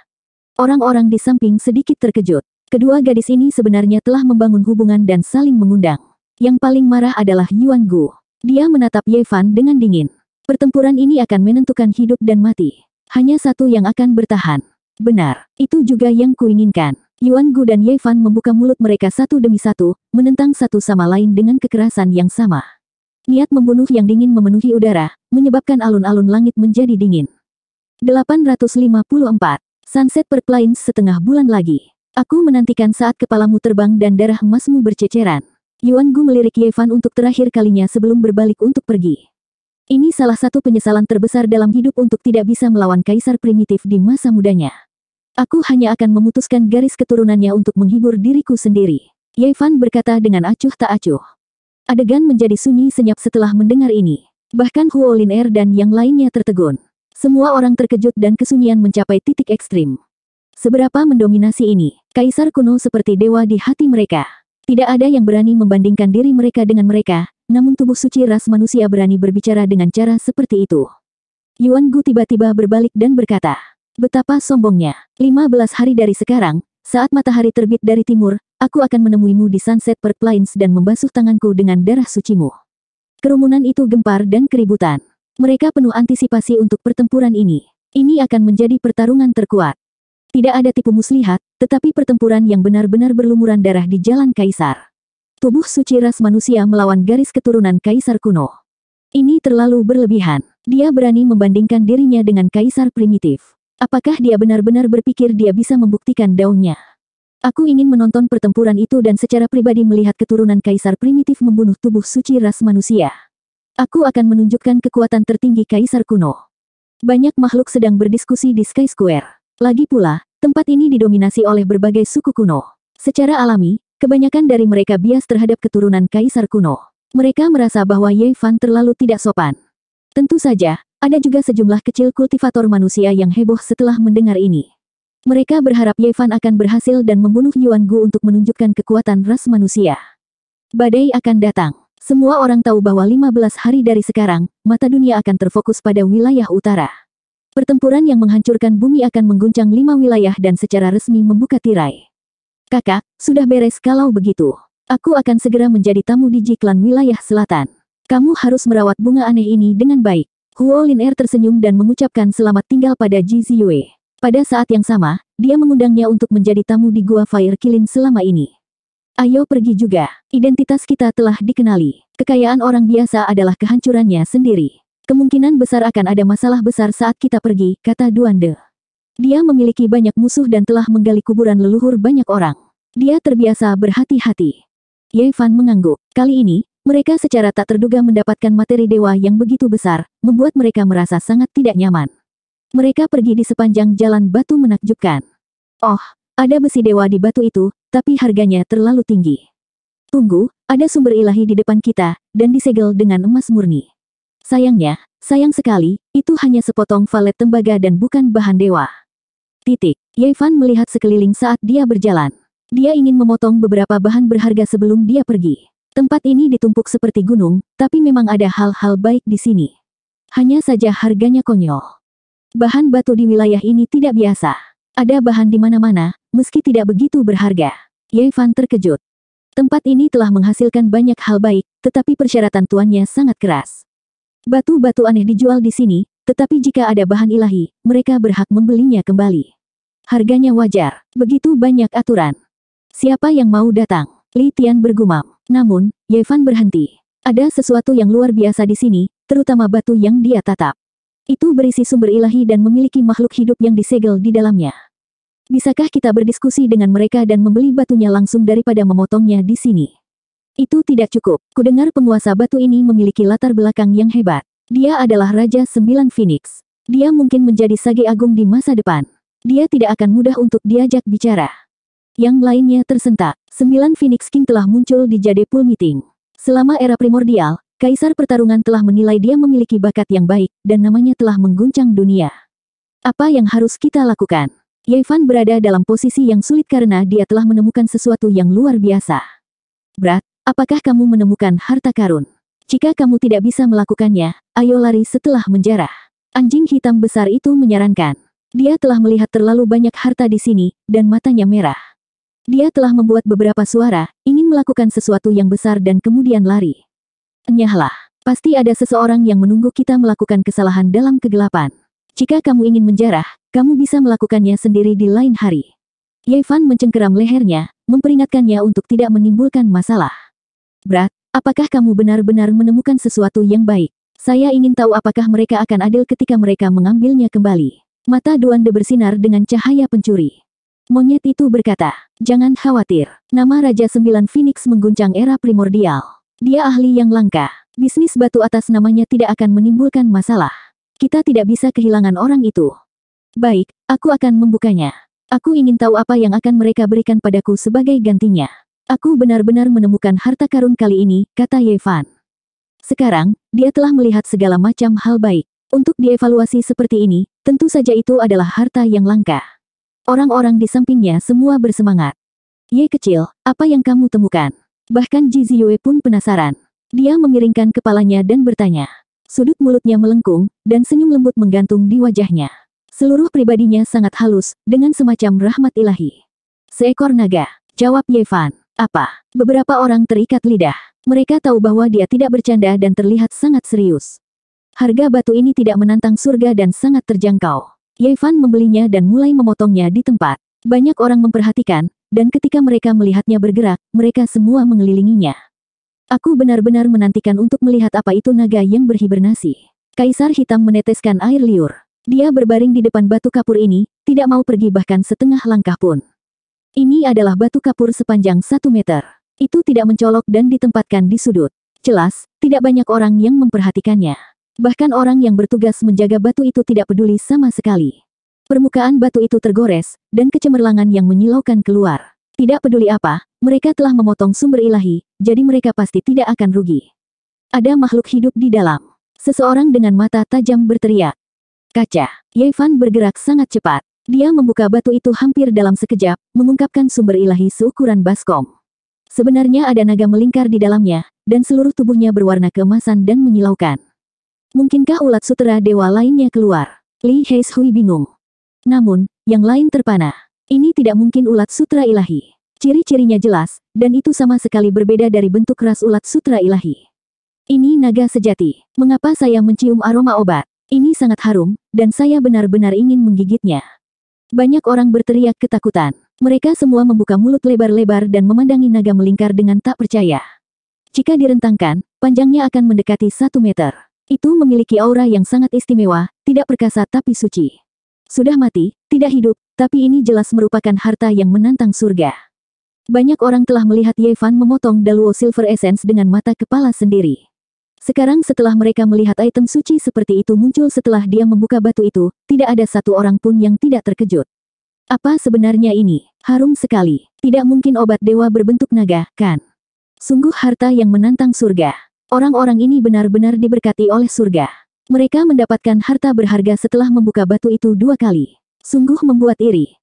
Orang-orang di samping sedikit terkejut. Kedua gadis ini sebenarnya telah membangun hubungan dan saling mengundang. Yang paling marah adalah Yuan Gu. Dia menatap Ye Fan dengan dingin. Pertempuran ini akan menentukan hidup dan mati. Hanya satu yang akan bertahan. Benar, itu juga yang kuinginkan. Yuan Gu dan Ye Fan membuka mulut mereka satu demi satu, menentang satu sama lain dengan kekerasan yang sama. Niat membunuh yang dingin memenuhi udara, menyebabkan alun-alun langit menjadi dingin. 854. Sunset Perplains setengah bulan lagi. Aku menantikan saat kepalamu terbang dan darah emasmu berceceran. Yuan Gu melirik Ye Fan untuk terakhir kalinya sebelum berbalik untuk pergi. Ini salah satu penyesalan terbesar dalam hidup untuk tidak bisa melawan kaisar primitif di masa mudanya. Aku hanya akan memutuskan garis keturunannya untuk menghibur diriku sendiri. Yevan berkata dengan acuh tak acuh. Adegan menjadi sunyi senyap setelah mendengar ini. Bahkan Huolin Er dan yang lainnya tertegun. Semua orang terkejut dan kesunyian mencapai titik ekstrim. Seberapa mendominasi ini, kaisar kuno seperti dewa di hati mereka. Tidak ada yang berani membandingkan diri mereka dengan mereka, namun tubuh suci ras manusia berani berbicara dengan cara seperti itu. Yuan Gu tiba-tiba berbalik dan berkata, betapa sombongnya, 15 hari dari sekarang, saat matahari terbit dari timur, aku akan menemuimu di Sunset Park Plains dan membasuh tanganku dengan darah sucimu. Kerumunan itu gempar dan keributan. Mereka penuh antisipasi untuk pertempuran ini. Ini akan menjadi pertarungan terkuat. Tidak ada tipu muslihat, tetapi pertempuran yang benar-benar berlumuran darah di Jalan Kaisar. Tubuh suci ras manusia melawan garis keturunan kaisar kuno. Ini terlalu berlebihan. Dia berani membandingkan dirinya dengan kaisar primitif. Apakah dia benar-benar berpikir dia bisa membuktikan daunnya? Aku ingin menonton pertempuran itu dan secara pribadi melihat keturunan kaisar primitif membunuh tubuh suci ras manusia. Aku akan menunjukkan kekuatan tertinggi kaisar kuno. Banyak makhluk sedang berdiskusi di Sky Square. Lagi pula, tempat ini didominasi oleh berbagai suku kuno. Secara alami, Kebanyakan dari mereka bias terhadap keturunan kaisar kuno. Mereka merasa bahwa Ye Fan terlalu tidak sopan. Tentu saja, ada juga sejumlah kecil kultivator manusia yang heboh setelah mendengar ini. Mereka berharap Ye Fan akan berhasil dan membunuh Yuan Gu untuk menunjukkan kekuatan ras manusia. Badai akan datang. Semua orang tahu bahwa 15 hari dari sekarang, mata dunia akan terfokus pada wilayah utara. Pertempuran yang menghancurkan bumi akan mengguncang lima wilayah dan secara resmi membuka tirai. Kakak, sudah beres kalau begitu. Aku akan segera menjadi tamu di Jiklan wilayah selatan. Kamu harus merawat bunga aneh ini dengan baik. Huo Lin Er tersenyum dan mengucapkan selamat tinggal pada Ji Ziyue. Pada saat yang sama, dia mengundangnya untuk menjadi tamu di Gua Fire Kilin selama ini. Ayo pergi juga. Identitas kita telah dikenali. Kekayaan orang biasa adalah kehancurannya sendiri. Kemungkinan besar akan ada masalah besar saat kita pergi, kata Duande. Dia memiliki banyak musuh dan telah menggali kuburan leluhur banyak orang. Dia terbiasa berhati-hati. Ye Fan mengangguk. Kali ini, mereka secara tak terduga mendapatkan materi dewa yang begitu besar, membuat mereka merasa sangat tidak nyaman. Mereka pergi di sepanjang jalan batu menakjubkan. Oh, ada besi dewa di batu itu, tapi harganya terlalu tinggi. Tunggu, ada sumber ilahi di depan kita, dan disegel dengan emas murni. Sayangnya, sayang sekali, itu hanya sepotong valet tembaga dan bukan bahan dewa. Titik. Yevan melihat sekeliling saat dia berjalan. Dia ingin memotong beberapa bahan berharga sebelum dia pergi. Tempat ini ditumpuk seperti gunung, tapi memang ada hal-hal baik di sini. Hanya saja harganya konyol. Bahan batu di wilayah ini tidak biasa. Ada bahan di mana-mana, meski tidak begitu berharga. Yevan terkejut. Tempat ini telah menghasilkan banyak hal baik, tetapi persyaratan tuannya sangat keras. Batu-batu aneh dijual di sini, tetapi jika ada bahan ilahi, mereka berhak membelinya kembali. Harganya wajar, begitu banyak aturan. Siapa yang mau datang? Li Tian bergumam. Namun, Yevan berhenti. Ada sesuatu yang luar biasa di sini, terutama batu yang dia tatap. Itu berisi sumber ilahi dan memiliki makhluk hidup yang disegel di dalamnya. Bisakah kita berdiskusi dengan mereka dan membeli batunya langsung daripada memotongnya di sini? Itu tidak cukup. Kudengar penguasa batu ini memiliki latar belakang yang hebat. Dia adalah Raja Sembilan Phoenix. Dia mungkin menjadi sage agung di masa depan. Dia tidak akan mudah untuk diajak bicara. Yang lainnya tersentak. Sembilan Phoenix King telah muncul di Jade Pool Meeting. Selama era primordial, Kaisar Pertarungan telah menilai dia memiliki bakat yang baik, dan namanya telah mengguncang dunia. Apa yang harus kita lakukan? Yevan berada dalam posisi yang sulit karena dia telah menemukan sesuatu yang luar biasa. Brat, apakah kamu menemukan harta karun? Jika kamu tidak bisa melakukannya, ayo lari setelah menjarah. Anjing hitam besar itu menyarankan. Dia telah melihat terlalu banyak harta di sini, dan matanya merah. Dia telah membuat beberapa suara, ingin melakukan sesuatu yang besar dan kemudian lari. Enyahlah, pasti ada seseorang yang menunggu kita melakukan kesalahan dalam kegelapan. Jika kamu ingin menjarah, kamu bisa melakukannya sendiri di lain hari. Yevan mencengkeram lehernya, memperingatkannya untuk tidak menimbulkan masalah. Berat, Apakah kamu benar-benar menemukan sesuatu yang baik? Saya ingin tahu apakah mereka akan adil ketika mereka mengambilnya kembali. Mata Duan Duande bersinar dengan cahaya pencuri. Monyet itu berkata, jangan khawatir, nama Raja Sembilan Phoenix mengguncang era primordial. Dia ahli yang langka. Bisnis batu atas namanya tidak akan menimbulkan masalah. Kita tidak bisa kehilangan orang itu. Baik, aku akan membukanya. Aku ingin tahu apa yang akan mereka berikan padaku sebagai gantinya. Aku benar-benar menemukan harta karun kali ini, kata Yevan. Sekarang, dia telah melihat segala macam hal baik. Untuk dievaluasi seperti ini, tentu saja itu adalah harta yang langka. Orang-orang di sampingnya semua bersemangat. Ye kecil, apa yang kamu temukan? Bahkan Jiziyue pun penasaran. Dia mengiringkan kepalanya dan bertanya. Sudut mulutnya melengkung, dan senyum lembut menggantung di wajahnya. Seluruh pribadinya sangat halus, dengan semacam rahmat ilahi. Seekor naga, jawab Yevan. Apa? Beberapa orang terikat lidah. Mereka tahu bahwa dia tidak bercanda dan terlihat sangat serius. Harga batu ini tidak menantang surga dan sangat terjangkau. Yevan membelinya dan mulai memotongnya di tempat. Banyak orang memperhatikan, dan ketika mereka melihatnya bergerak, mereka semua mengelilinginya. Aku benar-benar menantikan untuk melihat apa itu naga yang berhibernasi. Kaisar hitam meneteskan air liur. Dia berbaring di depan batu kapur ini, tidak mau pergi bahkan setengah langkah pun. Ini adalah batu kapur sepanjang satu meter. Itu tidak mencolok dan ditempatkan di sudut. Jelas, tidak banyak orang yang memperhatikannya. Bahkan orang yang bertugas menjaga batu itu tidak peduli sama sekali. Permukaan batu itu tergores, dan kecemerlangan yang menyilaukan keluar. Tidak peduli apa, mereka telah memotong sumber ilahi, jadi mereka pasti tidak akan rugi. Ada makhluk hidup di dalam. Seseorang dengan mata tajam berteriak. Kaca, Yevan bergerak sangat cepat. Dia membuka batu itu hampir dalam sekejap, mengungkapkan sumber ilahi seukuran baskom. Sebenarnya ada naga melingkar di dalamnya, dan seluruh tubuhnya berwarna keemasan dan menyilaukan. Mungkinkah ulat sutera dewa lainnya keluar? Li Heishui bingung. Namun, yang lain terpana. Ini tidak mungkin ulat sutra ilahi. Ciri-cirinya jelas, dan itu sama sekali berbeda dari bentuk ras ulat sutra ilahi. Ini naga sejati. Mengapa saya mencium aroma obat? Ini sangat harum, dan saya benar-benar ingin menggigitnya. Banyak orang berteriak ketakutan. Mereka semua membuka mulut lebar-lebar dan memandangi naga melingkar dengan tak percaya. Jika direntangkan, panjangnya akan mendekati satu meter. Itu memiliki aura yang sangat istimewa, tidak perkasa tapi suci. Sudah mati, tidak hidup, tapi ini jelas merupakan harta yang menantang surga. Banyak orang telah melihat Yevan memotong Daluo Silver Essence dengan mata kepala sendiri. Sekarang setelah mereka melihat item suci seperti itu muncul setelah dia membuka batu itu, tidak ada satu orang pun yang tidak terkejut. Apa sebenarnya ini? Harum sekali. Tidak mungkin obat dewa berbentuk naga, kan? Sungguh harta yang menantang surga. Orang-orang ini benar-benar diberkati oleh surga. Mereka mendapatkan harta berharga setelah membuka batu itu dua kali. Sungguh membuat iri.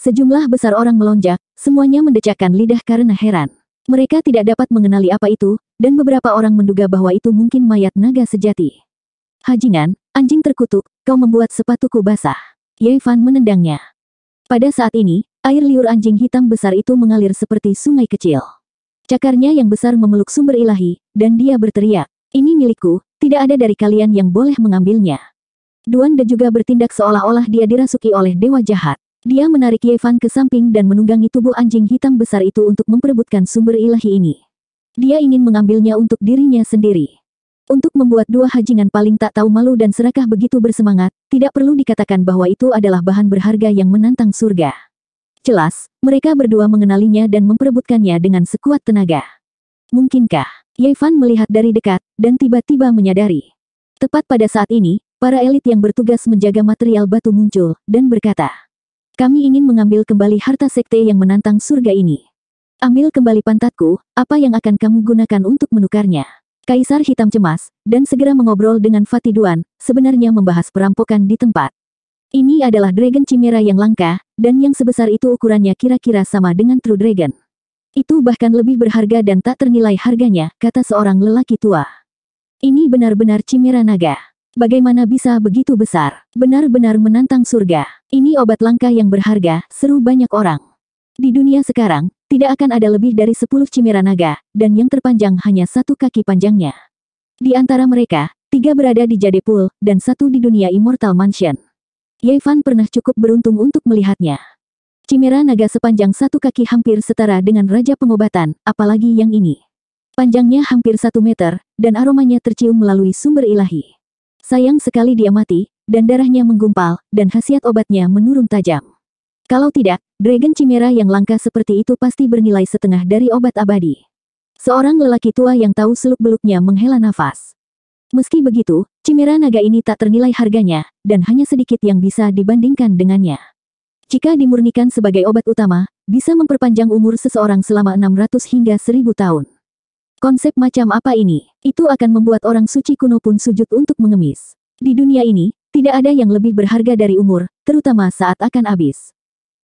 Sejumlah besar orang melonjak, semuanya mendecakkan lidah karena heran. Mereka tidak dapat mengenali apa itu, dan beberapa orang menduga bahwa itu mungkin mayat naga sejati. Hajingan, anjing terkutuk, kau membuat sepatuku basah. Fan menendangnya. Pada saat ini, air liur anjing hitam besar itu mengalir seperti sungai kecil. Cakarnya yang besar memeluk sumber ilahi, dan dia berteriak, ini milikku, tidak ada dari kalian yang boleh mengambilnya. Duan De juga bertindak seolah-olah dia dirasuki oleh dewa jahat. Dia menarik Yevan ke samping dan menunggangi tubuh anjing hitam besar itu untuk memperebutkan sumber ilahi ini. Dia ingin mengambilnya untuk dirinya sendiri. Untuk membuat dua hajingan paling tak tahu malu dan serakah begitu bersemangat, tidak perlu dikatakan bahwa itu adalah bahan berharga yang menantang surga. Jelas, mereka berdua mengenalinya dan memperebutkannya dengan sekuat tenaga. Mungkinkah? Yevan melihat dari dekat, dan tiba-tiba menyadari. Tepat pada saat ini, para elit yang bertugas menjaga material batu muncul, dan berkata, kami ingin mengambil kembali harta sekte yang menantang surga ini. Ambil kembali pantatku, apa yang akan kamu gunakan untuk menukarnya? Kaisar Hitam cemas, dan segera mengobrol dengan Fatiduan, sebenarnya membahas perampokan di tempat. Ini adalah Dragon Chimera yang langka, dan yang sebesar itu ukurannya kira-kira sama dengan True Dragon. Itu bahkan lebih berharga dan tak ternilai harganya, kata seorang lelaki tua. Ini benar-benar Chimera Naga. Bagaimana bisa begitu besar? Benar-benar menantang surga. Ini obat langka yang berharga, seru banyak orang. Di dunia sekarang, tidak akan ada lebih dari 10 cimera naga, dan yang terpanjang hanya satu kaki panjangnya. Di antara mereka, tiga berada di Jadepul, dan satu di dunia Immortal Mansion. Yevan pernah cukup beruntung untuk melihatnya. Cimera naga sepanjang satu kaki hampir setara dengan Raja Pengobatan, apalagi yang ini. Panjangnya hampir satu meter, dan aromanya tercium melalui sumber ilahi. Sayang sekali dia mati, dan darahnya menggumpal, dan khasiat obatnya menurun tajam. Kalau tidak, Dragon Chimera yang langka seperti itu pasti bernilai setengah dari obat abadi. Seorang lelaki tua yang tahu seluk-beluknya menghela nafas. Meski begitu, Chimera naga ini tak ternilai harganya, dan hanya sedikit yang bisa dibandingkan dengannya. Jika dimurnikan sebagai obat utama, bisa memperpanjang umur seseorang selama 600 hingga 1000 tahun. Konsep macam apa ini? Itu akan membuat orang suci kuno pun sujud untuk mengemis. Di dunia ini, tidak ada yang lebih berharga dari umur, terutama saat akan habis.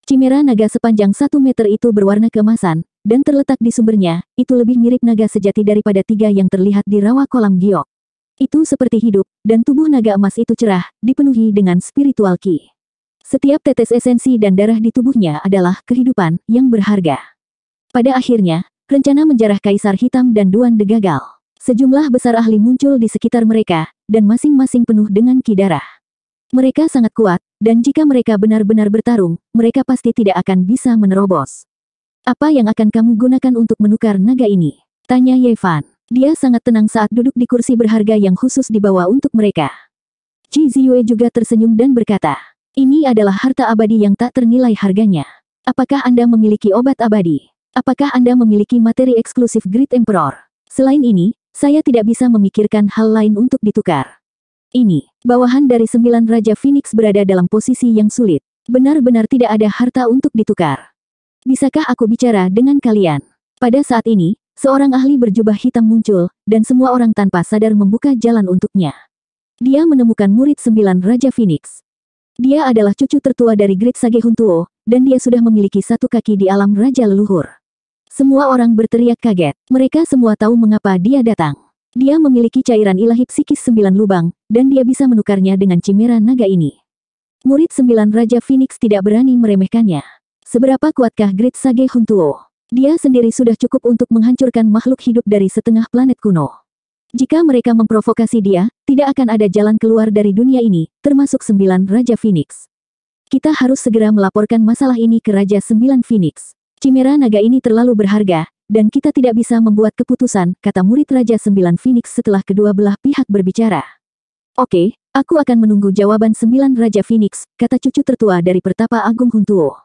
Cimera naga sepanjang satu meter itu berwarna kemasan, dan terletak di sumbernya, itu lebih mirip naga sejati daripada tiga yang terlihat di rawa kolam giok. Itu seperti hidup, dan tubuh naga emas itu cerah, dipenuhi dengan spiritual ki. Setiap tetes esensi dan darah di tubuhnya adalah kehidupan yang berharga. Pada akhirnya, rencana menjarah Kaisar Hitam dan Duan De gagal. Sejumlah besar ahli muncul di sekitar mereka, dan masing-masing penuh dengan darah. Mereka sangat kuat, dan jika mereka benar-benar bertarung, mereka pasti tidak akan bisa menerobos. Apa yang akan kamu gunakan untuk menukar naga ini? Tanya Yevan. Dia sangat tenang saat duduk di kursi berharga yang khusus dibawa untuk mereka. Ji Ziyue juga tersenyum dan berkata, ini adalah harta abadi yang tak ternilai harganya. Apakah Anda memiliki obat abadi? Apakah Anda memiliki materi eksklusif Great Emperor? Selain ini, saya tidak bisa memikirkan hal lain untuk ditukar. Ini, bawahan dari sembilan Raja Phoenix berada dalam posisi yang sulit. Benar-benar tidak ada harta untuk ditukar. Bisakah aku bicara dengan kalian? Pada saat ini, seorang ahli berjubah hitam muncul, dan semua orang tanpa sadar membuka jalan untuknya. Dia menemukan murid sembilan Raja Phoenix. Dia adalah cucu tertua dari Great Sage dan dia sudah memiliki satu kaki di alam Raja Leluhur. Semua orang berteriak kaget. Mereka semua tahu mengapa dia datang. Dia memiliki cairan ilahi psikis sembilan lubang, dan dia bisa menukarnya dengan cimera naga ini. Murid sembilan Raja Phoenix tidak berani meremehkannya. Seberapa kuatkah Great Sage Huntuo? Dia sendiri sudah cukup untuk menghancurkan makhluk hidup dari setengah planet kuno. Jika mereka memprovokasi dia, tidak akan ada jalan keluar dari dunia ini, termasuk sembilan Raja Phoenix. Kita harus segera melaporkan masalah ini ke Raja Sembilan Phoenix. Cimera naga ini terlalu berharga, dan kita tidak bisa membuat keputusan, kata murid Raja Sembilan Phoenix setelah kedua belah pihak berbicara. Oke, aku akan menunggu jawaban Sembilan Raja Phoenix, kata cucu tertua dari Pertapa Agung Huntuo.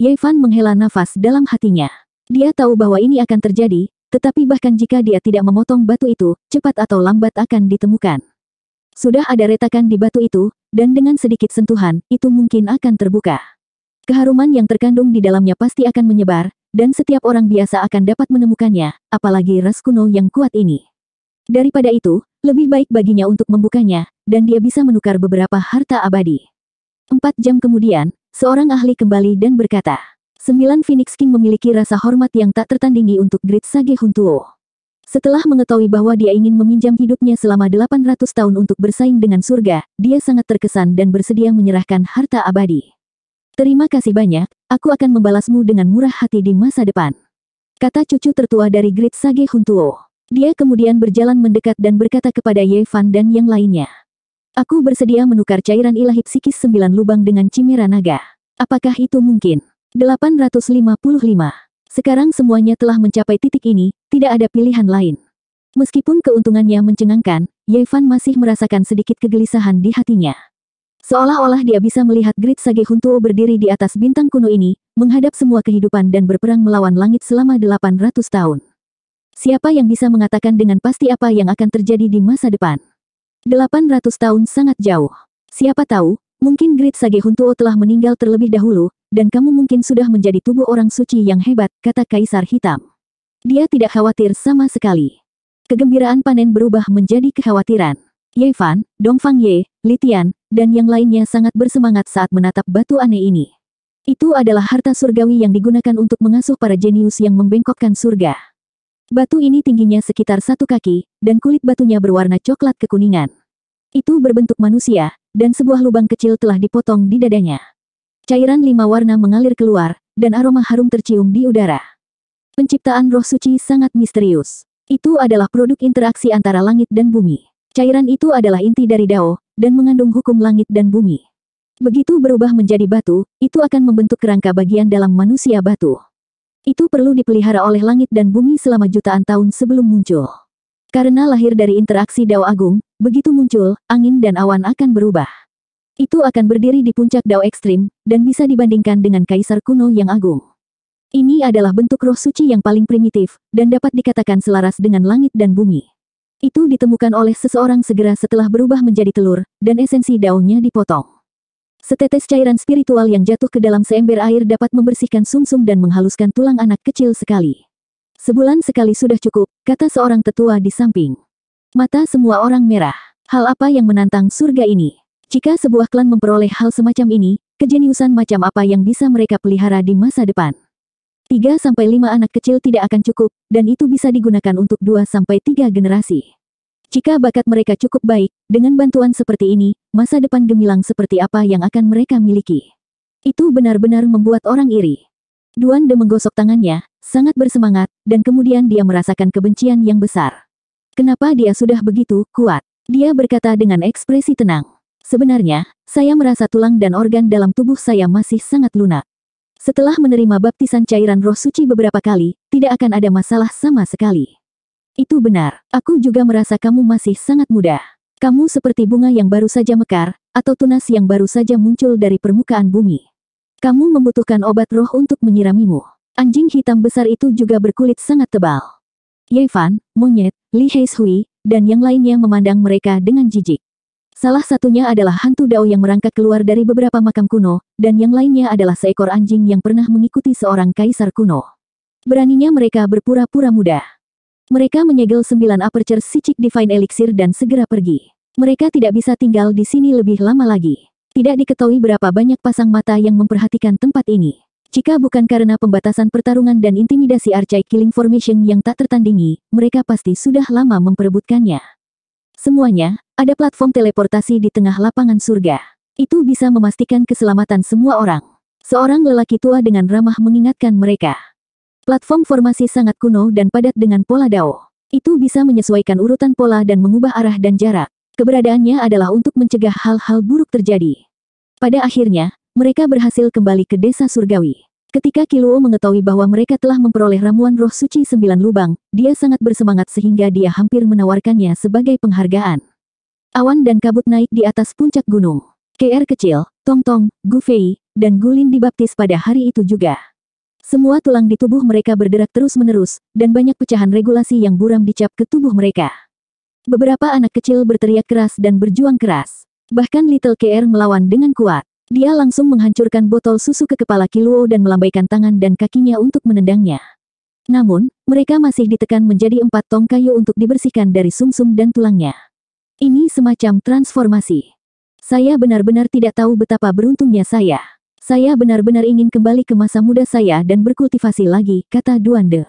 Yevan menghela nafas dalam hatinya. Dia tahu bahwa ini akan terjadi, tetapi bahkan jika dia tidak memotong batu itu, cepat atau lambat akan ditemukan. Sudah ada retakan di batu itu, dan dengan sedikit sentuhan, itu mungkin akan terbuka. Keharuman yang terkandung di dalamnya pasti akan menyebar, dan setiap orang biasa akan dapat menemukannya, apalagi ras kuno yang kuat ini. Daripada itu, lebih baik baginya untuk membukanya, dan dia bisa menukar beberapa harta abadi. Empat jam kemudian, seorang ahli kembali dan berkata, Sembilan Phoenix King memiliki rasa hormat yang tak tertandingi untuk Great Sage Huntuo. Setelah mengetahui bahwa dia ingin meminjam hidupnya selama 800 tahun untuk bersaing dengan surga, dia sangat terkesan dan bersedia menyerahkan harta abadi. Terima kasih banyak, aku akan membalasmu dengan murah hati di masa depan. Kata cucu tertua dari Great Sage Huntuo. Dia kemudian berjalan mendekat dan berkata kepada Ye Fan dan yang lainnya. Aku bersedia menukar cairan ilahi psikis sembilan lubang dengan cimera naga. Apakah itu mungkin? 855. Sekarang semuanya telah mencapai titik ini, tidak ada pilihan lain. Meskipun keuntungannya mencengangkan, Ye Fan masih merasakan sedikit kegelisahan di hatinya. Seolah-olah dia bisa melihat Grid Sage Huntuo berdiri di atas bintang kuno ini, menghadap semua kehidupan dan berperang melawan langit selama 800 tahun. Siapa yang bisa mengatakan dengan pasti apa yang akan terjadi di masa depan? 800 tahun sangat jauh. Siapa tahu, mungkin Grid Sage Huntuo telah meninggal terlebih dahulu, dan kamu mungkin sudah menjadi tubuh orang suci yang hebat, kata Kaisar Hitam. Dia tidak khawatir sama sekali. Kegembiraan panen berubah menjadi kekhawatiran. Ye Fan, Dong Fang Ye, Litian, dan yang lainnya sangat bersemangat saat menatap batu aneh ini. Itu adalah harta surgawi yang digunakan untuk mengasuh para jenius yang membengkokkan surga. Batu ini tingginya sekitar satu kaki, dan kulit batunya berwarna coklat kekuningan. Itu berbentuk manusia, dan sebuah lubang kecil telah dipotong di dadanya. Cairan lima warna mengalir keluar, dan aroma harum tercium di udara. Penciptaan roh suci sangat misterius. Itu adalah produk interaksi antara langit dan bumi. Cairan itu adalah inti dari Dao, dan mengandung hukum langit dan bumi. Begitu berubah menjadi batu, itu akan membentuk kerangka bagian dalam manusia batu. Itu perlu dipelihara oleh langit dan bumi selama jutaan tahun sebelum muncul. Karena lahir dari interaksi dao agung, begitu muncul, angin dan awan akan berubah. Itu akan berdiri di puncak dao ekstrim, dan bisa dibandingkan dengan kaisar kuno yang agung. Ini adalah bentuk roh suci yang paling primitif, dan dapat dikatakan selaras dengan langit dan bumi. Itu ditemukan oleh seseorang segera setelah berubah menjadi telur, dan esensi daunnya dipotong. Setetes cairan spiritual yang jatuh ke dalam seember air dapat membersihkan sumsum -sum dan menghaluskan tulang anak kecil sekali. Sebulan sekali sudah cukup, kata seorang tetua di samping. Mata semua orang merah. Hal apa yang menantang surga ini? Jika sebuah klan memperoleh hal semacam ini, kejeniusan macam apa yang bisa mereka pelihara di masa depan? sampai lima anak kecil tidak akan cukup, dan itu bisa digunakan untuk dua sampai tiga generasi. Jika bakat mereka cukup baik, dengan bantuan seperti ini, masa depan gemilang seperti apa yang akan mereka miliki. Itu benar-benar membuat orang iri. Duan De menggosok tangannya, sangat bersemangat, dan kemudian dia merasakan kebencian yang besar. Kenapa dia sudah begitu kuat? Dia berkata dengan ekspresi tenang. Sebenarnya, saya merasa tulang dan organ dalam tubuh saya masih sangat lunak. Setelah menerima baptisan cairan roh suci beberapa kali, tidak akan ada masalah sama sekali. Itu benar, aku juga merasa kamu masih sangat muda. Kamu seperti bunga yang baru saja mekar, atau tunas yang baru saja muncul dari permukaan bumi. Kamu membutuhkan obat roh untuk menyiramimu. Anjing hitam besar itu juga berkulit sangat tebal. Yevan, monyet, Li Heishui, dan yang lainnya memandang mereka dengan jijik. Salah satunya adalah hantu Dao yang merangkak keluar dari beberapa makam kuno, dan yang lainnya adalah seekor anjing yang pernah mengikuti seorang kaisar kuno. Beraninya mereka berpura-pura muda. Mereka menyegel sembilan aperture Sicik Divine Elixir dan segera pergi. Mereka tidak bisa tinggal di sini lebih lama lagi. Tidak diketahui berapa banyak pasang mata yang memperhatikan tempat ini. Jika bukan karena pembatasan pertarungan dan intimidasi Archai Killing Formation yang tak tertandingi, mereka pasti sudah lama memperebutkannya. Semuanya, ada platform teleportasi di tengah lapangan surga. Itu bisa memastikan keselamatan semua orang. Seorang lelaki tua dengan ramah mengingatkan mereka. Platform formasi sangat kuno dan padat dengan pola dao. Itu bisa menyesuaikan urutan pola dan mengubah arah dan jarak. Keberadaannya adalah untuk mencegah hal-hal buruk terjadi. Pada akhirnya, mereka berhasil kembali ke desa surgawi. Ketika Kiluo mengetahui bahwa mereka telah memperoleh ramuan roh suci sembilan lubang, dia sangat bersemangat sehingga dia hampir menawarkannya sebagai penghargaan. Awan dan kabut naik di atas puncak gunung. KR kecil, Tong Tong, Gu Fei, dan Gulin dibaptis pada hari itu juga. Semua tulang di tubuh mereka berderak terus-menerus, dan banyak pecahan regulasi yang buram dicap ke tubuh mereka. Beberapa anak kecil berteriak keras dan berjuang keras. Bahkan Little KR melawan dengan kuat. Dia langsung menghancurkan botol susu ke kepala Kiluo dan melambaikan tangan dan kakinya untuk menendangnya. Namun, mereka masih ditekan menjadi empat tong kayu untuk dibersihkan dari sumsum -sum dan tulangnya. Ini semacam transformasi. Saya benar-benar tidak tahu betapa beruntungnya saya. Saya benar-benar ingin kembali ke masa muda saya dan berkultivasi lagi, kata Duande.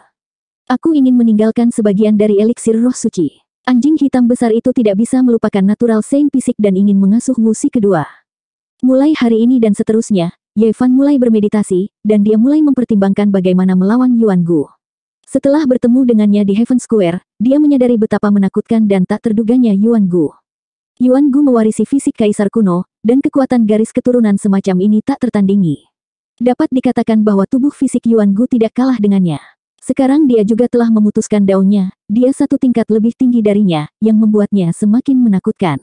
Aku ingin meninggalkan sebagian dari eliksir roh suci. Anjing hitam besar itu tidak bisa melupakan natural saint fisik dan ingin mengasuh musik kedua. Mulai hari ini dan seterusnya, Ye Fan mulai bermeditasi, dan dia mulai mempertimbangkan bagaimana melawan Yuan Gu. Setelah bertemu dengannya di Heaven Square, dia menyadari betapa menakutkan dan tak terduganya Yuan Gu. Yuan Gu mewarisi fisik kaisar kuno, dan kekuatan garis keturunan semacam ini tak tertandingi. Dapat dikatakan bahwa tubuh fisik Yuan Gu tidak kalah dengannya. Sekarang dia juga telah memutuskan daunnya, dia satu tingkat lebih tinggi darinya, yang membuatnya semakin menakutkan.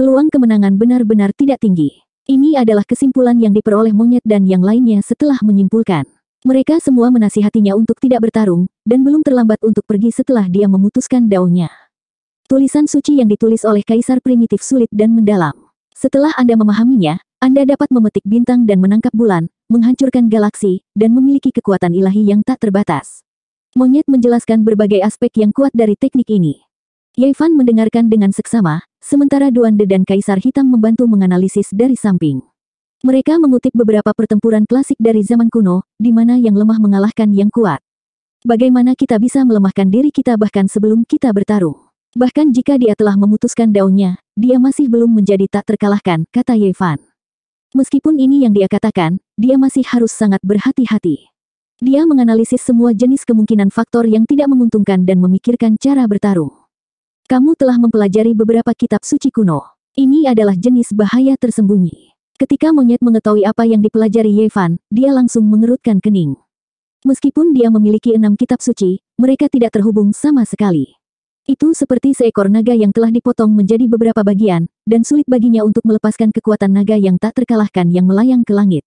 Peluang kemenangan benar-benar tidak tinggi. Ini adalah kesimpulan yang diperoleh monyet dan yang lainnya setelah menyimpulkan. Mereka semua menasihatinya untuk tidak bertarung, dan belum terlambat untuk pergi setelah dia memutuskan daunnya. Tulisan suci yang ditulis oleh Kaisar Primitif sulit dan mendalam. Setelah Anda memahaminya, Anda dapat memetik bintang dan menangkap bulan, menghancurkan galaksi, dan memiliki kekuatan ilahi yang tak terbatas. Monyet menjelaskan berbagai aspek yang kuat dari teknik ini. Yevan mendengarkan dengan seksama, sementara Duan Duande dan Kaisar Hitam membantu menganalisis dari samping. Mereka mengutip beberapa pertempuran klasik dari zaman kuno, di mana yang lemah mengalahkan yang kuat. Bagaimana kita bisa melemahkan diri kita bahkan sebelum kita bertarung? Bahkan jika dia telah memutuskan daunnya, dia masih belum menjadi tak terkalahkan, kata Yevan. Meskipun ini yang dia katakan, dia masih harus sangat berhati-hati. Dia menganalisis semua jenis kemungkinan faktor yang tidak menguntungkan dan memikirkan cara bertarung. Kamu telah mempelajari beberapa kitab suci kuno. Ini adalah jenis bahaya tersembunyi. Ketika monyet mengetahui apa yang dipelajari Yevan, dia langsung mengerutkan kening. Meskipun dia memiliki enam kitab suci, mereka tidak terhubung sama sekali. Itu seperti seekor naga yang telah dipotong menjadi beberapa bagian, dan sulit baginya untuk melepaskan kekuatan naga yang tak terkalahkan yang melayang ke langit.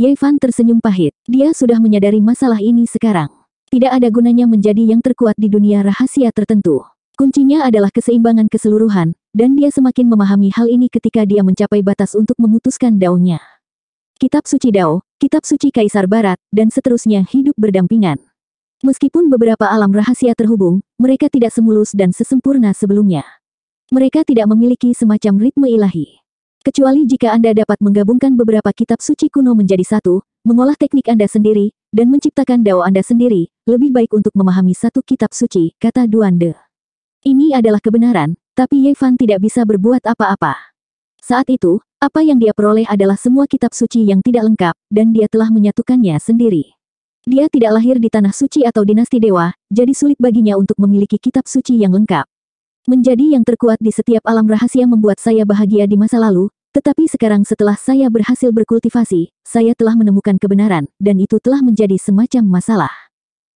Yevan tersenyum pahit. Dia sudah menyadari masalah ini sekarang. Tidak ada gunanya menjadi yang terkuat di dunia rahasia tertentu. Kuncinya adalah keseimbangan keseluruhan, dan dia semakin memahami hal ini ketika dia mencapai batas untuk memutuskan daunnya. Kitab Suci Dao, Kitab Suci Kaisar Barat, dan seterusnya hidup berdampingan. Meskipun beberapa alam rahasia terhubung, mereka tidak semulus dan sesempurna sebelumnya. Mereka tidak memiliki semacam ritme ilahi. Kecuali jika Anda dapat menggabungkan beberapa kitab suci kuno menjadi satu, mengolah teknik Anda sendiri, dan menciptakan dao Anda sendiri, lebih baik untuk memahami satu kitab suci, kata Duande. Ini adalah kebenaran, tapi Ye Fan tidak bisa berbuat apa-apa. Saat itu, apa yang dia peroleh adalah semua kitab suci yang tidak lengkap, dan dia telah menyatukannya sendiri. Dia tidak lahir di tanah suci atau dinasti dewa, jadi sulit baginya untuk memiliki kitab suci yang lengkap. Menjadi yang terkuat di setiap alam rahasia membuat saya bahagia di masa lalu, tetapi sekarang setelah saya berhasil berkultivasi, saya telah menemukan kebenaran, dan itu telah menjadi semacam masalah.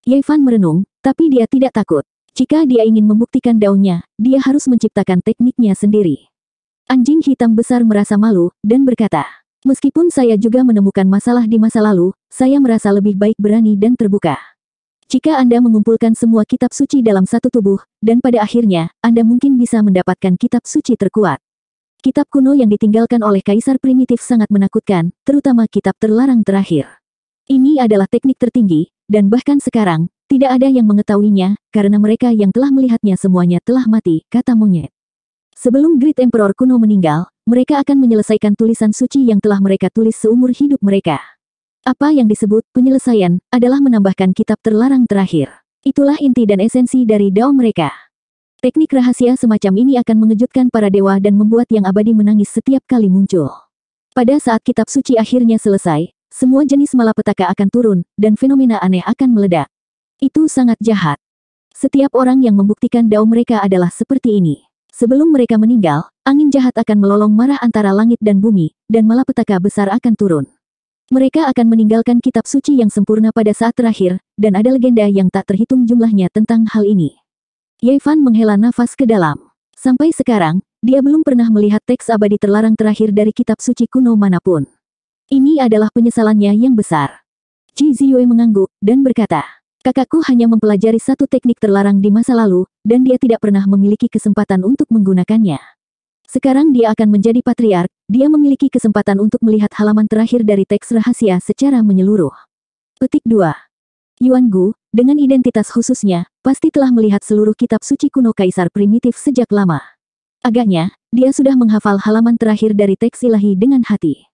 Yevan merenung, tapi dia tidak takut. Jika dia ingin membuktikan daunnya, dia harus menciptakan tekniknya sendiri. Anjing hitam besar merasa malu, dan berkata, Meskipun saya juga menemukan masalah di masa lalu, saya merasa lebih baik berani dan terbuka. Jika Anda mengumpulkan semua kitab suci dalam satu tubuh, dan pada akhirnya, Anda mungkin bisa mendapatkan kitab suci terkuat. Kitab kuno yang ditinggalkan oleh kaisar primitif sangat menakutkan, terutama kitab terlarang terakhir. Ini adalah teknik tertinggi, dan bahkan sekarang, tidak ada yang mengetahuinya, karena mereka yang telah melihatnya semuanya telah mati, kata monyet. Sebelum Great Emperor kuno meninggal, mereka akan menyelesaikan tulisan suci yang telah mereka tulis seumur hidup mereka. Apa yang disebut penyelesaian adalah menambahkan kitab terlarang terakhir. Itulah inti dan esensi dari dao mereka. Teknik rahasia semacam ini akan mengejutkan para dewa dan membuat yang abadi menangis setiap kali muncul. Pada saat kitab suci akhirnya selesai, semua jenis malapetaka akan turun, dan fenomena aneh akan meledak. Itu sangat jahat. Setiap orang yang membuktikan dao mereka adalah seperti ini. Sebelum mereka meninggal, angin jahat akan melolong marah antara langit dan bumi, dan malapetaka besar akan turun. Mereka akan meninggalkan kitab suci yang sempurna pada saat terakhir, dan ada legenda yang tak terhitung jumlahnya tentang hal ini. Yifan menghela nafas ke dalam. Sampai sekarang, dia belum pernah melihat teks abadi terlarang terakhir dari kitab suci kuno manapun. Ini adalah penyesalannya yang besar. Ji Ziyue mengangguk dan berkata, Kakakku hanya mempelajari satu teknik terlarang di masa lalu, dan dia tidak pernah memiliki kesempatan untuk menggunakannya. Sekarang dia akan menjadi patriark, dia memiliki kesempatan untuk melihat halaman terakhir dari teks rahasia secara menyeluruh. Petik 2. Yuan Gu, dengan identitas khususnya, pasti telah melihat seluruh kitab suci kuno kaisar primitif sejak lama. Agaknya, dia sudah menghafal halaman terakhir dari teks ilahi dengan hati.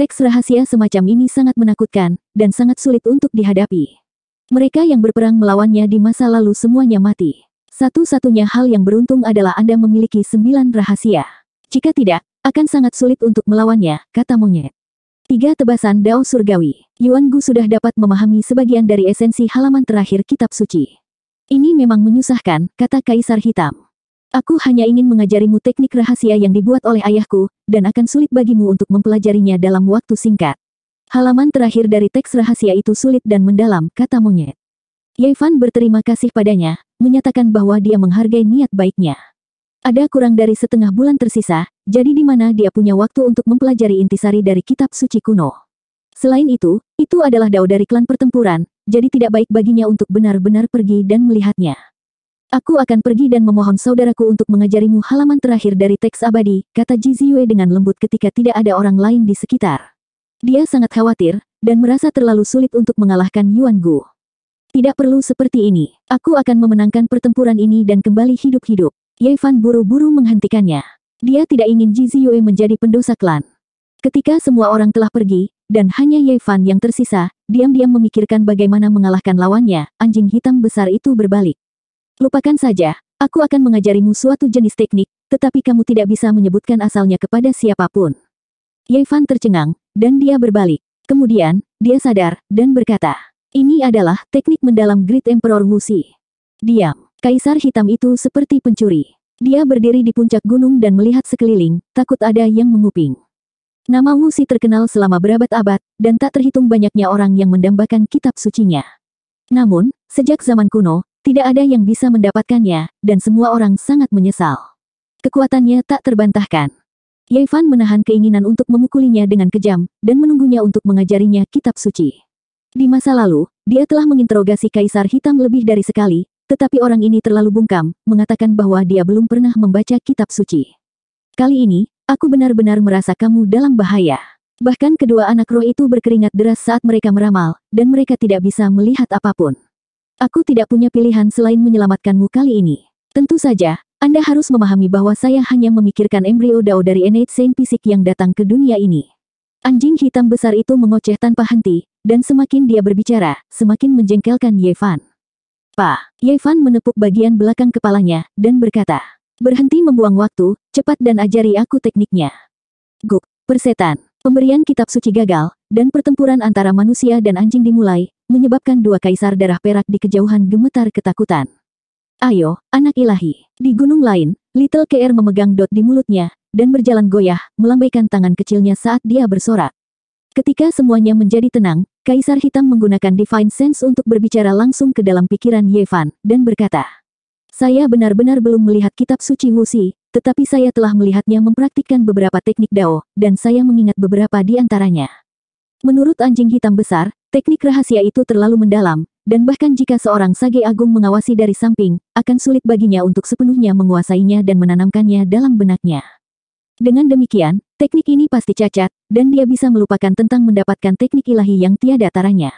Teks rahasia semacam ini sangat menakutkan, dan sangat sulit untuk dihadapi. Mereka yang berperang melawannya di masa lalu semuanya mati. Satu-satunya hal yang beruntung adalah Anda memiliki sembilan rahasia. Jika tidak, akan sangat sulit untuk melawannya, kata monyet. Tiga tebasan Dao Surgawi. Yuan Gu sudah dapat memahami sebagian dari esensi halaman terakhir kitab suci. Ini memang menyusahkan, kata Kaisar Hitam. Aku hanya ingin mengajarimu teknik rahasia yang dibuat oleh ayahku, dan akan sulit bagimu untuk mempelajarinya dalam waktu singkat. Halaman terakhir dari teks rahasia itu sulit dan mendalam, kata monyet. Yevan berterima kasih padanya, menyatakan bahwa dia menghargai niat baiknya. Ada kurang dari setengah bulan tersisa, jadi di mana dia punya waktu untuk mempelajari intisari dari kitab suci kuno. Selain itu, itu adalah dao dari klan pertempuran, jadi tidak baik baginya untuk benar-benar pergi dan melihatnya. Aku akan pergi dan memohon saudaraku untuk mengajarimu halaman terakhir dari teks abadi, kata Jiziyue dengan lembut ketika tidak ada orang lain di sekitar. Dia sangat khawatir, dan merasa terlalu sulit untuk mengalahkan Yuan Gu. Tidak perlu seperti ini. Aku akan memenangkan pertempuran ini dan kembali hidup-hidup. Ye Fan buru-buru menghentikannya. Dia tidak ingin Ji Ziyue menjadi pendosa klan. Ketika semua orang telah pergi, dan hanya Ye Fan yang tersisa, diam-diam memikirkan bagaimana mengalahkan lawannya, anjing hitam besar itu berbalik. Lupakan saja, aku akan mengajarimu suatu jenis teknik, tetapi kamu tidak bisa menyebutkan asalnya kepada siapapun. Ye Fan tercengang, dan dia berbalik. Kemudian, dia sadar, dan berkata, ini adalah teknik mendalam Great Emperor Wuxi. Diam. Kaisar hitam itu seperti pencuri. Dia berdiri di puncak gunung dan melihat sekeliling, takut ada yang menguping. Nama Wuxi terkenal selama berabad-abad, dan tak terhitung banyaknya orang yang mendambakan kitab sucinya. Namun, sejak zaman kuno, tidak ada yang bisa mendapatkannya, dan semua orang sangat menyesal. Kekuatannya tak terbantahkan. Fan menahan keinginan untuk memukulinya dengan kejam, dan menunggunya untuk mengajarinya kitab suci. Di masa lalu, dia telah menginterogasi Kaisar Hitam lebih dari sekali, tetapi orang ini terlalu bungkam, mengatakan bahwa dia belum pernah membaca kitab suci. Kali ini, aku benar-benar merasa kamu dalam bahaya. Bahkan kedua anak roh itu berkeringat deras saat mereka meramal, dan mereka tidak bisa melihat apapun. Aku tidak punya pilihan selain menyelamatkanmu kali ini. Tentu saja, anda harus memahami bahwa saya hanya memikirkan embrio Dao dari Saint Pisik yang datang ke dunia ini. Anjing hitam besar itu mengoceh tanpa henti, dan semakin dia berbicara, semakin menjengkelkan Yevan. Pa, Yevan menepuk bagian belakang kepalanya, dan berkata, Berhenti membuang waktu, cepat dan ajari aku tekniknya. Guk, persetan, pemberian kitab suci gagal, dan pertempuran antara manusia dan anjing dimulai, menyebabkan dua kaisar darah perak di kejauhan gemetar ketakutan. Ayo, anak ilahi. Di gunung lain, Little KR memegang dot di mulutnya, dan berjalan goyah, melambaikan tangan kecilnya saat dia bersorak. Ketika semuanya menjadi tenang, Kaisar Hitam menggunakan Divine Sense untuk berbicara langsung ke dalam pikiran Yevan, dan berkata, Saya benar-benar belum melihat kitab suci Wusi, tetapi saya telah melihatnya mempraktikkan beberapa teknik Dao, dan saya mengingat beberapa di antaranya. Menurut anjing hitam besar, teknik rahasia itu terlalu mendalam, dan bahkan jika seorang sage agung mengawasi dari samping, akan sulit baginya untuk sepenuhnya menguasainya dan menanamkannya dalam benaknya. Dengan demikian, teknik ini pasti cacat, dan dia bisa melupakan tentang mendapatkan teknik ilahi yang tiada taranya.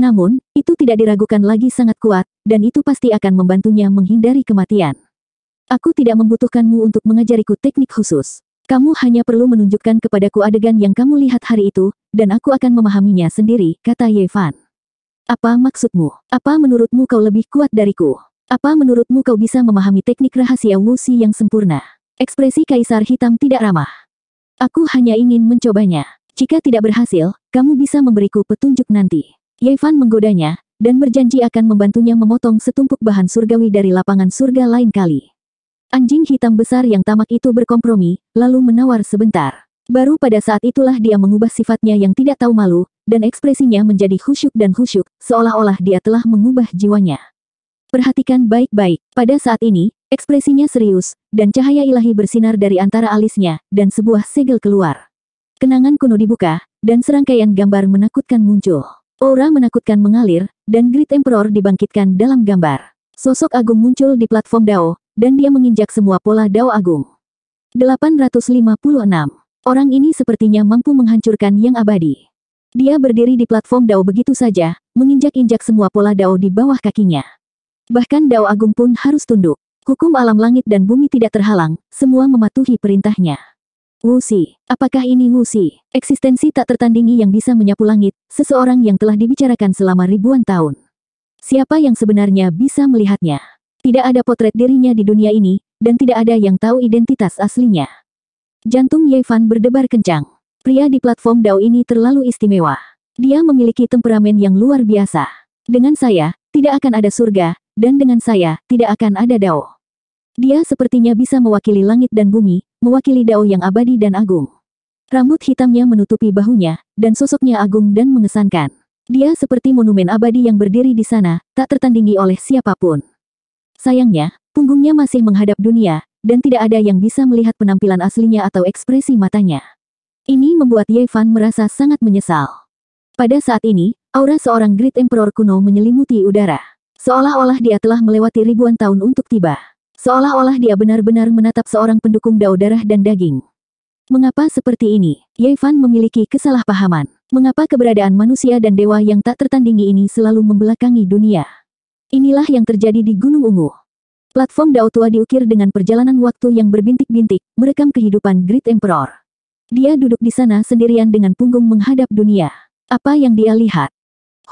Namun, itu tidak diragukan lagi sangat kuat, dan itu pasti akan membantunya menghindari kematian. Aku tidak membutuhkanmu untuk mengajariku teknik khusus. Kamu hanya perlu menunjukkan kepadaku adegan yang kamu lihat hari itu, dan aku akan memahaminya sendiri, kata Yevan. Apa maksudmu? Apa menurutmu kau lebih kuat dariku? Apa menurutmu kau bisa memahami teknik rahasia Wuxi yang sempurna? Ekspresi kaisar hitam tidak ramah. Aku hanya ingin mencobanya. Jika tidak berhasil, kamu bisa memberiku petunjuk nanti. Yevan menggodanya, dan berjanji akan membantunya memotong setumpuk bahan surgawi dari lapangan surga lain kali. Anjing hitam besar yang tamak itu berkompromi, lalu menawar sebentar. Baru pada saat itulah dia mengubah sifatnya yang tidak tahu malu, dan ekspresinya menjadi khusyuk dan khusyuk, seolah-olah dia telah mengubah jiwanya. Perhatikan baik-baik, pada saat ini, ekspresinya serius, dan cahaya ilahi bersinar dari antara alisnya, dan sebuah segel keluar. Kenangan kuno dibuka, dan serangkaian gambar menakutkan muncul. Aura menakutkan mengalir, dan Great Emperor dibangkitkan dalam gambar. Sosok agung muncul di platform Dao, dan dia menginjak semua pola dao agung. 856. Orang ini sepertinya mampu menghancurkan yang abadi. Dia berdiri di platform dao begitu saja, menginjak-injak semua pola dao di bawah kakinya. Bahkan dao agung pun harus tunduk. Hukum alam langit dan bumi tidak terhalang, semua mematuhi perintahnya. Wusi, apakah ini Wusi? Eksistensi tak tertandingi yang bisa menyapu langit, seseorang yang telah dibicarakan selama ribuan tahun. Siapa yang sebenarnya bisa melihatnya? Tidak ada potret dirinya di dunia ini, dan tidak ada yang tahu identitas aslinya. Jantung Fan berdebar kencang. Pria di platform Dao ini terlalu istimewa. Dia memiliki temperamen yang luar biasa. Dengan saya, tidak akan ada surga, dan dengan saya, tidak akan ada Dao. Dia sepertinya bisa mewakili langit dan bumi, mewakili Dao yang abadi dan agung. Rambut hitamnya menutupi bahunya, dan sosoknya agung dan mengesankan. Dia seperti monumen abadi yang berdiri di sana, tak tertandingi oleh siapapun. Sayangnya, punggungnya masih menghadap dunia, dan tidak ada yang bisa melihat penampilan aslinya atau ekspresi matanya. Ini membuat Ye Fan merasa sangat menyesal. Pada saat ini, aura seorang Great Emperor kuno menyelimuti udara. Seolah-olah dia telah melewati ribuan tahun untuk tiba. Seolah-olah dia benar-benar menatap seorang pendukung dao darah dan daging. Mengapa seperti ini? Yevan memiliki kesalahpahaman. Mengapa keberadaan manusia dan dewa yang tak tertandingi ini selalu membelakangi dunia? Inilah yang terjadi di Gunung Ungu. Platform Dao Tua diukir dengan perjalanan waktu yang berbintik-bintik, merekam kehidupan Great Emperor. Dia duduk di sana sendirian dengan punggung menghadap dunia. Apa yang dia lihat?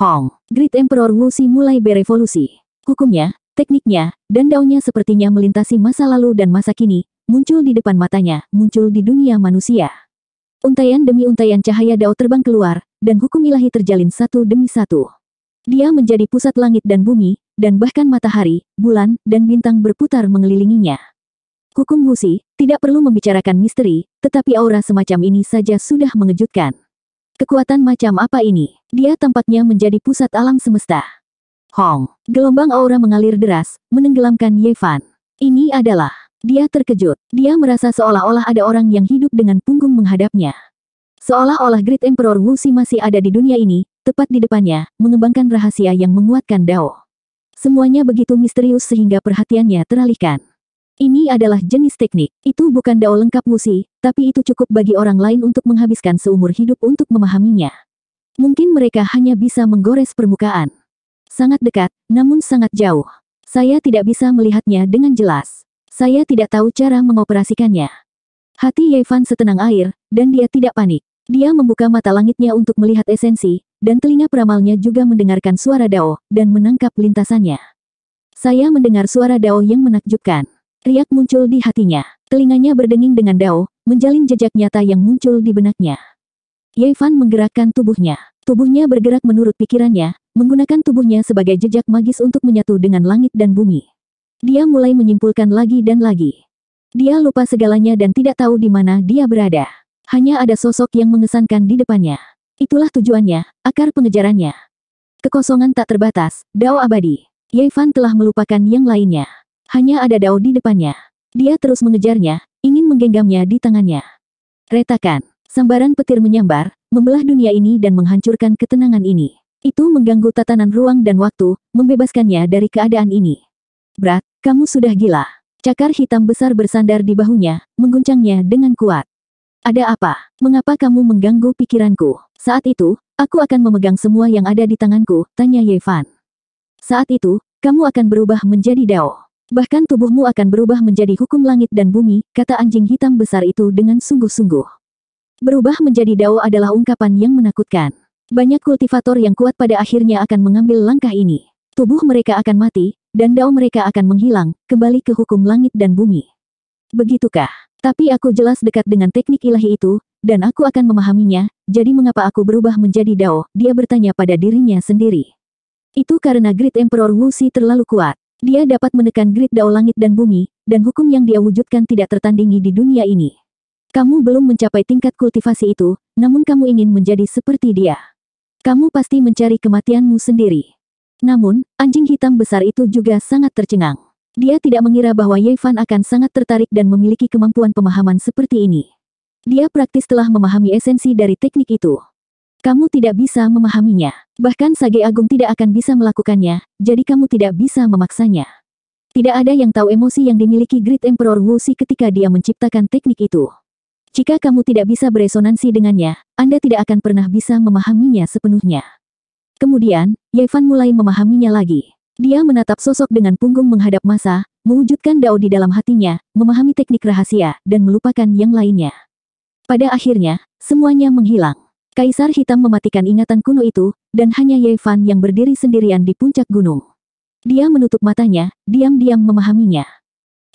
Hong, Great Emperor Wu si mulai berevolusi. Hukumnya, tekniknya, dan daunnya sepertinya melintasi masa lalu dan masa kini, muncul di depan matanya, muncul di dunia manusia. Untaian demi untaian cahaya Dao terbang keluar, dan hukum ilahi terjalin satu demi satu. Dia menjadi pusat langit dan bumi, dan bahkan matahari, bulan, dan bintang berputar mengelilinginya. Hukum Wuxi, tidak perlu membicarakan misteri, tetapi aura semacam ini saja sudah mengejutkan. Kekuatan macam apa ini? Dia tampaknya menjadi pusat alam semesta. Hong, gelombang aura mengalir deras, menenggelamkan Ye Fan. Ini adalah, dia terkejut. Dia merasa seolah-olah ada orang yang hidup dengan punggung menghadapnya. Seolah-olah Great Emperor Wuxi masih ada di dunia ini, tepat di depannya, mengembangkan rahasia yang menguatkan Dao. Semuanya begitu misterius sehingga perhatiannya teralihkan. Ini adalah jenis teknik, itu bukan dao lengkap musi, tapi itu cukup bagi orang lain untuk menghabiskan seumur hidup untuk memahaminya. Mungkin mereka hanya bisa menggores permukaan. Sangat dekat, namun sangat jauh. Saya tidak bisa melihatnya dengan jelas. Saya tidak tahu cara mengoperasikannya. Hati Yevan setenang air, dan dia tidak panik. Dia membuka mata langitnya untuk melihat esensi, dan telinga peramalnya juga mendengarkan suara Dao, dan menangkap lintasannya. Saya mendengar suara Dao yang menakjubkan. Riak muncul di hatinya. Telinganya berdenging dengan Dao, menjalin jejak nyata yang muncul di benaknya. Fan menggerakkan tubuhnya. Tubuhnya bergerak menurut pikirannya, menggunakan tubuhnya sebagai jejak magis untuk menyatu dengan langit dan bumi. Dia mulai menyimpulkan lagi dan lagi. Dia lupa segalanya dan tidak tahu di mana dia berada. Hanya ada sosok yang mengesankan di depannya. Itulah tujuannya, akar pengejarannya. Kekosongan tak terbatas, dao abadi. Fan telah melupakan yang lainnya. Hanya ada dao di depannya. Dia terus mengejarnya, ingin menggenggamnya di tangannya. Retakan, sambaran petir menyambar, membelah dunia ini dan menghancurkan ketenangan ini. Itu mengganggu tatanan ruang dan waktu, membebaskannya dari keadaan ini. Brat, kamu sudah gila. Cakar hitam besar bersandar di bahunya, mengguncangnya dengan kuat. Ada apa? Mengapa kamu mengganggu pikiranku? Saat itu, aku akan memegang semua yang ada di tanganku, tanya Yevan. Saat itu, kamu akan berubah menjadi Dao. Bahkan tubuhmu akan berubah menjadi hukum langit dan bumi, kata anjing hitam besar itu dengan sungguh-sungguh. Berubah menjadi Dao adalah ungkapan yang menakutkan. Banyak kultivator yang kuat pada akhirnya akan mengambil langkah ini. Tubuh mereka akan mati, dan Dao mereka akan menghilang, kembali ke hukum langit dan bumi. Begitukah? Tapi aku jelas dekat dengan teknik ilahi itu, dan aku akan memahaminya, jadi mengapa aku berubah menjadi Dao? Dia bertanya pada dirinya sendiri. Itu karena Great Emperor Wu Xi terlalu kuat. Dia dapat menekan Great Dao langit dan bumi, dan hukum yang dia wujudkan tidak tertandingi di dunia ini. Kamu belum mencapai tingkat kultivasi itu, namun kamu ingin menjadi seperti dia. Kamu pasti mencari kematianmu sendiri. Namun, anjing hitam besar itu juga sangat tercengang. Dia tidak mengira bahwa Fan akan sangat tertarik dan memiliki kemampuan pemahaman seperti ini. Dia praktis telah memahami esensi dari teknik itu. Kamu tidak bisa memahaminya. Bahkan Sage Agung tidak akan bisa melakukannya, jadi kamu tidak bisa memaksanya. Tidak ada yang tahu emosi yang dimiliki Great Emperor Wu si ketika dia menciptakan teknik itu. Jika kamu tidak bisa beresonansi dengannya, Anda tidak akan pernah bisa memahaminya sepenuhnya. Kemudian, Yevan mulai memahaminya lagi. Dia menatap sosok dengan punggung menghadap masa, mewujudkan dao di dalam hatinya, memahami teknik rahasia, dan melupakan yang lainnya. Pada akhirnya, semuanya menghilang. Kaisar Hitam mematikan ingatan kuno itu, dan hanya Ye Fan yang berdiri sendirian di puncak gunung. Dia menutup matanya, diam-diam memahaminya.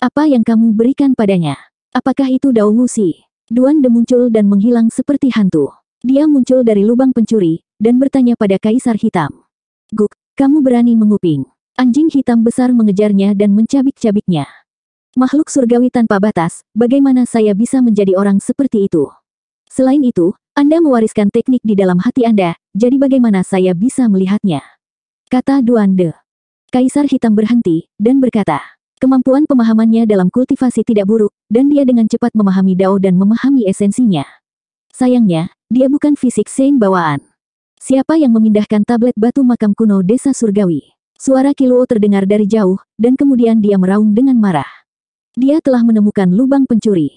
Apa yang kamu berikan padanya? Apakah itu Dao Musi? Duan De muncul dan menghilang seperti hantu. Dia muncul dari lubang pencuri, dan bertanya pada Kaisar Hitam. Guk, kamu berani menguping. Anjing hitam besar mengejarnya dan mencabik-cabiknya. Makhluk surgawi tanpa batas, bagaimana saya bisa menjadi orang seperti itu? Selain itu, Anda mewariskan teknik di dalam hati Anda, jadi bagaimana saya bisa melihatnya? Kata Duande. Kaisar hitam berhenti, dan berkata, kemampuan pemahamannya dalam kultivasi tidak buruk, dan dia dengan cepat memahami Dao dan memahami esensinya. Sayangnya, dia bukan fisik Sein bawaan. Siapa yang memindahkan tablet batu makam kuno desa surgawi? Suara Kiluo terdengar dari jauh, dan kemudian dia meraung dengan marah. Dia telah menemukan lubang pencuri.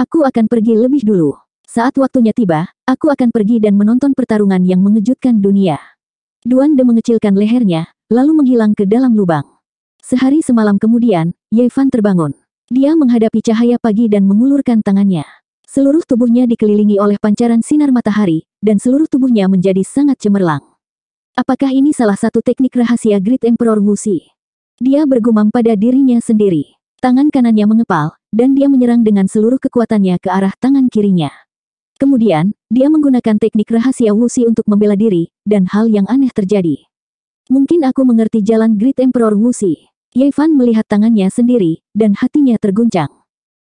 Aku akan pergi lebih dulu. Saat waktunya tiba, aku akan pergi dan menonton pertarungan yang mengejutkan dunia. Duan De mengecilkan lehernya, lalu menghilang ke dalam lubang. Sehari semalam kemudian, Yevan terbangun. Dia menghadapi cahaya pagi dan mengulurkan tangannya. Seluruh tubuhnya dikelilingi oleh pancaran sinar matahari, dan seluruh tubuhnya menjadi sangat cemerlang. Apakah ini salah satu teknik rahasia Great Emperor Wuxi? Dia bergumam pada dirinya sendiri. Tangan kanannya mengepal, dan dia menyerang dengan seluruh kekuatannya ke arah tangan kirinya. Kemudian, dia menggunakan teknik rahasia Wuxi untuk membela diri, dan hal yang aneh terjadi. Mungkin aku mengerti jalan Great Emperor Wuxi. Yevan melihat tangannya sendiri, dan hatinya terguncang.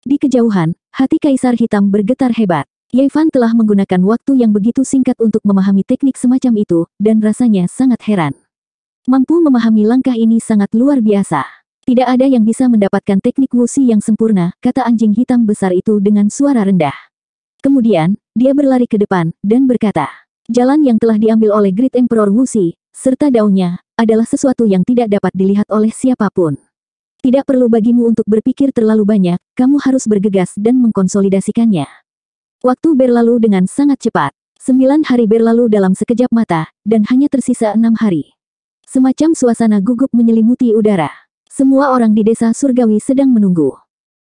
Di kejauhan, hati Kaisar Hitam bergetar hebat. Yevan telah menggunakan waktu yang begitu singkat untuk memahami teknik semacam itu, dan rasanya sangat heran. Mampu memahami langkah ini sangat luar biasa. Tidak ada yang bisa mendapatkan teknik wusi yang sempurna, kata anjing hitam besar itu dengan suara rendah. Kemudian, dia berlari ke depan, dan berkata, jalan yang telah diambil oleh Great Emperor Wusi, serta daunnya, adalah sesuatu yang tidak dapat dilihat oleh siapapun. Tidak perlu bagimu untuk berpikir terlalu banyak, kamu harus bergegas dan mengkonsolidasikannya. Waktu berlalu dengan sangat cepat. Sembilan hari berlalu dalam sekejap mata, dan hanya tersisa enam hari. Semacam suasana gugup menyelimuti udara. Semua orang di desa surgawi sedang menunggu.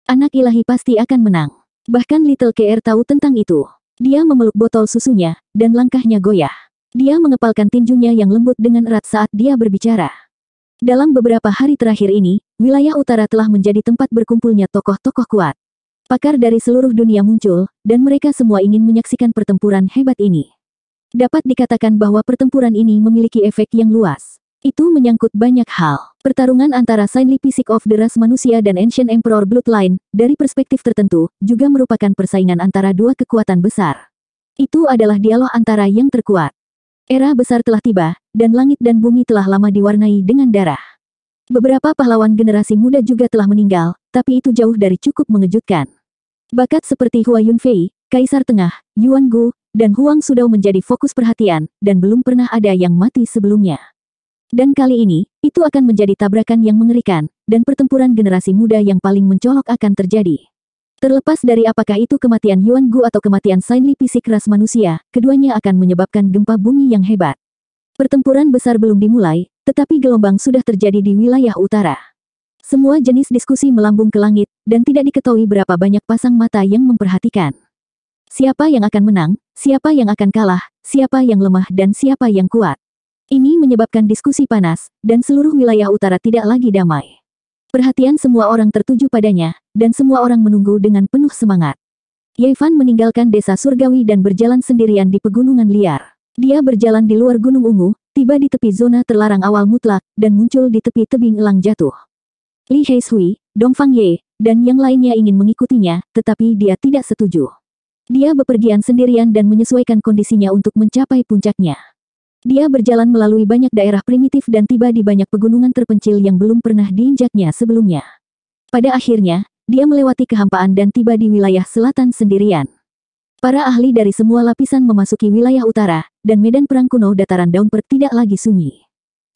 Anak ilahi pasti akan menang. Bahkan Little KR tahu tentang itu. Dia memeluk botol susunya, dan langkahnya goyah. Dia mengepalkan tinjunya yang lembut dengan erat saat dia berbicara. Dalam beberapa hari terakhir ini, wilayah utara telah menjadi tempat berkumpulnya tokoh-tokoh kuat. Pakar dari seluruh dunia muncul, dan mereka semua ingin menyaksikan pertempuran hebat ini. Dapat dikatakan bahwa pertempuran ini memiliki efek yang luas. Itu menyangkut banyak hal. Pertarungan antara Saintly Pisik of the Ras Manusia dan Ancient Emperor Bloodline, dari perspektif tertentu, juga merupakan persaingan antara dua kekuatan besar. Itu adalah dialog antara yang terkuat. Era besar telah tiba, dan langit dan bumi telah lama diwarnai dengan darah. Beberapa pahlawan generasi muda juga telah meninggal, tapi itu jauh dari cukup mengejutkan. Bakat seperti Hua Yunfei, Kaisar Tengah, Yuan Gu, dan Huang sudah menjadi fokus perhatian, dan belum pernah ada yang mati sebelumnya. Dan kali ini, itu akan menjadi tabrakan yang mengerikan, dan pertempuran generasi muda yang paling mencolok akan terjadi. Terlepas dari apakah itu kematian Yuan Gu atau kematian Sainli fisik ras manusia, keduanya akan menyebabkan gempa bumi yang hebat. Pertempuran besar belum dimulai, tetapi gelombang sudah terjadi di wilayah utara. Semua jenis diskusi melambung ke langit, dan tidak diketahui berapa banyak pasang mata yang memperhatikan. Siapa yang akan menang, siapa yang akan kalah, siapa yang lemah dan siapa yang kuat. Ini menyebabkan diskusi panas, dan seluruh wilayah utara tidak lagi damai. Perhatian semua orang tertuju padanya, dan semua orang menunggu dengan penuh semangat. Yifan meninggalkan desa surgawi dan berjalan sendirian di pegunungan liar. Dia berjalan di luar Gunung Ungu, tiba di tepi zona terlarang awal mutlak, dan muncul di tepi tebing elang jatuh. Li Heishui, Dongfang Ye, dan yang lainnya ingin mengikutinya, tetapi dia tidak setuju. Dia bepergian sendirian dan menyesuaikan kondisinya untuk mencapai puncaknya. Dia berjalan melalui banyak daerah primitif dan tiba di banyak pegunungan terpencil yang belum pernah diinjaknya sebelumnya. Pada akhirnya, dia melewati kehampaan dan tiba di wilayah selatan sendirian. Para ahli dari semua lapisan memasuki wilayah utara, dan medan perang kuno dataran per tidak lagi sunyi.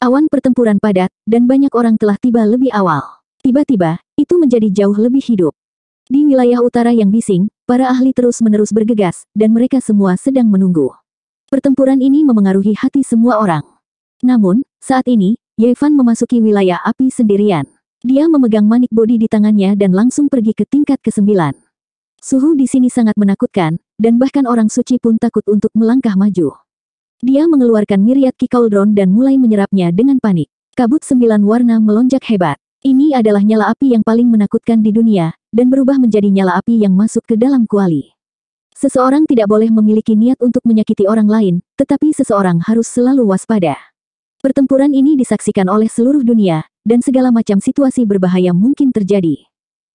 Awan pertempuran padat, dan banyak orang telah tiba lebih awal. Tiba-tiba, itu menjadi jauh lebih hidup. Di wilayah utara yang bising, para ahli terus-menerus bergegas, dan mereka semua sedang menunggu. Pertempuran ini memengaruhi hati semua orang. Namun, saat ini, Yevan memasuki wilayah api sendirian. Dia memegang manik bodi di tangannya dan langsung pergi ke tingkat ke-9. Suhu di sini sangat menakutkan, dan bahkan orang suci pun takut untuk melangkah maju. Dia mengeluarkan miriat kikauldron dan mulai menyerapnya dengan panik. Kabut sembilan warna melonjak hebat. Ini adalah nyala api yang paling menakutkan di dunia, dan berubah menjadi nyala api yang masuk ke dalam kuali. Seseorang tidak boleh memiliki niat untuk menyakiti orang lain, tetapi seseorang harus selalu waspada. Pertempuran ini disaksikan oleh seluruh dunia, dan segala macam situasi berbahaya mungkin terjadi.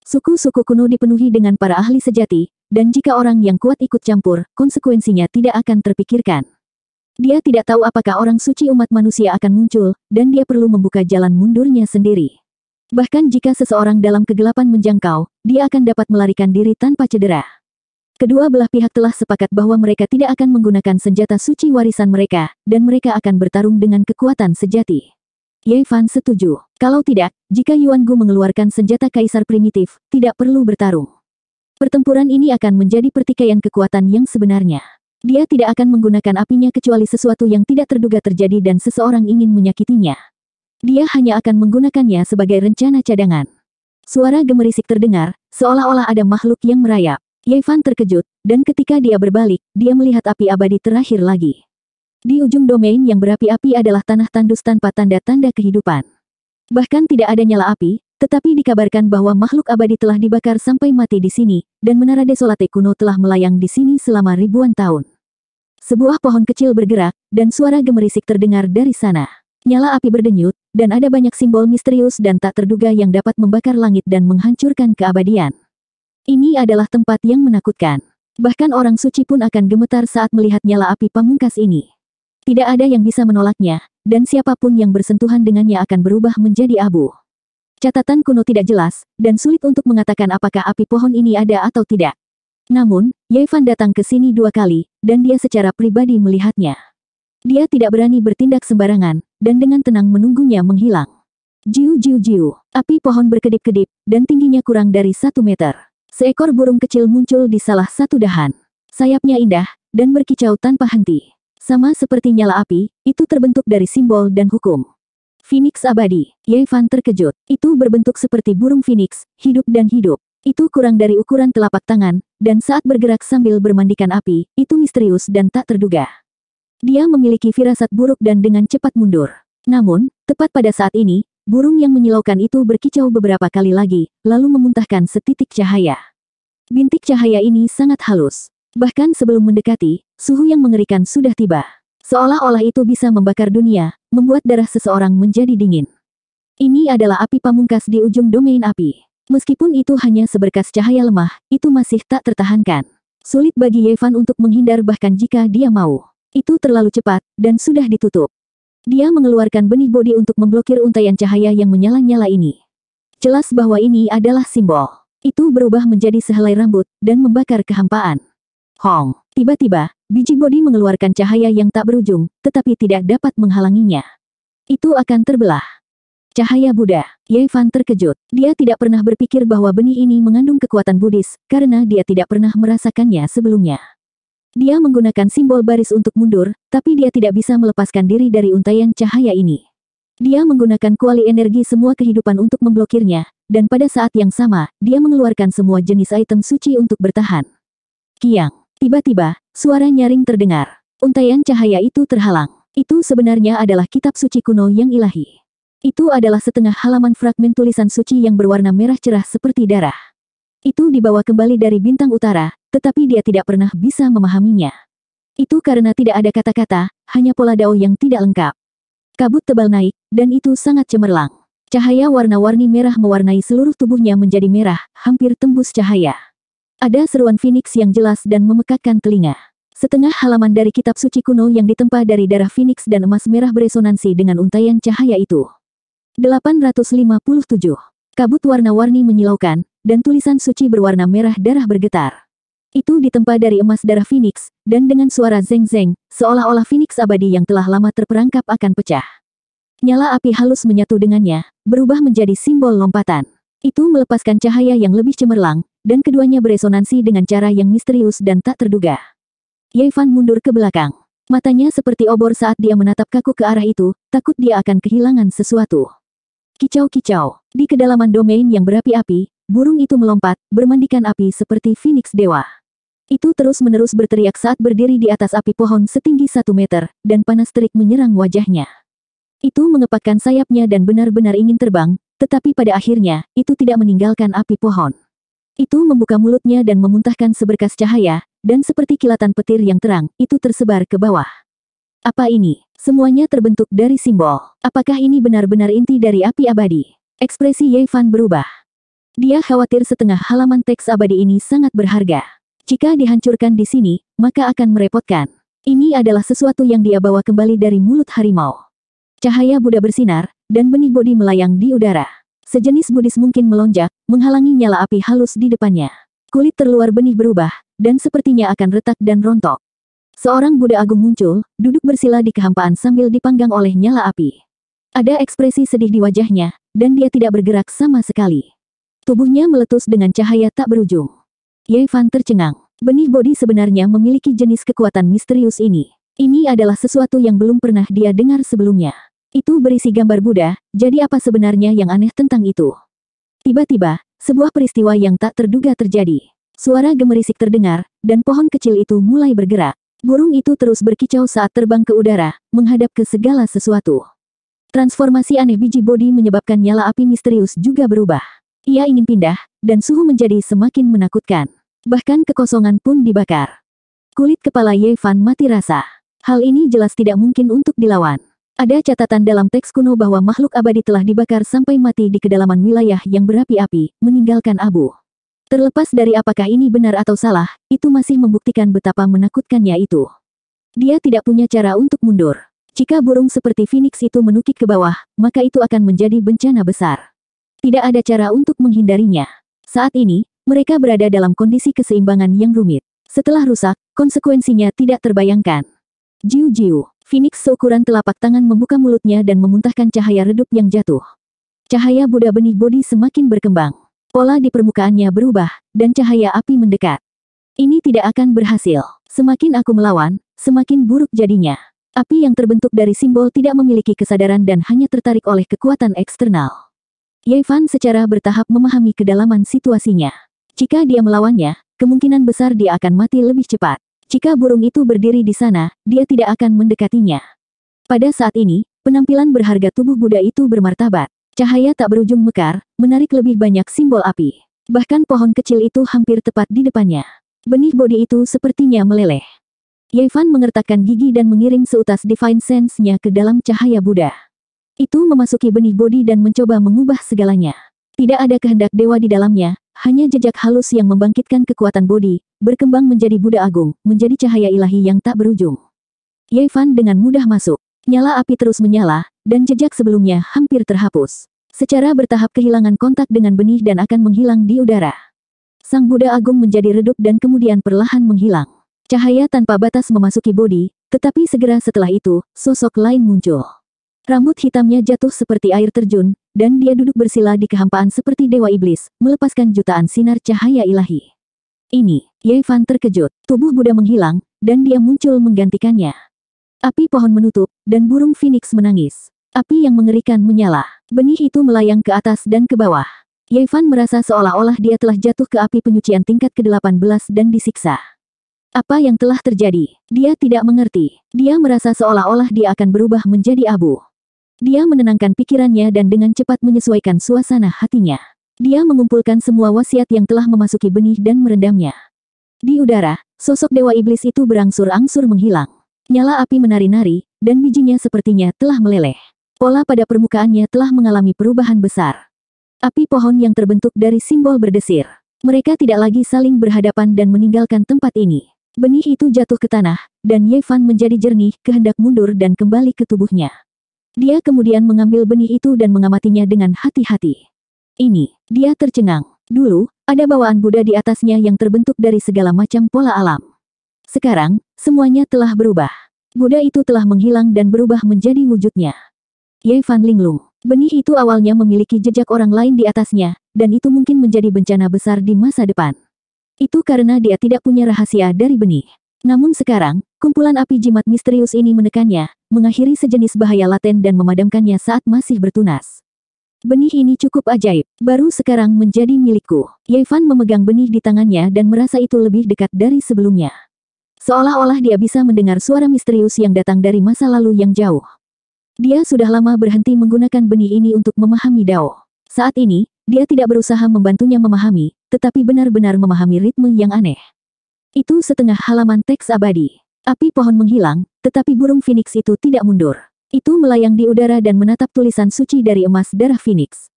Suku-suku kuno dipenuhi dengan para ahli sejati, dan jika orang yang kuat ikut campur, konsekuensinya tidak akan terpikirkan. Dia tidak tahu apakah orang suci umat manusia akan muncul, dan dia perlu membuka jalan mundurnya sendiri. Bahkan jika seseorang dalam kegelapan menjangkau, dia akan dapat melarikan diri tanpa cedera. Kedua belah pihak telah sepakat bahwa mereka tidak akan menggunakan senjata suci warisan mereka, dan mereka akan bertarung dengan kekuatan sejati. Ye Fan setuju. Kalau tidak, jika Yuan Gu mengeluarkan senjata kaisar primitif, tidak perlu bertarung. Pertempuran ini akan menjadi pertikaian kekuatan yang sebenarnya. Dia tidak akan menggunakan apinya kecuali sesuatu yang tidak terduga terjadi dan seseorang ingin menyakitinya. Dia hanya akan menggunakannya sebagai rencana cadangan. Suara gemerisik terdengar, seolah-olah ada makhluk yang merayap. Yevan terkejut, dan ketika dia berbalik, dia melihat api abadi terakhir lagi. Di ujung domain yang berapi-api adalah tanah tandus tanpa tanda-tanda kehidupan. Bahkan tidak ada nyala api, tetapi dikabarkan bahwa makhluk abadi telah dibakar sampai mati di sini, dan menara desolate kuno telah melayang di sini selama ribuan tahun. Sebuah pohon kecil bergerak, dan suara gemerisik terdengar dari sana. Nyala api berdenyut, dan ada banyak simbol misterius dan tak terduga yang dapat membakar langit dan menghancurkan keabadian. Ini adalah tempat yang menakutkan. Bahkan orang suci pun akan gemetar saat melihat nyala api pamungkas ini. Tidak ada yang bisa menolaknya, dan siapapun yang bersentuhan dengannya akan berubah menjadi abu. Catatan kuno tidak jelas, dan sulit untuk mengatakan apakah api pohon ini ada atau tidak. Namun, Yevan datang ke sini dua kali, dan dia secara pribadi melihatnya. Dia tidak berani bertindak sembarangan, dan dengan tenang menunggunya menghilang. Jiu jiu jiu, api pohon berkedip-kedip, dan tingginya kurang dari satu meter. Seekor burung kecil muncul di salah satu dahan. Sayapnya indah, dan berkicau tanpa henti. Sama seperti nyala api, itu terbentuk dari simbol dan hukum. Phoenix abadi, Fan terkejut. Itu berbentuk seperti burung phoenix, hidup dan hidup. Itu kurang dari ukuran telapak tangan, dan saat bergerak sambil bermandikan api, itu misterius dan tak terduga. Dia memiliki firasat buruk dan dengan cepat mundur. Namun, tepat pada saat ini, burung yang menyilaukan itu berkicau beberapa kali lagi, lalu memuntahkan setitik cahaya. Bintik cahaya ini sangat halus. Bahkan sebelum mendekati, suhu yang mengerikan sudah tiba. Seolah-olah itu bisa membakar dunia, membuat darah seseorang menjadi dingin. Ini adalah api pamungkas di ujung domain api. Meskipun itu hanya seberkas cahaya lemah, itu masih tak tertahankan. Sulit bagi Yevan untuk menghindar bahkan jika dia mau. Itu terlalu cepat, dan sudah ditutup. Dia mengeluarkan benih bodi untuk memblokir untaian cahaya yang menyala-nyala ini. Jelas bahwa ini adalah simbol. Itu berubah menjadi sehelai rambut, dan membakar kehampaan. Hong. Tiba-tiba, biji bodi mengeluarkan cahaya yang tak berujung, tetapi tidak dapat menghalanginya. Itu akan terbelah. Cahaya Buddha, Yevan terkejut. Dia tidak pernah berpikir bahwa benih ini mengandung kekuatan Buddhis, karena dia tidak pernah merasakannya sebelumnya. Dia menggunakan simbol baris untuk mundur, tapi dia tidak bisa melepaskan diri dari untayan cahaya ini. Dia menggunakan kuali energi semua kehidupan untuk memblokirnya, dan pada saat yang sama, dia mengeluarkan semua jenis item suci untuk bertahan. Kiang. Tiba-tiba, suara nyaring terdengar. Untayan cahaya itu terhalang. Itu sebenarnya adalah kitab suci kuno yang ilahi. Itu adalah setengah halaman fragmen tulisan suci yang berwarna merah cerah seperti darah. Itu dibawa kembali dari bintang utara, tetapi dia tidak pernah bisa memahaminya. Itu karena tidak ada kata-kata, hanya pola dao yang tidak lengkap. Kabut tebal naik, dan itu sangat cemerlang. Cahaya warna-warni merah mewarnai seluruh tubuhnya menjadi merah, hampir tembus cahaya. Ada seruan Phoenix yang jelas dan memekakkan telinga. Setengah halaman dari kitab suci kuno yang ditempa dari darah Phoenix dan emas merah beresonansi dengan untaian cahaya itu. 857. Kabut warna-warni menyilaukan, dan tulisan suci berwarna merah darah bergetar. Itu ditempa dari emas darah Phoenix, dan dengan suara zeng-zeng, seolah-olah Phoenix abadi yang telah lama terperangkap akan pecah. Nyala api halus menyatu dengannya, berubah menjadi simbol lompatan. Itu melepaskan cahaya yang lebih cemerlang, dan keduanya beresonansi dengan cara yang misterius dan tak terduga. Yevan mundur ke belakang. Matanya seperti obor saat dia menatap kaku ke arah itu, takut dia akan kehilangan sesuatu. Kicau-kicau, di kedalaman domain yang berapi-api, Burung itu melompat, bermandikan api seperti Phoenix Dewa. Itu terus-menerus berteriak saat berdiri di atas api pohon setinggi satu meter, dan panas terik menyerang wajahnya. Itu mengepakkan sayapnya dan benar-benar ingin terbang, tetapi pada akhirnya, itu tidak meninggalkan api pohon. Itu membuka mulutnya dan memuntahkan seberkas cahaya, dan seperti kilatan petir yang terang, itu tersebar ke bawah. Apa ini? Semuanya terbentuk dari simbol. Apakah ini benar-benar inti dari api abadi? Ekspresi Yevan berubah. Dia khawatir setengah halaman teks abadi ini sangat berharga. Jika dihancurkan di sini, maka akan merepotkan. Ini adalah sesuatu yang dia bawa kembali dari mulut harimau. Cahaya Buddha bersinar, dan benih bodi melayang di udara. Sejenis Buddhis mungkin melonjak, menghalangi nyala api halus di depannya. Kulit terluar benih berubah, dan sepertinya akan retak dan rontok. Seorang Buddha Agung muncul, duduk bersila di kehampaan sambil dipanggang oleh nyala api. Ada ekspresi sedih di wajahnya, dan dia tidak bergerak sama sekali. Tubuhnya meletus dengan cahaya tak berujung. Ye Fan tercengang. Benih Bodi sebenarnya memiliki jenis kekuatan misterius ini. Ini adalah sesuatu yang belum pernah dia dengar sebelumnya. Itu berisi gambar Buddha, jadi apa sebenarnya yang aneh tentang itu? Tiba-tiba, sebuah peristiwa yang tak terduga terjadi. Suara gemerisik terdengar, dan pohon kecil itu mulai bergerak. Burung itu terus berkicau saat terbang ke udara, menghadap ke segala sesuatu. Transformasi aneh biji bodi menyebabkan nyala api misterius juga berubah. Ia ingin pindah, dan suhu menjadi semakin menakutkan. Bahkan kekosongan pun dibakar. Kulit kepala Ye Fan mati rasa. Hal ini jelas tidak mungkin untuk dilawan. Ada catatan dalam teks kuno bahwa makhluk abadi telah dibakar sampai mati di kedalaman wilayah yang berapi-api, meninggalkan abu. Terlepas dari apakah ini benar atau salah, itu masih membuktikan betapa menakutkannya itu. Dia tidak punya cara untuk mundur. Jika burung seperti Phoenix itu menukik ke bawah, maka itu akan menjadi bencana besar. Tidak ada cara untuk menghindarinya. Saat ini, mereka berada dalam kondisi keseimbangan yang rumit. Setelah rusak, konsekuensinya tidak terbayangkan. Jiu-jiu, Phoenix seukuran telapak tangan membuka mulutnya dan memuntahkan cahaya redup yang jatuh. Cahaya Buddha benih bodi semakin berkembang. Pola di permukaannya berubah, dan cahaya api mendekat. Ini tidak akan berhasil. Semakin aku melawan, semakin buruk jadinya. Api yang terbentuk dari simbol tidak memiliki kesadaran dan hanya tertarik oleh kekuatan eksternal. Yevan secara bertahap memahami kedalaman situasinya. Jika dia melawannya, kemungkinan besar dia akan mati lebih cepat. Jika burung itu berdiri di sana, dia tidak akan mendekatinya. Pada saat ini, penampilan berharga tubuh Buddha itu bermartabat. Cahaya tak berujung mekar, menarik lebih banyak simbol api. Bahkan pohon kecil itu hampir tepat di depannya. Benih bodi itu sepertinya meleleh. Yevan mengertakkan gigi dan mengiring seutas divine sense-nya ke dalam cahaya Buddha. Itu memasuki benih bodi dan mencoba mengubah segalanya. Tidak ada kehendak dewa di dalamnya, hanya jejak halus yang membangkitkan kekuatan bodi, berkembang menjadi Buddha Agung, menjadi cahaya ilahi yang tak berujung. Fan dengan mudah masuk. Nyala api terus menyala, dan jejak sebelumnya hampir terhapus. Secara bertahap kehilangan kontak dengan benih dan akan menghilang di udara. Sang Buddha Agung menjadi redup dan kemudian perlahan menghilang. Cahaya tanpa batas memasuki bodi, tetapi segera setelah itu, sosok lain muncul. Rambut hitamnya jatuh seperti air terjun, dan dia duduk bersila di kehampaan seperti dewa iblis, melepaskan jutaan sinar cahaya ilahi. Ini, Yevan terkejut, tubuh Buddha menghilang, dan dia muncul menggantikannya. Api pohon menutup, dan burung Phoenix menangis. Api yang mengerikan menyala. Benih itu melayang ke atas dan ke bawah. Yevan merasa seolah-olah dia telah jatuh ke api penyucian tingkat ke-18 dan disiksa. Apa yang telah terjadi? Dia tidak mengerti. Dia merasa seolah-olah dia akan berubah menjadi abu. Dia menenangkan pikirannya dan dengan cepat menyesuaikan suasana hatinya. Dia mengumpulkan semua wasiat yang telah memasuki benih dan merendamnya. Di udara, sosok dewa iblis itu berangsur-angsur menghilang. Nyala api menari-nari, dan bijinya sepertinya telah meleleh. Pola pada permukaannya telah mengalami perubahan besar. Api pohon yang terbentuk dari simbol berdesir. Mereka tidak lagi saling berhadapan dan meninggalkan tempat ini. Benih itu jatuh ke tanah, dan Yevan menjadi jernih, kehendak mundur dan kembali ke tubuhnya. Dia kemudian mengambil benih itu dan mengamatinya dengan hati-hati. Ini, dia tercengang. Dulu, ada bawaan Buddha di atasnya yang terbentuk dari segala macam pola alam. Sekarang, semuanya telah berubah. Buddha itu telah menghilang dan berubah menjadi wujudnya. Ye Fan Linglung, benih itu awalnya memiliki jejak orang lain di atasnya, dan itu mungkin menjadi bencana besar di masa depan. Itu karena dia tidak punya rahasia dari benih. Namun sekarang, kumpulan api jimat misterius ini menekannya, mengakhiri sejenis bahaya laten dan memadamkannya saat masih bertunas. Benih ini cukup ajaib, baru sekarang menjadi milikku. Yevan memegang benih di tangannya dan merasa itu lebih dekat dari sebelumnya. Seolah-olah dia bisa mendengar suara misterius yang datang dari masa lalu yang jauh. Dia sudah lama berhenti menggunakan benih ini untuk memahami Dao. Saat ini, dia tidak berusaha membantunya memahami, tetapi benar-benar memahami ritme yang aneh. Itu setengah halaman teks abadi. Api pohon menghilang, tetapi burung Phoenix itu tidak mundur. Itu melayang di udara dan menatap tulisan suci dari emas darah Phoenix.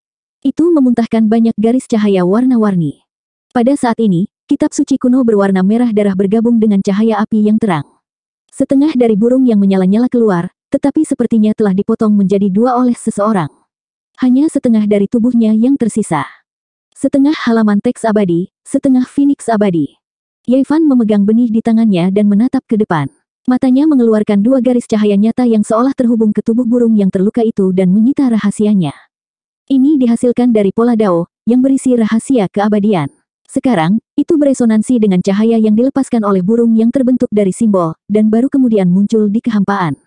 Itu memuntahkan banyak garis cahaya warna-warni. Pada saat ini, kitab suci kuno berwarna merah darah bergabung dengan cahaya api yang terang. Setengah dari burung yang menyala-nyala keluar, tetapi sepertinya telah dipotong menjadi dua oleh seseorang. Hanya setengah dari tubuhnya yang tersisa. Setengah halaman teks abadi, setengah Phoenix abadi. Yevan memegang benih di tangannya dan menatap ke depan. Matanya mengeluarkan dua garis cahaya nyata yang seolah terhubung ke tubuh burung yang terluka itu dan menyita rahasianya. Ini dihasilkan dari pola Dao, yang berisi rahasia keabadian. Sekarang, itu beresonansi dengan cahaya yang dilepaskan oleh burung yang terbentuk dari simbol, dan baru kemudian muncul di kehampaan.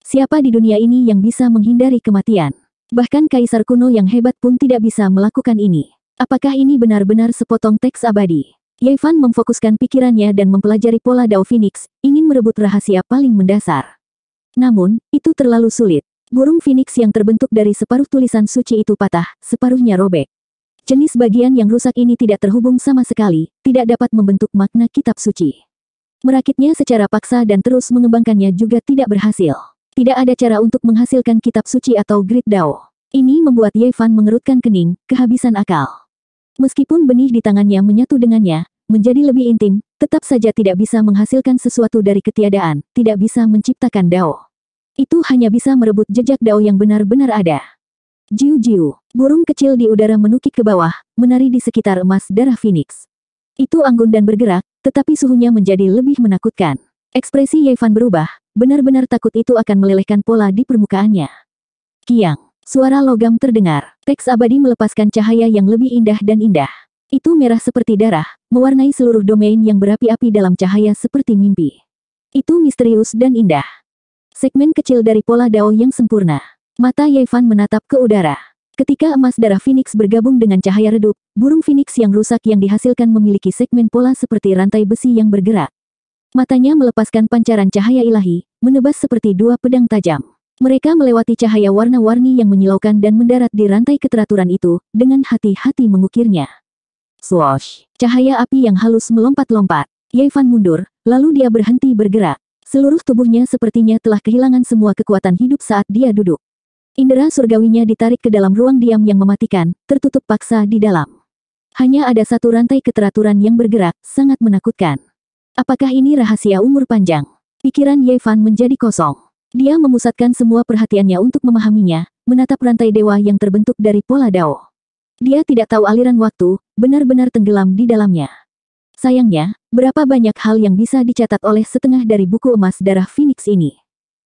Siapa di dunia ini yang bisa menghindari kematian? Bahkan kaisar kuno yang hebat pun tidak bisa melakukan ini. Apakah ini benar-benar sepotong teks abadi? Yevan memfokuskan pikirannya dan mempelajari pola Dao Phoenix, ingin merebut rahasia paling mendasar. Namun, itu terlalu sulit. Burung Phoenix yang terbentuk dari separuh tulisan suci itu patah, separuhnya robek. Jenis bagian yang rusak ini tidak terhubung sama sekali, tidak dapat membentuk makna kitab suci. Merakitnya secara paksa dan terus mengembangkannya juga tidak berhasil. Tidak ada cara untuk menghasilkan kitab suci atau grid Dao. Ini membuat Yevan mengerutkan kening, kehabisan akal. Meskipun benih di tangannya menyatu dengannya, menjadi lebih intim, tetap saja tidak bisa menghasilkan sesuatu dari ketiadaan, tidak bisa menciptakan dao. Itu hanya bisa merebut jejak dao yang benar-benar ada. Jiu-jiu, burung kecil di udara menukik ke bawah, menari di sekitar emas darah phoenix. Itu anggun dan bergerak, tetapi suhunya menjadi lebih menakutkan. Ekspresi Yevan berubah, benar-benar takut itu akan melelehkan pola di permukaannya. Kiang. Suara logam terdengar. Teks abadi melepaskan cahaya yang lebih indah dan indah. Itu merah seperti darah, mewarnai seluruh domain yang berapi-api dalam cahaya seperti mimpi. Itu misterius dan indah. Segmen kecil dari pola dao yang sempurna. Mata Yevan menatap ke udara. Ketika emas darah Phoenix bergabung dengan cahaya redup, burung Phoenix yang rusak yang dihasilkan memiliki segmen pola seperti rantai besi yang bergerak. Matanya melepaskan pancaran cahaya ilahi, menebas seperti dua pedang tajam. Mereka melewati cahaya warna-warni yang menyilaukan dan mendarat di rantai keteraturan itu, dengan hati-hati mengukirnya. Swash! Cahaya api yang halus melompat-lompat. Yevan mundur, lalu dia berhenti bergerak. Seluruh tubuhnya sepertinya telah kehilangan semua kekuatan hidup saat dia duduk. Indera surgawinya ditarik ke dalam ruang diam yang mematikan, tertutup paksa di dalam. Hanya ada satu rantai keteraturan yang bergerak, sangat menakutkan. Apakah ini rahasia umur panjang? Pikiran Yevan menjadi kosong. Dia memusatkan semua perhatiannya untuk memahaminya, menatap rantai dewa yang terbentuk dari pola dao. Dia tidak tahu aliran waktu, benar-benar tenggelam di dalamnya. Sayangnya, berapa banyak hal yang bisa dicatat oleh setengah dari buku emas darah Phoenix ini.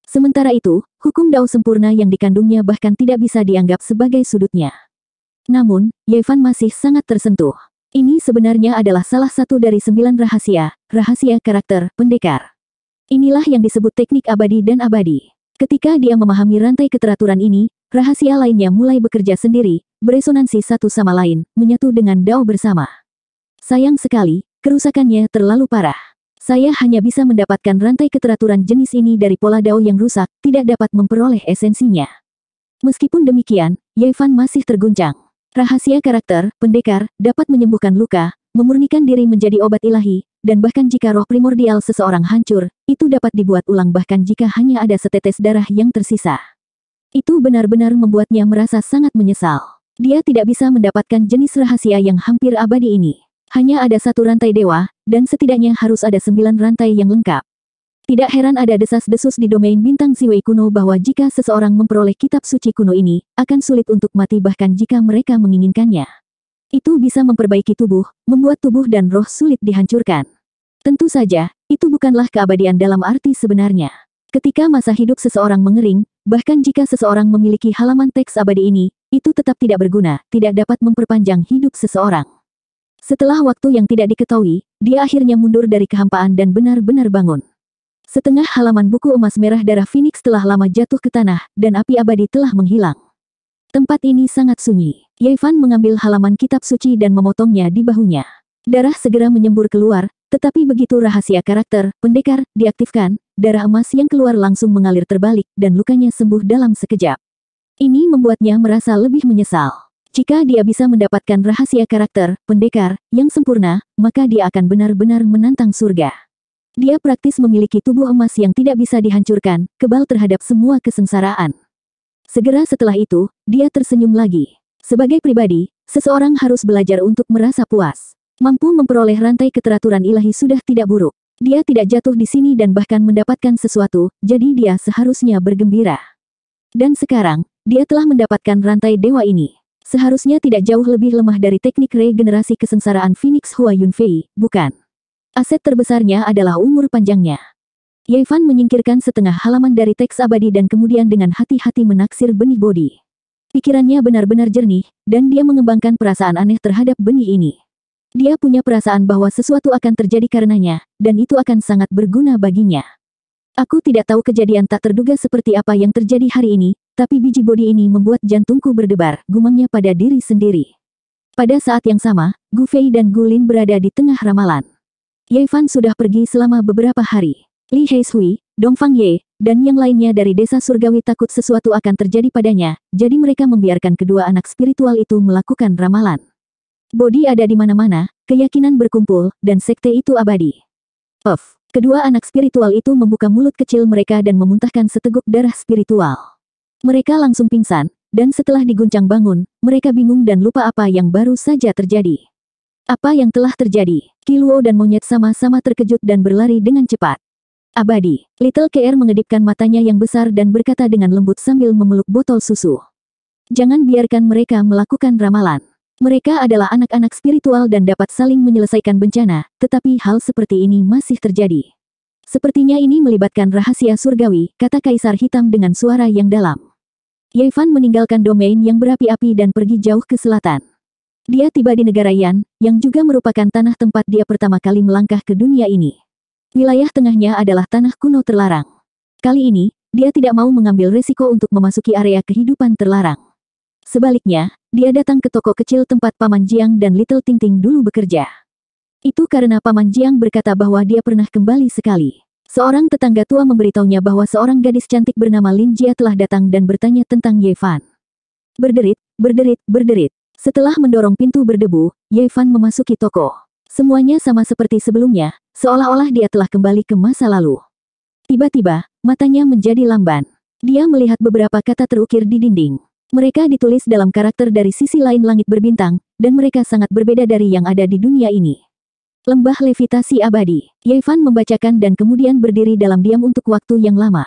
Sementara itu, hukum dao sempurna yang dikandungnya bahkan tidak bisa dianggap sebagai sudutnya. Namun, Yevan masih sangat tersentuh. Ini sebenarnya adalah salah satu dari sembilan rahasia, rahasia karakter, pendekar. Inilah yang disebut teknik abadi dan abadi. Ketika dia memahami rantai keteraturan ini, rahasia lainnya mulai bekerja sendiri, beresonansi satu sama lain, menyatu dengan dao bersama. Sayang sekali, kerusakannya terlalu parah. Saya hanya bisa mendapatkan rantai keteraturan jenis ini dari pola dao yang rusak, tidak dapat memperoleh esensinya. Meskipun demikian, Yevan masih terguncang. Rahasia karakter, pendekar, dapat menyembuhkan luka, memurnikan diri menjadi obat ilahi, dan bahkan jika roh primordial seseorang hancur, itu dapat dibuat ulang bahkan jika hanya ada setetes darah yang tersisa. Itu benar-benar membuatnya merasa sangat menyesal. Dia tidak bisa mendapatkan jenis rahasia yang hampir abadi ini. Hanya ada satu rantai dewa, dan setidaknya harus ada sembilan rantai yang lengkap. Tidak heran ada desas-desus di domain bintang Siwei kuno bahwa jika seseorang memperoleh kitab suci kuno ini, akan sulit untuk mati bahkan jika mereka menginginkannya. Itu bisa memperbaiki tubuh, membuat tubuh dan roh sulit dihancurkan. Tentu saja, itu bukanlah keabadian dalam arti sebenarnya. Ketika masa hidup seseorang mengering, bahkan jika seseorang memiliki halaman teks abadi ini, itu tetap tidak berguna, tidak dapat memperpanjang hidup seseorang. Setelah waktu yang tidak diketahui, dia akhirnya mundur dari kehampaan dan benar-benar bangun. Setengah halaman buku emas merah darah Phoenix telah lama jatuh ke tanah, dan api abadi telah menghilang. Tempat ini sangat sunyi. Yevan mengambil halaman kitab suci dan memotongnya di bahunya. Darah segera menyembur keluar, tetapi begitu rahasia karakter, pendekar, diaktifkan, darah emas yang keluar langsung mengalir terbalik dan lukanya sembuh dalam sekejap. Ini membuatnya merasa lebih menyesal. Jika dia bisa mendapatkan rahasia karakter, pendekar, yang sempurna, maka dia akan benar-benar menantang surga. Dia praktis memiliki tubuh emas yang tidak bisa dihancurkan, kebal terhadap semua kesengsaraan. Segera setelah itu, dia tersenyum lagi. Sebagai pribadi, seseorang harus belajar untuk merasa puas. Mampu memperoleh rantai keteraturan ilahi sudah tidak buruk. Dia tidak jatuh di sini dan bahkan mendapatkan sesuatu, jadi dia seharusnya bergembira. Dan sekarang, dia telah mendapatkan rantai dewa ini. Seharusnya tidak jauh lebih lemah dari teknik regenerasi kesengsaraan Phoenix Hua Yunfei, bukan? Aset terbesarnya adalah umur panjangnya. Yevan menyingkirkan setengah halaman dari teks abadi dan kemudian dengan hati-hati menaksir benih bodi. Pikirannya benar-benar jernih, dan dia mengembangkan perasaan aneh terhadap benih ini. Dia punya perasaan bahwa sesuatu akan terjadi karenanya, dan itu akan sangat berguna baginya. Aku tidak tahu kejadian tak terduga seperti apa yang terjadi hari ini, tapi biji bodi ini membuat jantungku berdebar, gumamnya pada diri sendiri. Pada saat yang sama, Gu Fei dan Gu Lin berada di tengah ramalan. Yevan sudah pergi selama beberapa hari. Li Heishui, Dong Fang Ye, dan yang lainnya dari desa surgawi takut sesuatu akan terjadi padanya, jadi mereka membiarkan kedua anak spiritual itu melakukan ramalan. Bodi ada di mana-mana, keyakinan berkumpul, dan sekte itu abadi. Of, kedua anak spiritual itu membuka mulut kecil mereka dan memuntahkan seteguk darah spiritual. Mereka langsung pingsan, dan setelah diguncang bangun, mereka bingung dan lupa apa yang baru saja terjadi. Apa yang telah terjadi? Kiluo dan monyet sama-sama terkejut dan berlari dengan cepat abadi. Little KR mengedipkan matanya yang besar dan berkata dengan lembut sambil memeluk botol susu. Jangan biarkan mereka melakukan ramalan. Mereka adalah anak-anak spiritual dan dapat saling menyelesaikan bencana, tetapi hal seperti ini masih terjadi. Sepertinya ini melibatkan rahasia surgawi, kata Kaisar Hitam dengan suara yang dalam. Yevan meninggalkan domain yang berapi-api dan pergi jauh ke selatan. Dia tiba di negara Yan, yang juga merupakan tanah tempat dia pertama kali melangkah ke dunia ini. Wilayah tengahnya adalah tanah kuno terlarang. Kali ini, dia tidak mau mengambil resiko untuk memasuki area kehidupan terlarang. Sebaliknya, dia datang ke toko kecil tempat Paman Jiang dan Little Ting Ting dulu bekerja. Itu karena Paman Jiang berkata bahwa dia pernah kembali sekali. Seorang tetangga tua memberitahunya bahwa seorang gadis cantik bernama Lin Jia telah datang dan bertanya tentang Ye Fan. Berderit, berderit, berderit. Setelah mendorong pintu berdebu, Ye Fan memasuki toko. Semuanya sama seperti sebelumnya, seolah-olah dia telah kembali ke masa lalu. Tiba-tiba, matanya menjadi lamban. Dia melihat beberapa kata terukir di dinding. Mereka ditulis dalam karakter dari sisi lain langit berbintang, dan mereka sangat berbeda dari yang ada di dunia ini. Lembah levitasi abadi. Yevan membacakan dan kemudian berdiri dalam diam untuk waktu yang lama.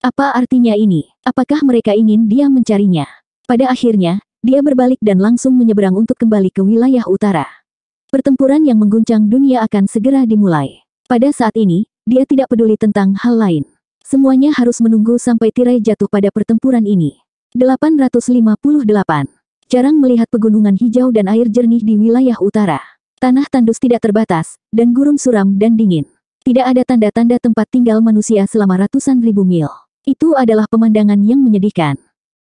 Apa artinya ini? Apakah mereka ingin dia mencarinya? Pada akhirnya, dia berbalik dan langsung menyeberang untuk kembali ke wilayah utara pertempuran yang mengguncang dunia akan segera dimulai. Pada saat ini, dia tidak peduli tentang hal lain. Semuanya harus menunggu sampai tirai jatuh pada pertempuran ini. 858. Jarang melihat pegunungan hijau dan air jernih di wilayah utara. Tanah tandus tidak terbatas, dan gurun suram dan dingin. Tidak ada tanda-tanda tempat tinggal manusia selama ratusan ribu mil. Itu adalah pemandangan yang menyedihkan.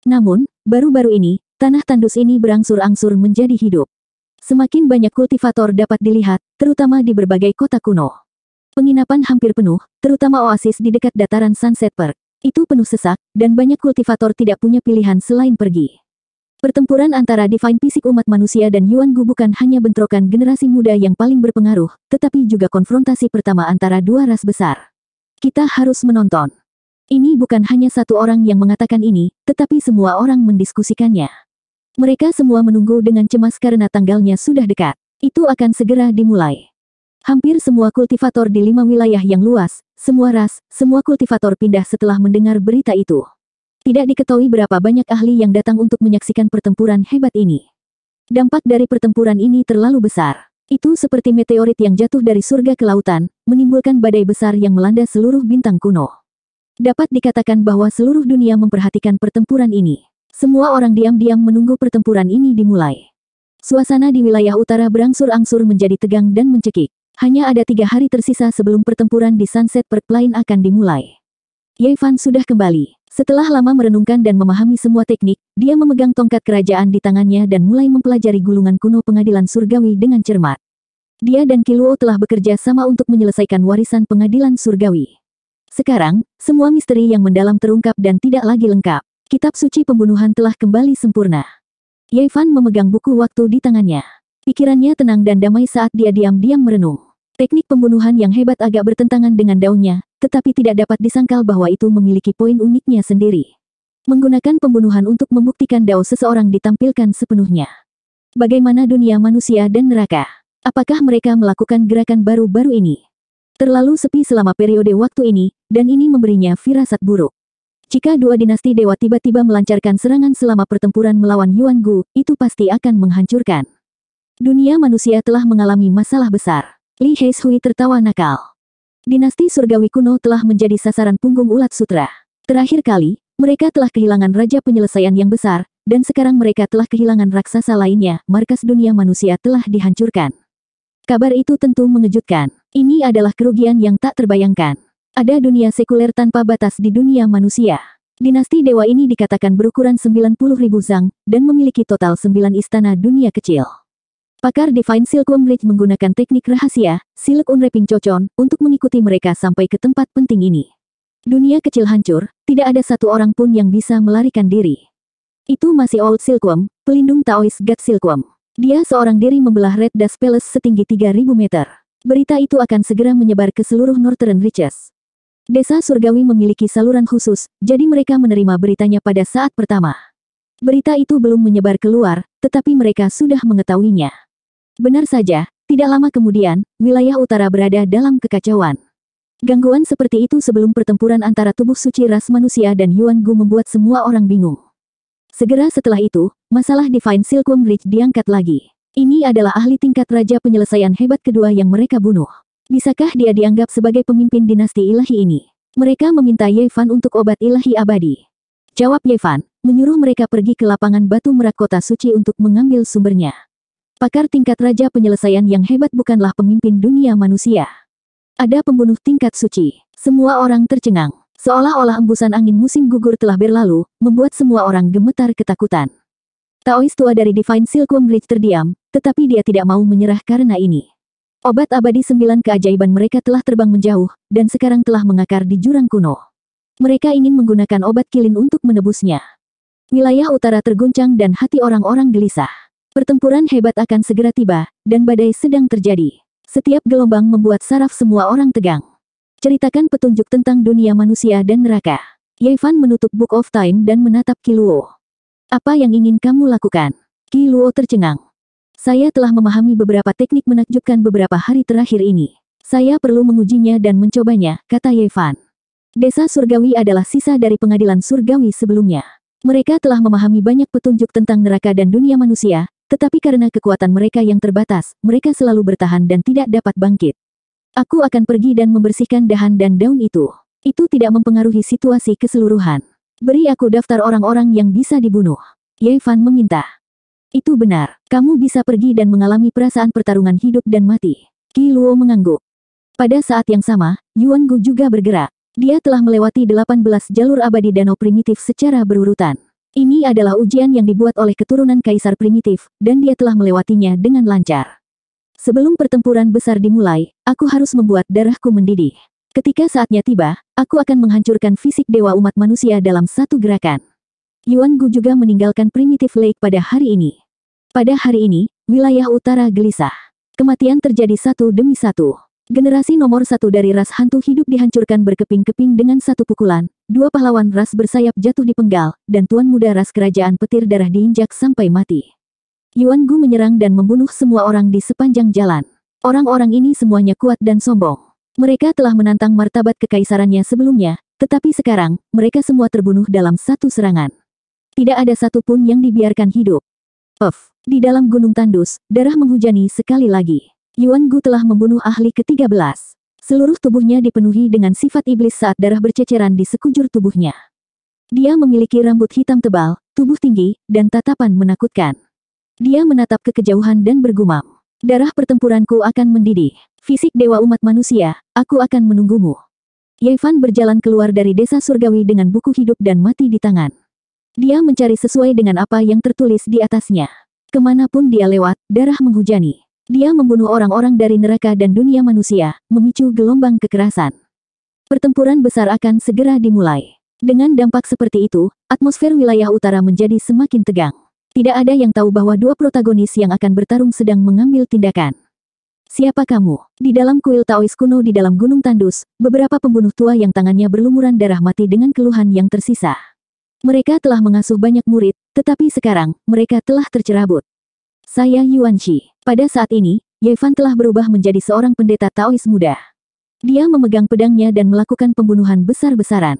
Namun, baru-baru ini, tanah tandus ini berangsur-angsur menjadi hidup. Semakin banyak kultivator dapat dilihat, terutama di berbagai kota kuno. Penginapan hampir penuh, terutama oasis di dekat dataran Sunset Park. Itu penuh sesak, dan banyak kultivator tidak punya pilihan selain pergi. Pertempuran antara Divine Fisik umat manusia dan Yuan Gu bukan hanya bentrokan generasi muda yang paling berpengaruh, tetapi juga konfrontasi pertama antara dua ras besar. Kita harus menonton. Ini bukan hanya satu orang yang mengatakan ini, tetapi semua orang mendiskusikannya. Mereka semua menunggu dengan cemas karena tanggalnya sudah dekat. Itu akan segera dimulai. Hampir semua kultivator di lima wilayah yang luas, semua ras, semua kultivator pindah setelah mendengar berita itu. Tidak diketahui berapa banyak ahli yang datang untuk menyaksikan pertempuran hebat ini. Dampak dari pertempuran ini terlalu besar. Itu seperti meteorit yang jatuh dari surga ke lautan, menimbulkan badai besar yang melanda seluruh bintang kuno. Dapat dikatakan bahwa seluruh dunia memperhatikan pertempuran ini. Semua orang diam-diam menunggu pertempuran ini dimulai. Suasana di wilayah utara berangsur-angsur menjadi tegang dan mencekik. Hanya ada tiga hari tersisa sebelum pertempuran di Sunset Park akan dimulai. Fan sudah kembali. Setelah lama merenungkan dan memahami semua teknik, dia memegang tongkat kerajaan di tangannya dan mulai mempelajari gulungan kuno pengadilan surgawi dengan cermat. Dia dan Kiluo telah bekerja sama untuk menyelesaikan warisan pengadilan surgawi. Sekarang, semua misteri yang mendalam terungkap dan tidak lagi lengkap. Kitab suci pembunuhan telah kembali sempurna. Fan memegang buku waktu di tangannya. Pikirannya tenang dan damai saat dia diam-diam merenung. Teknik pembunuhan yang hebat agak bertentangan dengan daunnya, tetapi tidak dapat disangkal bahwa itu memiliki poin uniknya sendiri. Menggunakan pembunuhan untuk membuktikan dao seseorang ditampilkan sepenuhnya. Bagaimana dunia manusia dan neraka? Apakah mereka melakukan gerakan baru-baru ini? Terlalu sepi selama periode waktu ini, dan ini memberinya firasat buruk. Jika dua dinasti dewa tiba-tiba melancarkan serangan selama pertempuran melawan Yuan Gu, itu pasti akan menghancurkan. Dunia manusia telah mengalami masalah besar. Li Heishui tertawa nakal. Dinasti surgawi kuno telah menjadi sasaran punggung ulat sutra. Terakhir kali, mereka telah kehilangan raja penyelesaian yang besar, dan sekarang mereka telah kehilangan raksasa lainnya, markas dunia manusia telah dihancurkan. Kabar itu tentu mengejutkan. Ini adalah kerugian yang tak terbayangkan. Ada dunia sekuler tanpa batas di dunia manusia. Dinasti dewa ini dikatakan berukuran ribu zang, dan memiliki total 9 istana dunia kecil. Pakar Divine Silkworm Ridge menggunakan teknik rahasia, Silk Unwrapping Cocon, untuk mengikuti mereka sampai ke tempat penting ini. Dunia kecil hancur, tidak ada satu orang pun yang bisa melarikan diri. Itu masih Old Silkworm, pelindung Taoist God Silkworm. Dia seorang diri membelah Red Dust Palace setinggi 3.000 meter. Berita itu akan segera menyebar ke seluruh Northern Riches. Desa Surgawi memiliki saluran khusus, jadi mereka menerima beritanya pada saat pertama. Berita itu belum menyebar keluar, tetapi mereka sudah mengetahuinya. Benar saja, tidak lama kemudian, wilayah utara berada dalam kekacauan. Gangguan seperti itu sebelum pertempuran antara tubuh suci ras manusia dan Yuan Gu membuat semua orang bingung. Segera setelah itu, masalah Divine Silkworm Ridge diangkat lagi. Ini adalah ahli tingkat raja penyelesaian hebat kedua yang mereka bunuh. Bisakah dia dianggap sebagai pemimpin dinasti ilahi ini? Mereka meminta Yevan untuk obat ilahi abadi. Jawab Yevan, menyuruh mereka pergi ke lapangan batu merak kota suci untuk mengambil sumbernya. Pakar tingkat raja penyelesaian yang hebat bukanlah pemimpin dunia manusia. Ada pembunuh tingkat suci. Semua orang tercengang. Seolah-olah embusan angin musim gugur telah berlalu, membuat semua orang gemetar ketakutan. Taois tua dari Divine Silkworm Ridge terdiam, tetapi dia tidak mau menyerah karena ini. Obat abadi sembilan keajaiban mereka telah terbang menjauh, dan sekarang telah mengakar di jurang kuno. Mereka ingin menggunakan obat kilin untuk menebusnya. Wilayah utara terguncang dan hati orang-orang gelisah. Pertempuran hebat akan segera tiba, dan badai sedang terjadi. Setiap gelombang membuat saraf semua orang tegang. Ceritakan petunjuk tentang dunia manusia dan neraka. Yevan menutup Book of Time dan menatap Kiluo. Apa yang ingin kamu lakukan? Kiluo tercengang. Saya telah memahami beberapa teknik menakjubkan beberapa hari terakhir ini. Saya perlu mengujinya dan mencobanya, kata Yevan. Desa surgawi adalah sisa dari pengadilan surgawi sebelumnya. Mereka telah memahami banyak petunjuk tentang neraka dan dunia manusia, tetapi karena kekuatan mereka yang terbatas, mereka selalu bertahan dan tidak dapat bangkit. Aku akan pergi dan membersihkan dahan dan daun itu. Itu tidak mempengaruhi situasi keseluruhan. Beri aku daftar orang-orang yang bisa dibunuh. Yevan meminta. Itu benar, kamu bisa pergi dan mengalami perasaan pertarungan hidup dan mati. Ki Luo mengangguk. Pada saat yang sama, Yuan Gu juga bergerak. Dia telah melewati 18 jalur abadi danau primitif secara berurutan. Ini adalah ujian yang dibuat oleh keturunan kaisar primitif, dan dia telah melewatinya dengan lancar. Sebelum pertempuran besar dimulai, aku harus membuat darahku mendidih. Ketika saatnya tiba, aku akan menghancurkan fisik dewa umat manusia dalam satu gerakan. Yuan Gu juga meninggalkan Primitive Lake pada hari ini. Pada hari ini, wilayah utara gelisah. Kematian terjadi satu demi satu. Generasi nomor satu dari ras hantu hidup dihancurkan berkeping-keping dengan satu pukulan, dua pahlawan ras bersayap jatuh di penggal, dan tuan muda ras kerajaan petir darah diinjak sampai mati. Yuan Gu menyerang dan membunuh semua orang di sepanjang jalan. Orang-orang ini semuanya kuat dan sombong. Mereka telah menantang martabat kekaisarannya sebelumnya, tetapi sekarang, mereka semua terbunuh dalam satu serangan. Tidak ada satupun yang dibiarkan hidup. Of, di dalam Gunung Tandus, darah menghujani sekali lagi. Yuan Gu telah membunuh ahli ke-13. Seluruh tubuhnya dipenuhi dengan sifat iblis saat darah berceceran di sekujur tubuhnya. Dia memiliki rambut hitam tebal, tubuh tinggi, dan tatapan menakutkan. Dia menatap ke kejauhan dan bergumam. Darah pertempuranku akan mendidih. Fisik dewa umat manusia, aku akan menunggumu. Yevan berjalan keluar dari desa surgawi dengan buku hidup dan mati di tangan. Dia mencari sesuai dengan apa yang tertulis di atasnya. Kemanapun dia lewat, darah menghujani. Dia membunuh orang-orang dari neraka dan dunia manusia, memicu gelombang kekerasan. Pertempuran besar akan segera dimulai. Dengan dampak seperti itu, atmosfer wilayah utara menjadi semakin tegang. Tidak ada yang tahu bahwa dua protagonis yang akan bertarung sedang mengambil tindakan. Siapa kamu? Di dalam kuil Taois kuno di dalam Gunung Tandus, beberapa pembunuh tua yang tangannya berlumuran darah mati dengan keluhan yang tersisa. Mereka telah mengasuh banyak murid, tetapi sekarang, mereka telah tercerabut. Saya Yuan Qi. Pada saat ini, Yevan telah berubah menjadi seorang pendeta Taois muda. Dia memegang pedangnya dan melakukan pembunuhan besar-besaran.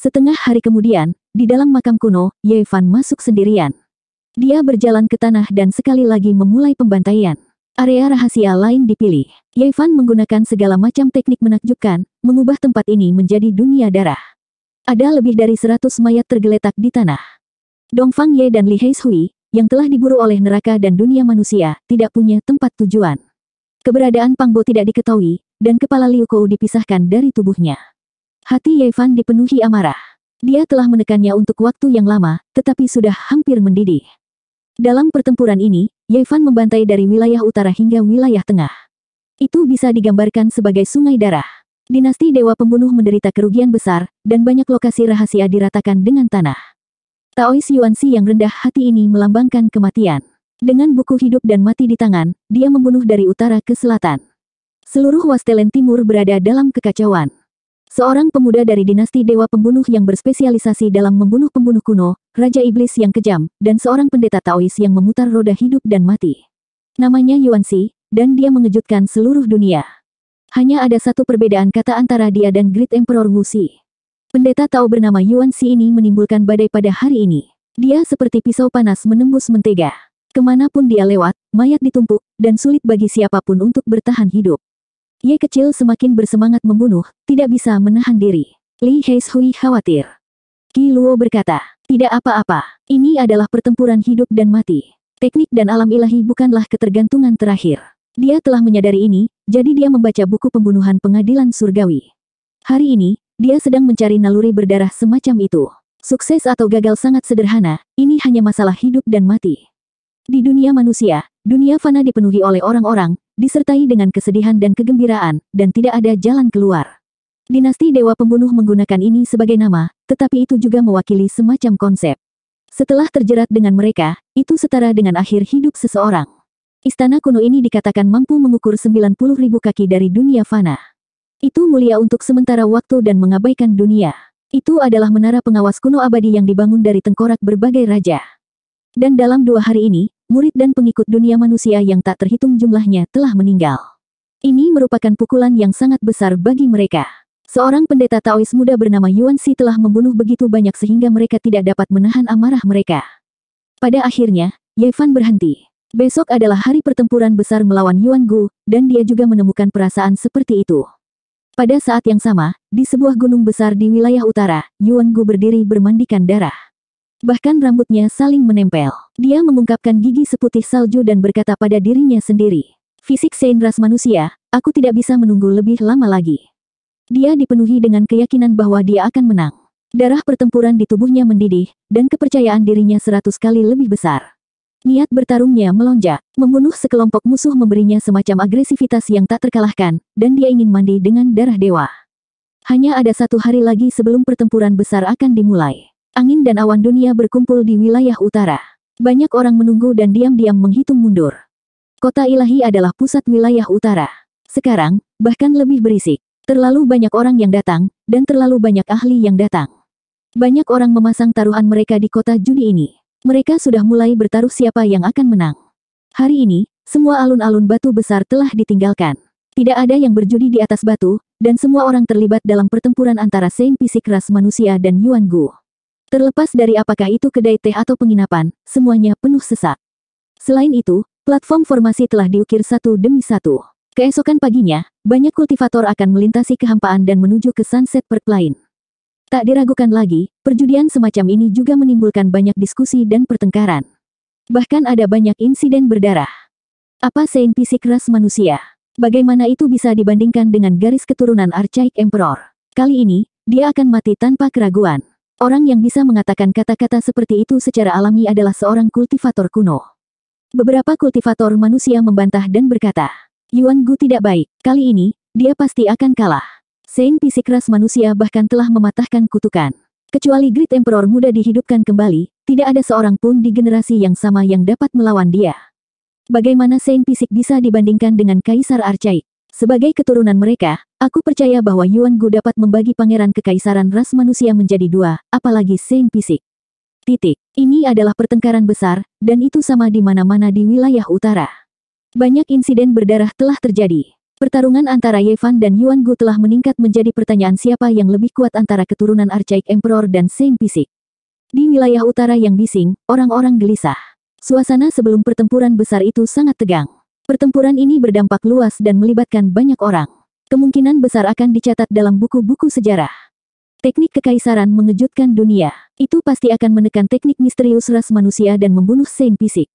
Setengah hari kemudian, di dalam makam kuno, Yevan masuk sendirian. Dia berjalan ke tanah dan sekali lagi memulai pembantaian. Area rahasia lain dipilih. Yevan menggunakan segala macam teknik menakjubkan, mengubah tempat ini menjadi dunia darah. Ada lebih dari seratus mayat tergeletak di tanah. Dongfang Ye dan Li Heishui, yang telah diburu oleh neraka dan dunia manusia, tidak punya tempat tujuan. Keberadaan Pangbo tidak diketahui, dan kepala Liu Kou dipisahkan dari tubuhnya. Hati Ye Fan dipenuhi amarah. Dia telah menekannya untuk waktu yang lama, tetapi sudah hampir mendidih. Dalam pertempuran ini, Ye Fan membantai dari wilayah utara hingga wilayah tengah. Itu bisa digambarkan sebagai sungai darah. Dinasti Dewa Pembunuh menderita kerugian besar, dan banyak lokasi rahasia diratakan dengan tanah. Taois Yuanxi yang rendah hati ini melambangkan kematian. Dengan buku hidup dan mati di tangan, dia membunuh dari utara ke selatan. Seluruh Wastelen Timur berada dalam kekacauan. Seorang pemuda dari dinasti Dewa Pembunuh yang berspesialisasi dalam membunuh pembunuh kuno, Raja Iblis yang kejam, dan seorang pendeta Taois yang memutar roda hidup dan mati. Namanya Yuanxi, dan dia mengejutkan seluruh dunia. Hanya ada satu perbedaan kata antara dia dan Great Emperor Wuxi. Pendeta Tao bernama Yuan Xi ini menimbulkan badai pada hari ini. Dia seperti pisau panas menembus mentega. Kemanapun dia lewat, mayat ditumpuk, dan sulit bagi siapapun untuk bertahan hidup. Ye kecil semakin bersemangat membunuh, tidak bisa menahan diri. Li Heishui khawatir. Ki Luo berkata, tidak apa-apa, ini adalah pertempuran hidup dan mati. Teknik dan alam ilahi bukanlah ketergantungan terakhir. Dia telah menyadari ini, jadi dia membaca buku pembunuhan pengadilan surgawi. Hari ini, dia sedang mencari naluri berdarah semacam itu. Sukses atau gagal sangat sederhana, ini hanya masalah hidup dan mati. Di dunia manusia, dunia fana dipenuhi oleh orang-orang, disertai dengan kesedihan dan kegembiraan, dan tidak ada jalan keluar. Dinasti Dewa Pembunuh menggunakan ini sebagai nama, tetapi itu juga mewakili semacam konsep. Setelah terjerat dengan mereka, itu setara dengan akhir hidup seseorang. Istana kuno ini dikatakan mampu mengukur 90 ribu kaki dari dunia fana. Itu mulia untuk sementara waktu dan mengabaikan dunia. Itu adalah menara pengawas kuno abadi yang dibangun dari tengkorak berbagai raja. Dan dalam dua hari ini, murid dan pengikut dunia manusia yang tak terhitung jumlahnya telah meninggal. Ini merupakan pukulan yang sangat besar bagi mereka. Seorang pendeta Taois muda bernama Yuan Si telah membunuh begitu banyak sehingga mereka tidak dapat menahan amarah mereka. Pada akhirnya, Yevan berhenti. Besok adalah hari pertempuran besar melawan Yuan Gu, dan dia juga menemukan perasaan seperti itu. Pada saat yang sama, di sebuah gunung besar di wilayah utara, Yuan Gu berdiri bermandikan darah. Bahkan rambutnya saling menempel. Dia mengungkapkan gigi seputih salju dan berkata pada dirinya sendiri, Fisik Sein ras manusia, aku tidak bisa menunggu lebih lama lagi. Dia dipenuhi dengan keyakinan bahwa dia akan menang. Darah pertempuran di tubuhnya mendidih, dan kepercayaan dirinya seratus kali lebih besar. Niat bertarungnya melonjak, membunuh sekelompok musuh memberinya semacam agresivitas yang tak terkalahkan, dan dia ingin mandi dengan darah dewa. Hanya ada satu hari lagi sebelum pertempuran besar akan dimulai. Angin dan awan dunia berkumpul di wilayah utara. Banyak orang menunggu dan diam-diam menghitung mundur. Kota ilahi adalah pusat wilayah utara. Sekarang, bahkan lebih berisik. Terlalu banyak orang yang datang, dan terlalu banyak ahli yang datang. Banyak orang memasang taruhan mereka di kota Juni ini. Mereka sudah mulai bertaruh siapa yang akan menang. Hari ini, semua alun-alun batu besar telah ditinggalkan. Tidak ada yang berjudi di atas batu, dan semua orang terlibat dalam pertempuran antara Saint Pisik ras manusia dan Yuan Gu. Terlepas dari apakah itu kedai teh atau penginapan, semuanya penuh sesak. Selain itu, platform formasi telah diukir satu demi satu. Keesokan paginya, banyak kultivator akan melintasi kehampaan dan menuju ke Sunset Park lain. Tak diragukan lagi, perjudian semacam ini juga menimbulkan banyak diskusi dan pertengkaran. Bahkan ada banyak insiden berdarah. Apa Saint fisik ras manusia? Bagaimana itu bisa dibandingkan dengan garis keturunan Archaic Emperor? Kali ini, dia akan mati tanpa keraguan. Orang yang bisa mengatakan kata-kata seperti itu secara alami adalah seorang kultivator kuno. Beberapa kultivator manusia membantah dan berkata, Yuan Gu tidak baik, kali ini, dia pasti akan kalah. Saint ras manusia bahkan telah mematahkan kutukan. Kecuali Great Emperor muda dihidupkan kembali, tidak ada seorang pun di generasi yang sama yang dapat melawan dia. Bagaimana Saint Pisik bisa dibandingkan dengan Kaisar Arcaik? Sebagai keturunan mereka, aku percaya bahwa Yuan Gu dapat membagi pangeran kekaisaran ras manusia menjadi dua, apalagi Saint Pisik. Titik. Ini adalah pertengkaran besar, dan itu sama di mana-mana di wilayah utara. Banyak insiden berdarah telah terjadi. Pertarungan antara Yevan dan Yuan Gu telah meningkat menjadi pertanyaan siapa yang lebih kuat antara keturunan Archaic Emperor dan Saint Pisik. Di wilayah utara yang bising, orang-orang gelisah. Suasana sebelum pertempuran besar itu sangat tegang. Pertempuran ini berdampak luas dan melibatkan banyak orang. Kemungkinan besar akan dicatat dalam buku-buku sejarah. Teknik kekaisaran mengejutkan dunia. Itu pasti akan menekan teknik misterius ras manusia dan membunuh Saint Pisik.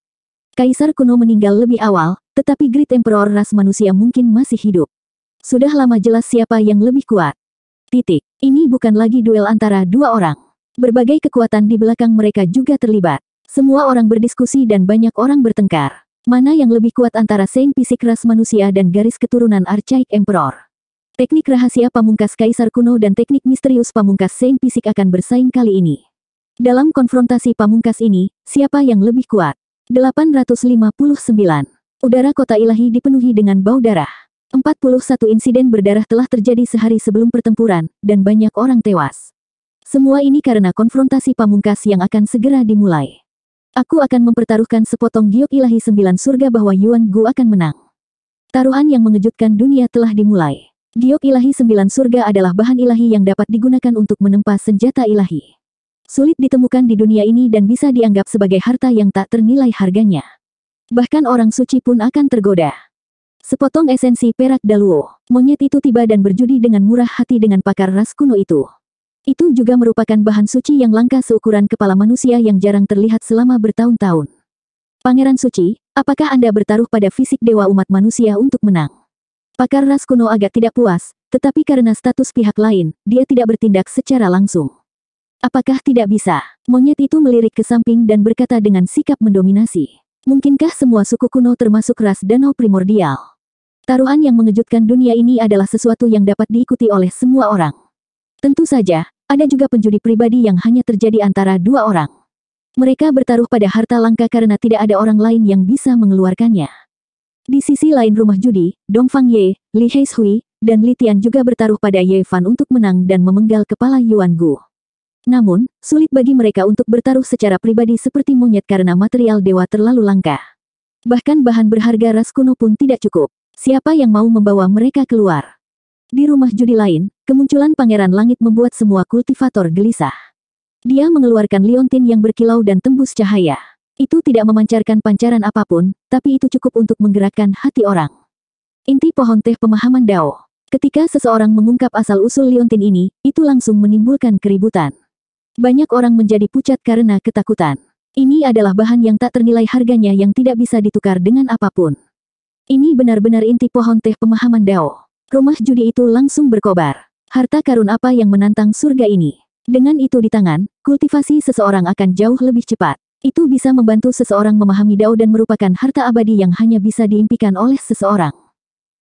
Kaisar kuno meninggal lebih awal, tetapi Great Emperor ras manusia mungkin masih hidup. Sudah lama jelas siapa yang lebih kuat. Titik. Ini bukan lagi duel antara dua orang. Berbagai kekuatan di belakang mereka juga terlibat. Semua orang berdiskusi dan banyak orang bertengkar. Mana yang lebih kuat antara Saint Fisik ras manusia dan garis keturunan Archaic Emperor? Teknik rahasia pamungkas Kaisar kuno dan teknik misterius pamungkas Saint Fisik akan bersaing kali ini. Dalam konfrontasi pamungkas ini, siapa yang lebih kuat? 859. Udara kota ilahi dipenuhi dengan bau darah. 41 insiden berdarah telah terjadi sehari sebelum pertempuran, dan banyak orang tewas. Semua ini karena konfrontasi pamungkas yang akan segera dimulai. Aku akan mempertaruhkan sepotong giok ilahi sembilan surga bahwa Yuan Gu akan menang. Taruhan yang mengejutkan dunia telah dimulai. Giok ilahi sembilan surga adalah bahan ilahi yang dapat digunakan untuk menempa senjata ilahi sulit ditemukan di dunia ini dan bisa dianggap sebagai harta yang tak ternilai harganya. Bahkan orang suci pun akan tergoda. Sepotong esensi perak daluo, monyet itu tiba dan berjudi dengan murah hati dengan pakar ras kuno itu. Itu juga merupakan bahan suci yang langka seukuran kepala manusia yang jarang terlihat selama bertahun-tahun. Pangeran suci, apakah Anda bertaruh pada fisik dewa umat manusia untuk menang? Pakar ras kuno agak tidak puas, tetapi karena status pihak lain, dia tidak bertindak secara langsung. Apakah tidak bisa? Monyet itu melirik ke samping dan berkata dengan sikap mendominasi. Mungkinkah semua suku kuno termasuk ras danau primordial? Taruhan yang mengejutkan dunia ini adalah sesuatu yang dapat diikuti oleh semua orang. Tentu saja, ada juga penjudi pribadi yang hanya terjadi antara dua orang. Mereka bertaruh pada harta langka karena tidak ada orang lain yang bisa mengeluarkannya. Di sisi lain rumah judi, Dongfang Ye, Li Heishui, dan Li Tian juga bertaruh pada Ye Fan untuk menang dan memenggal kepala Yuan Gu. Namun, sulit bagi mereka untuk bertaruh secara pribadi seperti monyet karena material dewa terlalu langka. Bahkan bahan berharga ras kuno pun tidak cukup. Siapa yang mau membawa mereka keluar? Di rumah judi lain, kemunculan Pangeran Langit membuat semua kultivator gelisah. Dia mengeluarkan liontin yang berkilau dan tembus cahaya. Itu tidak memancarkan pancaran apapun, tapi itu cukup untuk menggerakkan hati orang. Inti pohon teh pemahaman Dao. Ketika seseorang mengungkap asal-usul liontin ini, itu langsung menimbulkan keributan. Banyak orang menjadi pucat karena ketakutan. Ini adalah bahan yang tak ternilai harganya yang tidak bisa ditukar dengan apapun. Ini benar-benar inti pohon teh pemahaman Dao. Rumah judi itu langsung berkobar. Harta karun apa yang menantang surga ini? Dengan itu di tangan, kultivasi seseorang akan jauh lebih cepat. Itu bisa membantu seseorang memahami Dao dan merupakan harta abadi yang hanya bisa diimpikan oleh seseorang.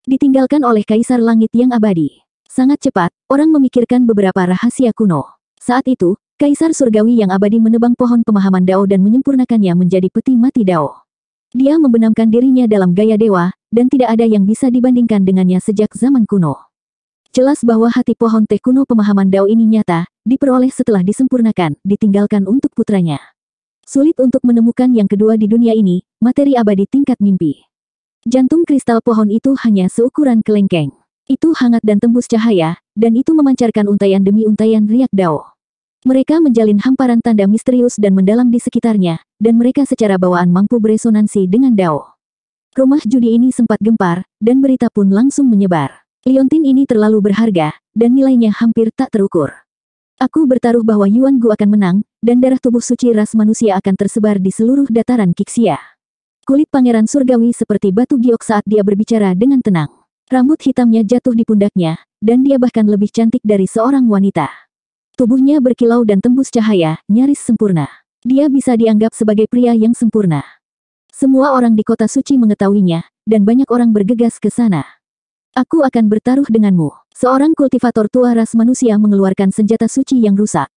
Ditinggalkan oleh kaisar langit yang abadi. Sangat cepat, orang memikirkan beberapa rahasia kuno. Saat itu, Kaisar Surgawi yang abadi menebang pohon pemahaman Dao dan menyempurnakannya menjadi peti mati Dao. Dia membenamkan dirinya dalam gaya dewa, dan tidak ada yang bisa dibandingkan dengannya sejak zaman kuno. Jelas bahwa hati pohon teh kuno pemahaman Dao ini nyata, diperoleh setelah disempurnakan, ditinggalkan untuk putranya. Sulit untuk menemukan yang kedua di dunia ini, materi abadi tingkat mimpi. Jantung kristal pohon itu hanya seukuran kelengkeng. Itu hangat dan tembus cahaya, dan itu memancarkan untayan demi untayan riak Dao. Mereka menjalin hamparan tanda misterius dan mendalam di sekitarnya, dan mereka secara bawaan mampu beresonansi dengan Dao. Rumah judi ini sempat gempar, dan berita pun langsung menyebar. Liontin ini terlalu berharga, dan nilainya hampir tak terukur. Aku bertaruh bahwa Yuan Gu akan menang, dan darah tubuh suci ras manusia akan tersebar di seluruh dataran Kixia. Kulit pangeran surgawi seperti batu giok saat dia berbicara dengan tenang. Rambut hitamnya jatuh di pundaknya, dan dia bahkan lebih cantik dari seorang wanita. Tubuhnya berkilau dan tembus cahaya, nyaris sempurna. Dia bisa dianggap sebagai pria yang sempurna. Semua orang di kota suci mengetahuinya, dan banyak orang bergegas ke sana. Aku akan bertaruh denganmu. Seorang kultivator tua ras manusia mengeluarkan senjata suci yang rusak.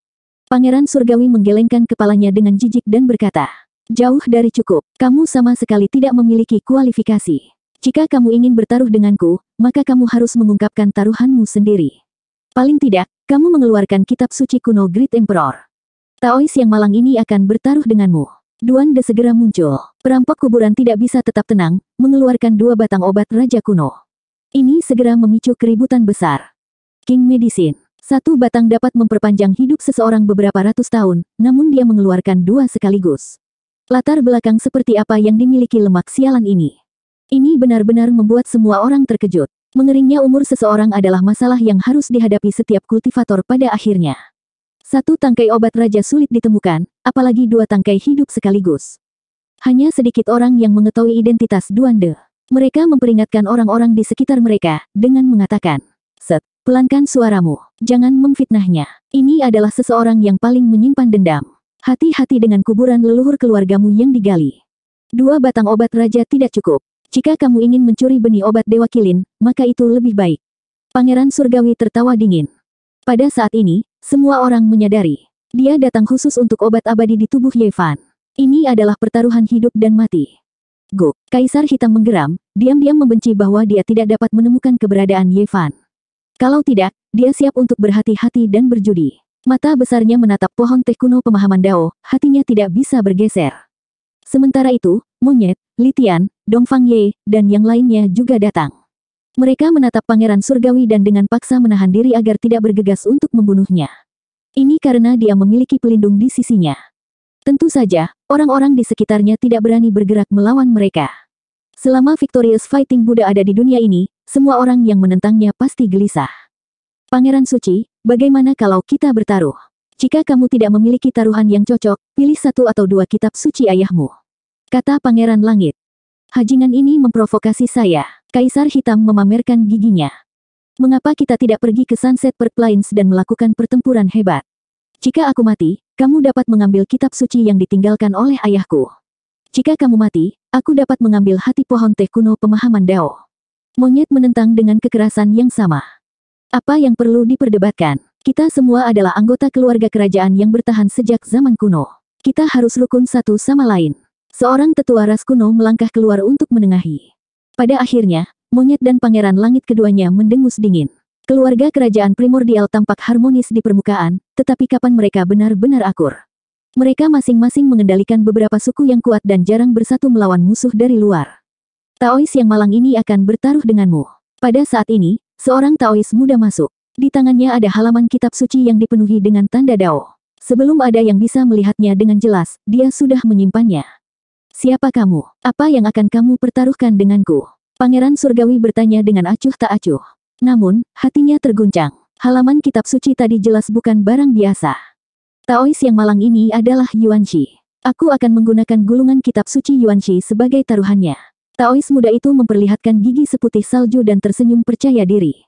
Pangeran Surgawi menggelengkan kepalanya dengan jijik dan berkata, Jauh dari cukup, kamu sama sekali tidak memiliki kualifikasi. Jika kamu ingin bertaruh denganku, maka kamu harus mengungkapkan taruhanmu sendiri. Paling tidak, kamu mengeluarkan kitab suci kuno Great Emperor. Taois yang malang ini akan bertaruh denganmu. Duan De segera muncul. Perampok kuburan tidak bisa tetap tenang, mengeluarkan dua batang obat Raja Kuno. Ini segera memicu keributan besar. King Medicine. Satu batang dapat memperpanjang hidup seseorang beberapa ratus tahun, namun dia mengeluarkan dua sekaligus. Latar belakang seperti apa yang dimiliki lemak sialan ini? Ini benar-benar membuat semua orang terkejut. Mengeringnya umur seseorang adalah masalah yang harus dihadapi setiap kultivator pada akhirnya. Satu tangkai obat raja sulit ditemukan, apalagi dua tangkai hidup sekaligus. Hanya sedikit orang yang mengetahui identitas Duande. Mereka memperingatkan orang-orang di sekitar mereka, dengan mengatakan, Set, pelankan suaramu, jangan memfitnahnya. Ini adalah seseorang yang paling menyimpan dendam. Hati-hati dengan kuburan leluhur keluargamu yang digali. Dua batang obat raja tidak cukup, jika kamu ingin mencuri benih obat Dewa Kilin, maka itu lebih baik. Pangeran Surgawi tertawa dingin. Pada saat ini, semua orang menyadari. Dia datang khusus untuk obat abadi di tubuh Yevan. Ini adalah pertaruhan hidup dan mati. Go, Kaisar Hitam menggeram, diam-diam membenci bahwa dia tidak dapat menemukan keberadaan Yevan. Kalau tidak, dia siap untuk berhati-hati dan berjudi. Mata besarnya menatap pohon teh kuno pemahaman Dao, hatinya tidak bisa bergeser. Sementara itu, monyet, Litian, Dongfang Ye, dan yang lainnya juga datang. Mereka menatap Pangeran Surgawi dan dengan paksa menahan diri agar tidak bergegas untuk membunuhnya. Ini karena dia memiliki pelindung di sisinya. Tentu saja, orang-orang di sekitarnya tidak berani bergerak melawan mereka. Selama Victorious Fighting Buddha ada di dunia ini, semua orang yang menentangnya pasti gelisah. Pangeran Suci, bagaimana kalau kita bertaruh? Jika kamu tidak memiliki taruhan yang cocok, pilih satu atau dua kitab suci ayahmu kata Pangeran Langit. Hajingan ini memprovokasi saya. Kaisar Hitam memamerkan giginya. Mengapa kita tidak pergi ke Sunset Plains dan melakukan pertempuran hebat? Jika aku mati, kamu dapat mengambil kitab suci yang ditinggalkan oleh ayahku. Jika kamu mati, aku dapat mengambil hati pohon teh kuno pemahaman Dao. Monyet menentang dengan kekerasan yang sama. Apa yang perlu diperdebatkan? Kita semua adalah anggota keluarga kerajaan yang bertahan sejak zaman kuno. Kita harus rukun satu sama lain. Seorang tetua ras kuno melangkah keluar untuk menengahi. Pada akhirnya, monyet dan pangeran langit keduanya mendengus dingin. Keluarga kerajaan primordial tampak harmonis di permukaan, tetapi kapan mereka benar-benar akur. Mereka masing-masing mengendalikan beberapa suku yang kuat dan jarang bersatu melawan musuh dari luar. Taois yang malang ini akan bertaruh denganmu. Pada saat ini, seorang Taois muda masuk. Di tangannya ada halaman kitab suci yang dipenuhi dengan tanda dao. Sebelum ada yang bisa melihatnya dengan jelas, dia sudah menyimpannya. Siapa kamu? Apa yang akan kamu pertaruhkan denganku? Pangeran Surgawi bertanya dengan acuh tak acuh. Namun, hatinya terguncang. Halaman kitab suci tadi jelas bukan barang biasa. Taois yang malang ini adalah Yuan Shi. Aku akan menggunakan gulungan kitab suci Yuan Shi sebagai taruhannya. Taois muda itu memperlihatkan gigi seputih salju dan tersenyum percaya diri.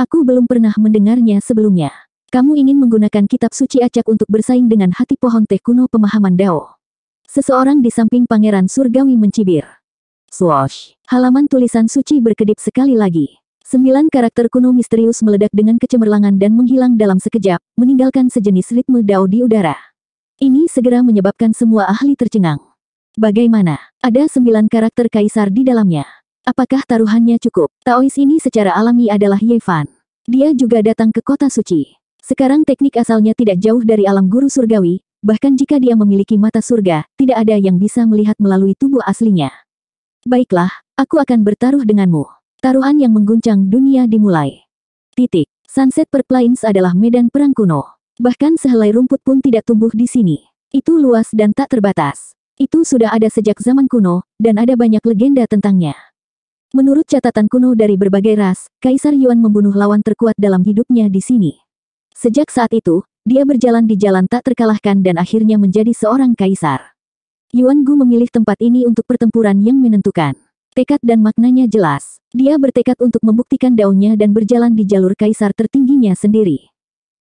Aku belum pernah mendengarnya sebelumnya. Kamu ingin menggunakan kitab suci acak untuk bersaing dengan hati pohon teh kuno pemahaman Dao. Seseorang di samping Pangeran Surgawi mencibir. Swash. Halaman tulisan suci berkedip sekali lagi. Sembilan karakter kuno misterius meledak dengan kecemerlangan dan menghilang dalam sekejap, meninggalkan sejenis ritme dao di udara. Ini segera menyebabkan semua ahli tercengang. Bagaimana? Ada sembilan karakter kaisar di dalamnya. Apakah taruhannya cukup? Taois ini secara alami adalah Yevan. Dia juga datang ke kota suci. Sekarang teknik asalnya tidak jauh dari alam guru surgawi, bahkan jika dia memiliki mata surga, tidak ada yang bisa melihat melalui tubuh aslinya. Baiklah, aku akan bertaruh denganmu. Taruhan yang mengguncang dunia dimulai. Titik. Sunset Purplains adalah medan perang kuno. Bahkan sehelai rumput pun tidak tumbuh di sini. Itu luas dan tak terbatas. Itu sudah ada sejak zaman kuno, dan ada banyak legenda tentangnya. Menurut catatan kuno dari berbagai ras, Kaisar Yuan membunuh lawan terkuat dalam hidupnya di sini. Sejak saat itu, dia berjalan di jalan tak terkalahkan dan akhirnya menjadi seorang kaisar. Yuan Gu memilih tempat ini untuk pertempuran yang menentukan. Tekad dan maknanya jelas. Dia bertekad untuk membuktikan daunnya dan berjalan di jalur kaisar tertingginya sendiri.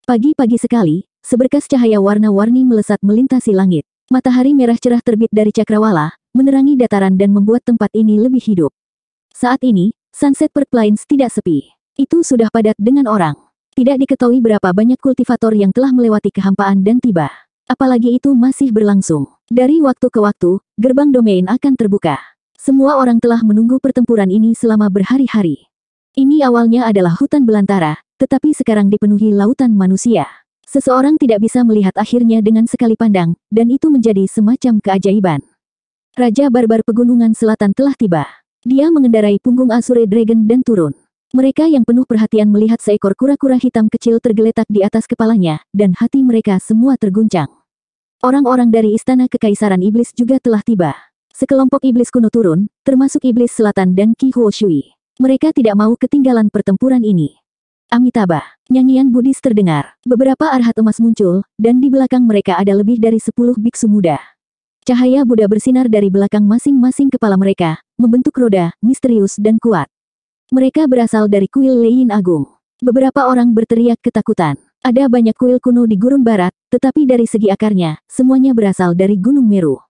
Pagi-pagi sekali, seberkas cahaya warna-warni melesat melintasi langit. Matahari merah cerah terbit dari cakrawala, menerangi dataran dan membuat tempat ini lebih hidup. Saat ini, Sunset Park Plains tidak sepi. Itu sudah padat dengan orang. Tidak diketahui berapa banyak kultivator yang telah melewati kehampaan dan tiba. Apalagi itu masih berlangsung. Dari waktu ke waktu, gerbang domain akan terbuka. Semua orang telah menunggu pertempuran ini selama berhari-hari. Ini awalnya adalah hutan belantara, tetapi sekarang dipenuhi lautan manusia. Seseorang tidak bisa melihat akhirnya dengan sekali pandang, dan itu menjadi semacam keajaiban. Raja Barbar Pegunungan Selatan telah tiba. Dia mengendarai punggung Asure Dragon dan turun. Mereka yang penuh perhatian melihat seekor kura-kura hitam kecil tergeletak di atas kepalanya, dan hati mereka semua terguncang. Orang-orang dari Istana Kekaisaran Iblis juga telah tiba. Sekelompok iblis kuno turun, termasuk iblis selatan dan Ki Huo Shui. Mereka tidak mau ketinggalan pertempuran ini. Amitabha, nyanyian Buddhis terdengar. Beberapa arhat emas muncul, dan di belakang mereka ada lebih dari sepuluh biksu muda. Cahaya Buddha bersinar dari belakang masing-masing kepala mereka, membentuk roda, misterius dan kuat. Mereka berasal dari kuil Leyin Agung. Beberapa orang berteriak ketakutan. Ada banyak kuil kuno di gurun barat, tetapi dari segi akarnya, semuanya berasal dari Gunung Meru.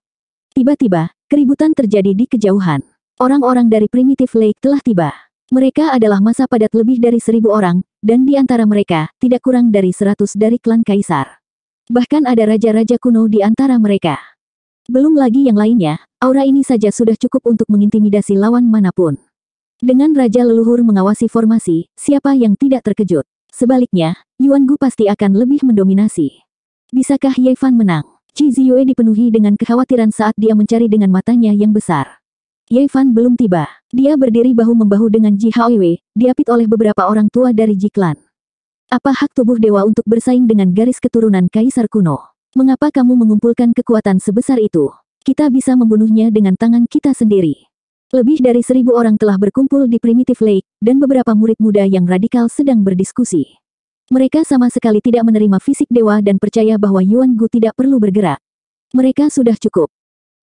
Tiba-tiba, keributan terjadi di kejauhan. Orang-orang dari Primitive Lake telah tiba. Mereka adalah masa padat lebih dari seribu orang, dan di antara mereka, tidak kurang dari seratus dari klan Kaisar. Bahkan ada raja-raja kuno di antara mereka. Belum lagi yang lainnya, aura ini saja sudah cukup untuk mengintimidasi lawan manapun. Dengan Raja Leluhur mengawasi formasi, siapa yang tidak terkejut? Sebaliknya, Yuan Gu pasti akan lebih mendominasi. Bisakah Ye Fan menang? Chi Ziyue dipenuhi dengan kekhawatiran saat dia mencari dengan matanya yang besar. Ye Fan belum tiba. Dia berdiri bahu-membahu dengan Ji Wei, diapit oleh beberapa orang tua dari Ji Klan. Apa hak tubuh dewa untuk bersaing dengan garis keturunan kaisar kuno? Mengapa kamu mengumpulkan kekuatan sebesar itu? Kita bisa membunuhnya dengan tangan kita sendiri. Lebih dari seribu orang telah berkumpul di Primitive Lake, dan beberapa murid muda yang radikal sedang berdiskusi. Mereka sama sekali tidak menerima fisik dewa dan percaya bahwa Yuan Gu tidak perlu bergerak. Mereka sudah cukup.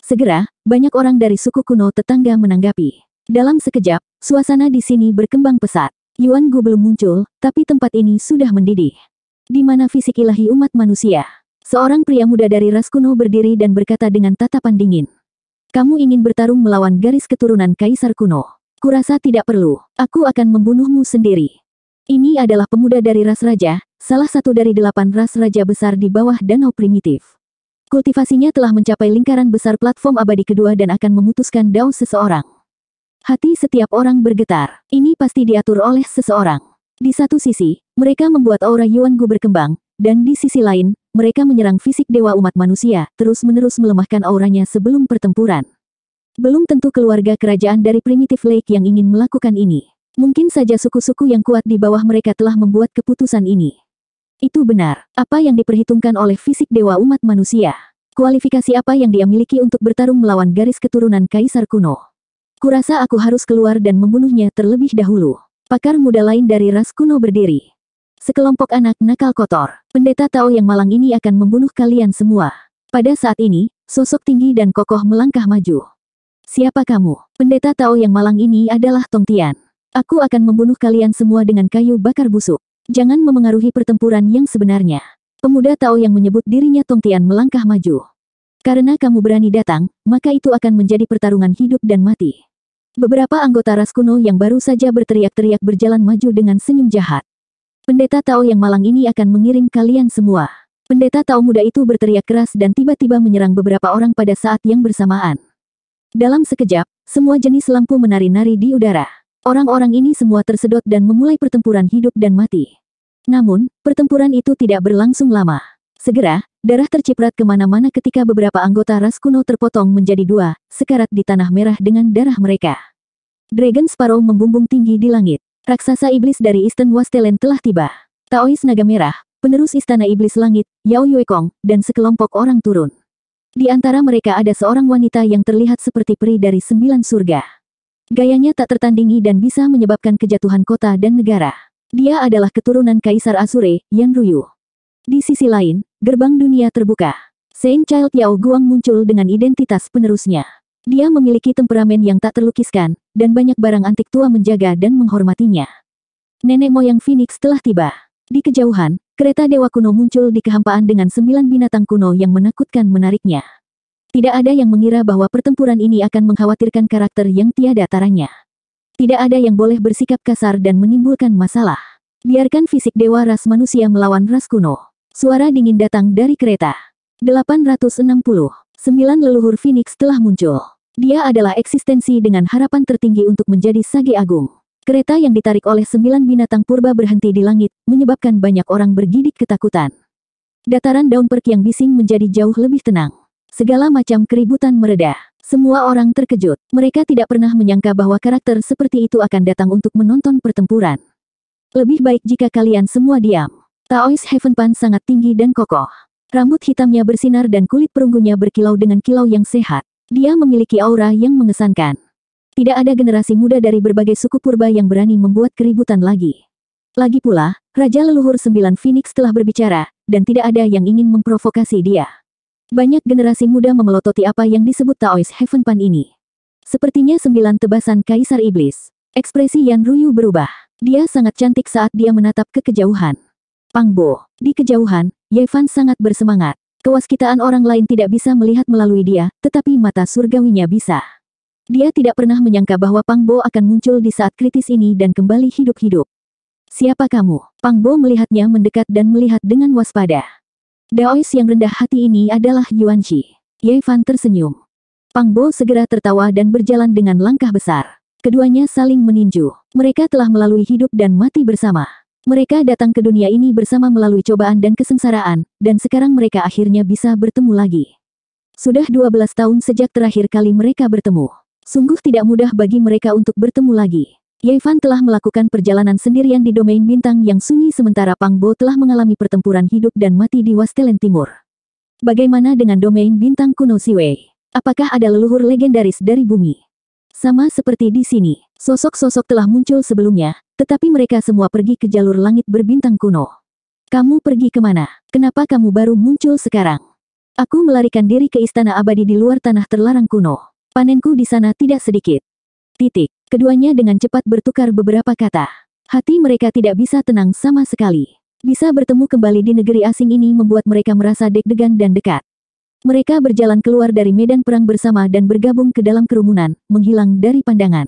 Segera, banyak orang dari suku kuno tetangga menanggapi. Dalam sekejap, suasana di sini berkembang pesat. Yuan Gu belum muncul, tapi tempat ini sudah mendidih. Di mana fisik ilahi umat manusia? Seorang pria muda dari ras kuno berdiri dan berkata dengan tatapan dingin. Kamu ingin bertarung melawan garis keturunan kaisar kuno. Kurasa tidak perlu. Aku akan membunuhmu sendiri. Ini adalah pemuda dari ras raja, salah satu dari delapan ras raja besar di bawah danau primitif. Kultivasinya telah mencapai lingkaran besar platform abadi kedua dan akan memutuskan daun seseorang. Hati setiap orang bergetar. Ini pasti diatur oleh seseorang. Di satu sisi, mereka membuat aura Yuan Gu berkembang, dan di sisi lain, mereka menyerang fisik dewa umat manusia, terus-menerus melemahkan auranya sebelum pertempuran. Belum tentu keluarga kerajaan dari Primitive Lake yang ingin melakukan ini. Mungkin saja suku-suku yang kuat di bawah mereka telah membuat keputusan ini. Itu benar, apa yang diperhitungkan oleh fisik dewa umat manusia. Kualifikasi apa yang dia miliki untuk bertarung melawan garis keturunan Kaisar kuno. Kurasa aku harus keluar dan membunuhnya terlebih dahulu. Pakar muda lain dari ras kuno berdiri. Sekelompok anak nakal kotor, pendeta Tao yang malang ini akan membunuh kalian semua. Pada saat ini, sosok tinggi dan kokoh melangkah maju. Siapa kamu? Pendeta Tao yang malang ini adalah Tong Tian. Aku akan membunuh kalian semua dengan kayu bakar busuk. Jangan memengaruhi pertempuran yang sebenarnya. Pemuda Tao yang menyebut dirinya Tong Tian melangkah maju. Karena kamu berani datang, maka itu akan menjadi pertarungan hidup dan mati. Beberapa anggota ras kuno yang baru saja berteriak-teriak berjalan maju dengan senyum jahat. Pendeta Tao yang malang ini akan mengiring kalian semua. Pendeta Tao muda itu berteriak keras dan tiba-tiba menyerang beberapa orang pada saat yang bersamaan. Dalam sekejap, semua jenis lampu menari-nari di udara. Orang-orang ini semua tersedot dan memulai pertempuran hidup dan mati. Namun, pertempuran itu tidak berlangsung lama. Segera, darah terciprat kemana-mana ketika beberapa anggota ras kuno terpotong menjadi dua, sekarat di tanah merah dengan darah mereka. Dragon Sparrow membumbung tinggi di langit. Raksasa iblis dari Eastern Wastelen telah tiba. Taois Naga Merah, penerus Istana Iblis Langit, Yao Yuekong, dan sekelompok orang turun. Di antara mereka ada seorang wanita yang terlihat seperti peri dari sembilan surga. Gayanya tak tertandingi dan bisa menyebabkan kejatuhan kota dan negara. Dia adalah keturunan Kaisar Asure, yang Ruyu. Di sisi lain, gerbang dunia terbuka. Saint Child Yao Guang muncul dengan identitas penerusnya. Dia memiliki temperamen yang tak terlukiskan, dan banyak barang antik tua menjaga dan menghormatinya. Nenek moyang Phoenix telah tiba. Di kejauhan, kereta dewa kuno muncul di kehampaan dengan sembilan binatang kuno yang menakutkan menariknya. Tidak ada yang mengira bahwa pertempuran ini akan mengkhawatirkan karakter yang tiada taranya. Tidak ada yang boleh bersikap kasar dan menimbulkan masalah. Biarkan fisik dewa ras manusia melawan ras kuno. Suara dingin datang dari kereta. 860. Sembilan leluhur Phoenix telah muncul. Dia adalah eksistensi dengan harapan tertinggi untuk menjadi Sage Agung. Kereta yang ditarik oleh sembilan binatang purba berhenti di langit, menyebabkan banyak orang bergidik ketakutan. Dataran daun perk yang bising menjadi jauh lebih tenang. Segala macam keributan mereda. Semua orang terkejut. Mereka tidak pernah menyangka bahwa karakter seperti itu akan datang untuk menonton pertempuran. Lebih baik jika kalian semua diam. Taois Pan sangat tinggi dan kokoh. Rambut hitamnya bersinar dan kulit perunggunya berkilau dengan kilau yang sehat. Dia memiliki aura yang mengesankan. Tidak ada generasi muda dari berbagai suku purba yang berani membuat keributan lagi. Lagi pula, Raja Leluhur Sembilan Phoenix telah berbicara, dan tidak ada yang ingin memprovokasi dia. Banyak generasi muda memelototi apa yang disebut Taoist Heaven Pan ini. Sepertinya sembilan tebasan Kaisar Iblis. Ekspresi Yan Ruyu berubah. Dia sangat cantik saat dia menatap ke kejauhan. Pangbo. Di kejauhan, Yevan sangat bersemangat. Kewaskitaan orang lain tidak bisa melihat melalui dia, tetapi mata surgawinya bisa. Dia tidak pernah menyangka bahwa Pangbo akan muncul di saat kritis ini dan kembali hidup-hidup. Siapa kamu? Pangbo melihatnya mendekat dan melihat dengan waspada. Daois yang rendah hati ini adalah Yuan Qi. Ye Fan tersenyum. Pang Bo segera tertawa dan berjalan dengan langkah besar. Keduanya saling meninju. Mereka telah melalui hidup dan mati bersama. Mereka datang ke dunia ini bersama melalui cobaan dan kesengsaraan, dan sekarang mereka akhirnya bisa bertemu lagi. Sudah 12 tahun sejak terakhir kali mereka bertemu. Sungguh tidak mudah bagi mereka untuk bertemu lagi. Yifan telah melakukan perjalanan sendirian di domain bintang yang sunyi sementara Pangbo telah mengalami pertempuran hidup dan mati di Wastelen Timur. Bagaimana dengan domain bintang kuno Siwei? Apakah ada leluhur legendaris dari bumi? Sama seperti di sini, sosok-sosok telah muncul sebelumnya, tetapi mereka semua pergi ke jalur langit berbintang kuno. Kamu pergi kemana? Kenapa kamu baru muncul sekarang? Aku melarikan diri ke istana abadi di luar tanah terlarang kuno. Panenku di sana tidak sedikit. Titik. Keduanya dengan cepat bertukar beberapa kata. Hati mereka tidak bisa tenang sama sekali. Bisa bertemu kembali di negeri asing ini membuat mereka merasa deg-degan dan dekat. Mereka berjalan keluar dari medan perang bersama dan bergabung ke dalam kerumunan, menghilang dari pandangan.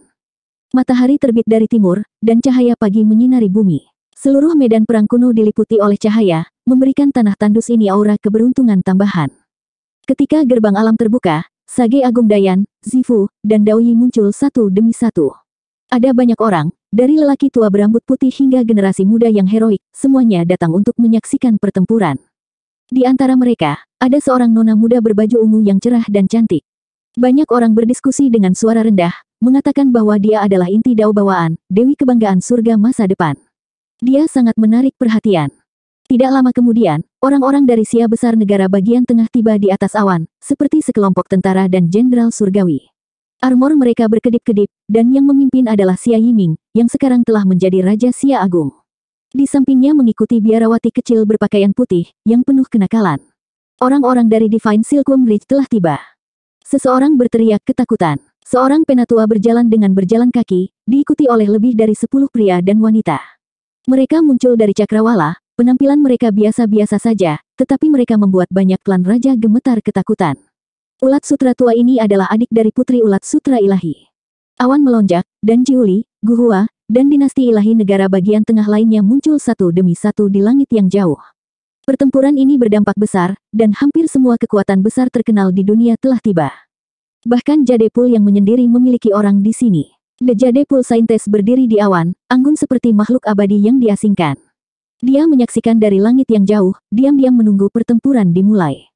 Matahari terbit dari timur, dan cahaya pagi menyinari bumi. Seluruh medan perang kuno diliputi oleh cahaya, memberikan tanah tandus ini aura keberuntungan tambahan. Ketika gerbang alam terbuka, Sage Agung Dayan, Zifu, dan Daoyi muncul satu demi satu. Ada banyak orang, dari lelaki tua berambut putih hingga generasi muda yang heroik, semuanya datang untuk menyaksikan pertempuran. Di antara mereka, ada seorang nona muda berbaju ungu yang cerah dan cantik. Banyak orang berdiskusi dengan suara rendah, mengatakan bahwa dia adalah inti Dao bawaan, dewi kebanggaan surga masa depan. Dia sangat menarik perhatian. Tidak lama kemudian, orang-orang dari Sia besar negara bagian tengah tiba di atas awan, seperti sekelompok tentara dan jenderal surgawi. Armor mereka berkedip-kedip, dan yang memimpin adalah Sia Yiming, yang sekarang telah menjadi Raja Sia Agung. Di sampingnya mengikuti biarawati kecil berpakaian putih, yang penuh kenakalan. Orang-orang dari Divine Silkworm Ridge telah tiba. Seseorang berteriak ketakutan. Seorang penatua berjalan dengan berjalan kaki, diikuti oleh lebih dari sepuluh pria dan wanita. Mereka muncul dari cakrawala, Penampilan mereka biasa-biasa saja, tetapi mereka membuat banyak klan raja gemetar ketakutan. Ulat sutra tua ini adalah adik dari putri ulat sutra ilahi. Awan melonjak, dan Jiuli, Guhua, dan dinasti ilahi negara bagian tengah lainnya muncul satu demi satu di langit yang jauh. Pertempuran ini berdampak besar, dan hampir semua kekuatan besar terkenal di dunia telah tiba. Bahkan Jadepul yang menyendiri memiliki orang di sini. The Jadepul Saintes berdiri di awan, anggun seperti makhluk abadi yang diasingkan. Dia menyaksikan dari langit yang jauh, diam-diam menunggu pertempuran dimulai.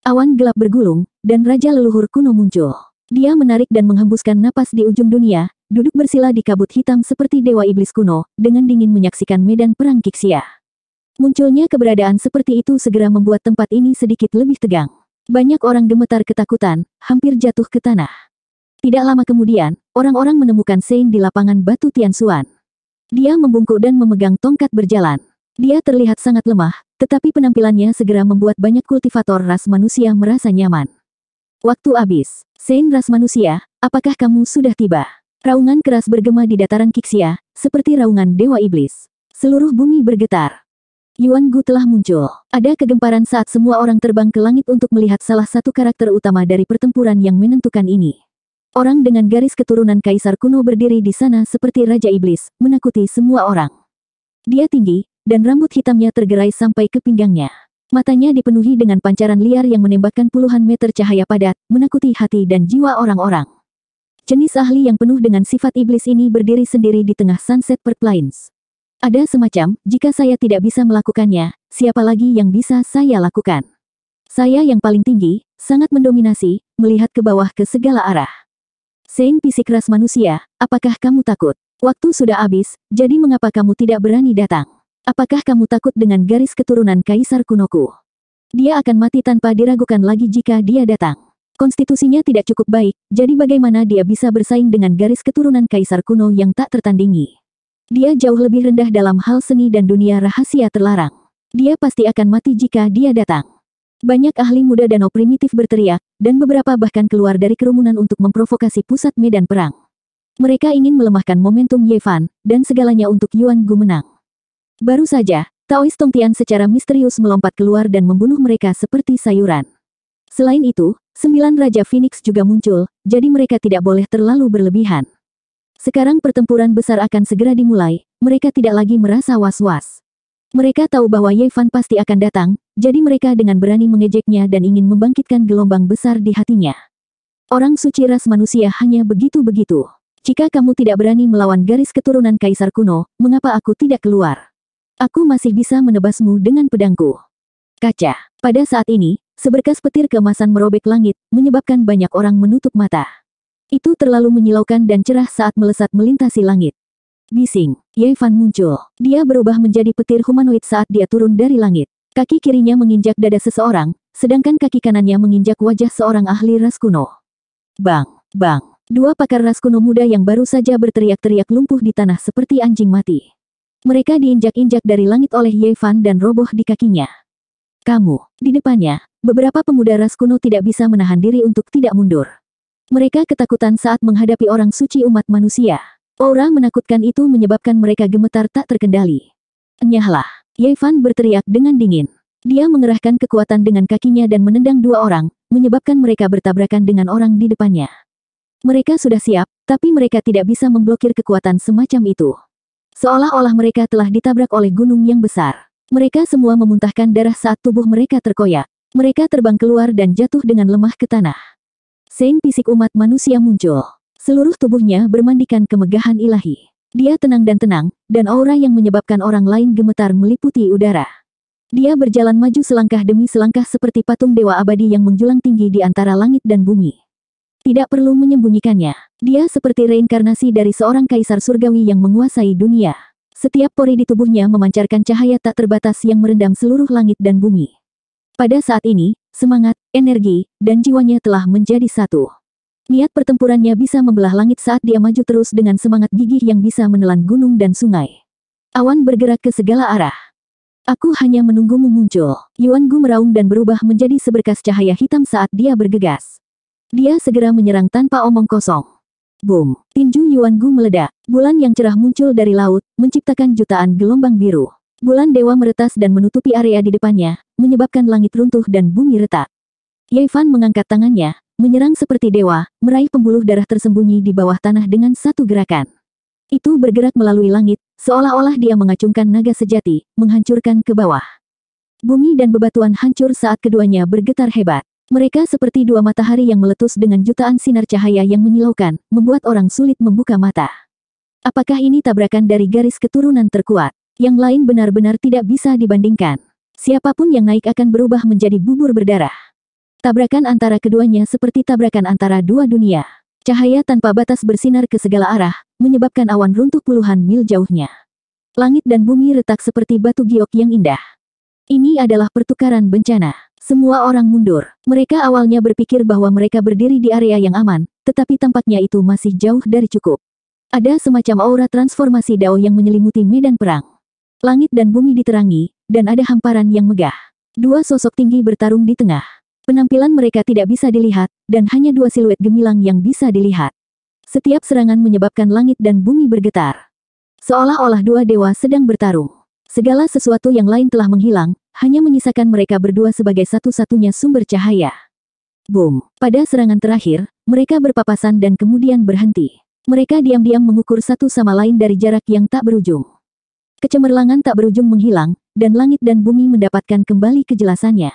Awan gelap bergulung, dan raja leluhur kuno muncul. Dia menarik dan menghembuskan napas di ujung dunia, duduk bersila di kabut hitam seperti dewa iblis kuno, dengan dingin menyaksikan medan perang Kiksia. Munculnya keberadaan seperti itu segera membuat tempat ini sedikit lebih tegang. Banyak orang gemetar ketakutan, hampir jatuh ke tanah. Tidak lama kemudian, orang-orang menemukan Sein di lapangan batu Tianxuan. Dia membungkuk dan memegang tongkat berjalan. Dia terlihat sangat lemah, tetapi penampilannya segera membuat banyak kultivator ras manusia merasa nyaman. Waktu habis. Sein ras manusia, apakah kamu sudah tiba? Raungan keras bergema di dataran Kixia, seperti raungan dewa iblis. Seluruh bumi bergetar. Yuan Gu telah muncul. Ada kegemparan saat semua orang terbang ke langit untuk melihat salah satu karakter utama dari pertempuran yang menentukan ini. Orang dengan garis keturunan kaisar kuno berdiri di sana seperti raja iblis, menakuti semua orang. Dia tinggi, dan rambut hitamnya tergerai sampai ke pinggangnya. Matanya dipenuhi dengan pancaran liar yang menembakkan puluhan meter cahaya padat, menakuti hati dan jiwa orang-orang. Jenis ahli yang penuh dengan sifat iblis ini berdiri sendiri di tengah sunset Perth Plains. Ada semacam, jika saya tidak bisa melakukannya, siapa lagi yang bisa saya lakukan? Saya yang paling tinggi, sangat mendominasi, melihat ke bawah ke segala arah. Sein pisik ras manusia, apakah kamu takut? Waktu sudah habis, jadi mengapa kamu tidak berani datang? Apakah kamu takut dengan garis keturunan Kaisar Kunoku? Dia akan mati tanpa diragukan lagi jika dia datang. Konstitusinya tidak cukup baik, jadi bagaimana dia bisa bersaing dengan garis keturunan Kaisar kuno yang tak tertandingi? Dia jauh lebih rendah dalam hal seni dan dunia rahasia terlarang. Dia pasti akan mati jika dia datang. Banyak ahli muda dan primitif berteriak, dan beberapa bahkan keluar dari kerumunan untuk memprovokasi pusat medan perang. Mereka ingin melemahkan momentum Yevan, dan segalanya untuk Yuan Gu menang. Baru saja, Taois Tongtian secara misterius melompat keluar dan membunuh mereka seperti sayuran. Selain itu, sembilan Raja Phoenix juga muncul, jadi mereka tidak boleh terlalu berlebihan. Sekarang pertempuran besar akan segera dimulai, mereka tidak lagi merasa was-was. Mereka tahu bahwa Yevan pasti akan datang, jadi mereka dengan berani mengejeknya dan ingin membangkitkan gelombang besar di hatinya. Orang suci ras manusia hanya begitu-begitu. Jika kamu tidak berani melawan garis keturunan kaisar kuno, mengapa aku tidak keluar? Aku masih bisa menebasmu dengan pedangku. Kaca. Pada saat ini, seberkas petir kemasan merobek langit, menyebabkan banyak orang menutup mata. Itu terlalu menyilaukan dan cerah saat melesat melintasi langit. Bising, Yevan muncul. Dia berubah menjadi petir humanoid saat dia turun dari langit. Kaki kirinya menginjak dada seseorang, sedangkan kaki kanannya menginjak wajah seorang ahli ras kuno. Bang, bang, dua pakar ras kuno muda yang baru saja berteriak-teriak lumpuh di tanah seperti anjing mati. Mereka diinjak-injak dari langit oleh Yevan dan roboh di kakinya. Kamu, di depannya, beberapa pemuda ras kuno tidak bisa menahan diri untuk tidak mundur. Mereka ketakutan saat menghadapi orang suci umat manusia. Aura menakutkan itu menyebabkan mereka gemetar tak terkendali. Nyahlah, Yevan berteriak dengan dingin. Dia mengerahkan kekuatan dengan kakinya dan menendang dua orang, menyebabkan mereka bertabrakan dengan orang di depannya. Mereka sudah siap, tapi mereka tidak bisa memblokir kekuatan semacam itu. Seolah-olah mereka telah ditabrak oleh gunung yang besar. Mereka semua memuntahkan darah saat tubuh mereka terkoyak. Mereka terbang keluar dan jatuh dengan lemah ke tanah. Sein fisik umat manusia muncul. Seluruh tubuhnya bermandikan kemegahan ilahi. Dia tenang dan tenang, dan aura yang menyebabkan orang lain gemetar meliputi udara. Dia berjalan maju selangkah demi selangkah seperti patung dewa abadi yang menjulang tinggi di antara langit dan bumi. Tidak perlu menyembunyikannya. Dia seperti reinkarnasi dari seorang kaisar surgawi yang menguasai dunia. Setiap pori di tubuhnya memancarkan cahaya tak terbatas yang merendam seluruh langit dan bumi. Pada saat ini, semangat, energi, dan jiwanya telah menjadi satu. Niat pertempurannya bisa membelah langit saat dia maju terus dengan semangat gigih yang bisa menelan gunung dan sungai. Awan bergerak ke segala arah. Aku hanya menunggumu muncul. Yuan Gu meraung dan berubah menjadi seberkas cahaya hitam saat dia bergegas. Dia segera menyerang tanpa omong kosong. Boom! Tinju Yuan Gu meledak. Bulan yang cerah muncul dari laut, menciptakan jutaan gelombang biru. Bulan dewa meretas dan menutupi area di depannya, menyebabkan langit runtuh dan bumi retak. Ye Fan mengangkat tangannya, menyerang seperti dewa, meraih pembuluh darah tersembunyi di bawah tanah dengan satu gerakan. Itu bergerak melalui langit, seolah-olah dia mengacungkan naga sejati, menghancurkan ke bawah. Bumi dan bebatuan hancur saat keduanya bergetar hebat. Mereka seperti dua matahari yang meletus dengan jutaan sinar cahaya yang menyilaukan, membuat orang sulit membuka mata. Apakah ini tabrakan dari garis keturunan terkuat? Yang lain benar-benar tidak bisa dibandingkan. Siapapun yang naik akan berubah menjadi bubur berdarah. Tabrakan antara keduanya seperti tabrakan antara dua dunia. Cahaya tanpa batas bersinar ke segala arah, menyebabkan awan runtuh puluhan mil jauhnya. Langit dan bumi retak seperti batu giok yang indah. Ini adalah pertukaran bencana. Semua orang mundur. Mereka awalnya berpikir bahwa mereka berdiri di area yang aman, tetapi tempatnya itu masih jauh dari cukup. Ada semacam aura transformasi Dao yang menyelimuti medan perang. Langit dan bumi diterangi, dan ada hamparan yang megah. Dua sosok tinggi bertarung di tengah. Penampilan mereka tidak bisa dilihat, dan hanya dua siluet gemilang yang bisa dilihat. Setiap serangan menyebabkan langit dan bumi bergetar. Seolah-olah dua dewa sedang bertarung. Segala sesuatu yang lain telah menghilang, hanya menyisakan mereka berdua sebagai satu-satunya sumber cahaya. Boom! Pada serangan terakhir, mereka berpapasan dan kemudian berhenti. Mereka diam-diam mengukur satu sama lain dari jarak yang tak berujung. Kecemerlangan tak berujung menghilang, dan langit dan bumi mendapatkan kembali kejelasannya.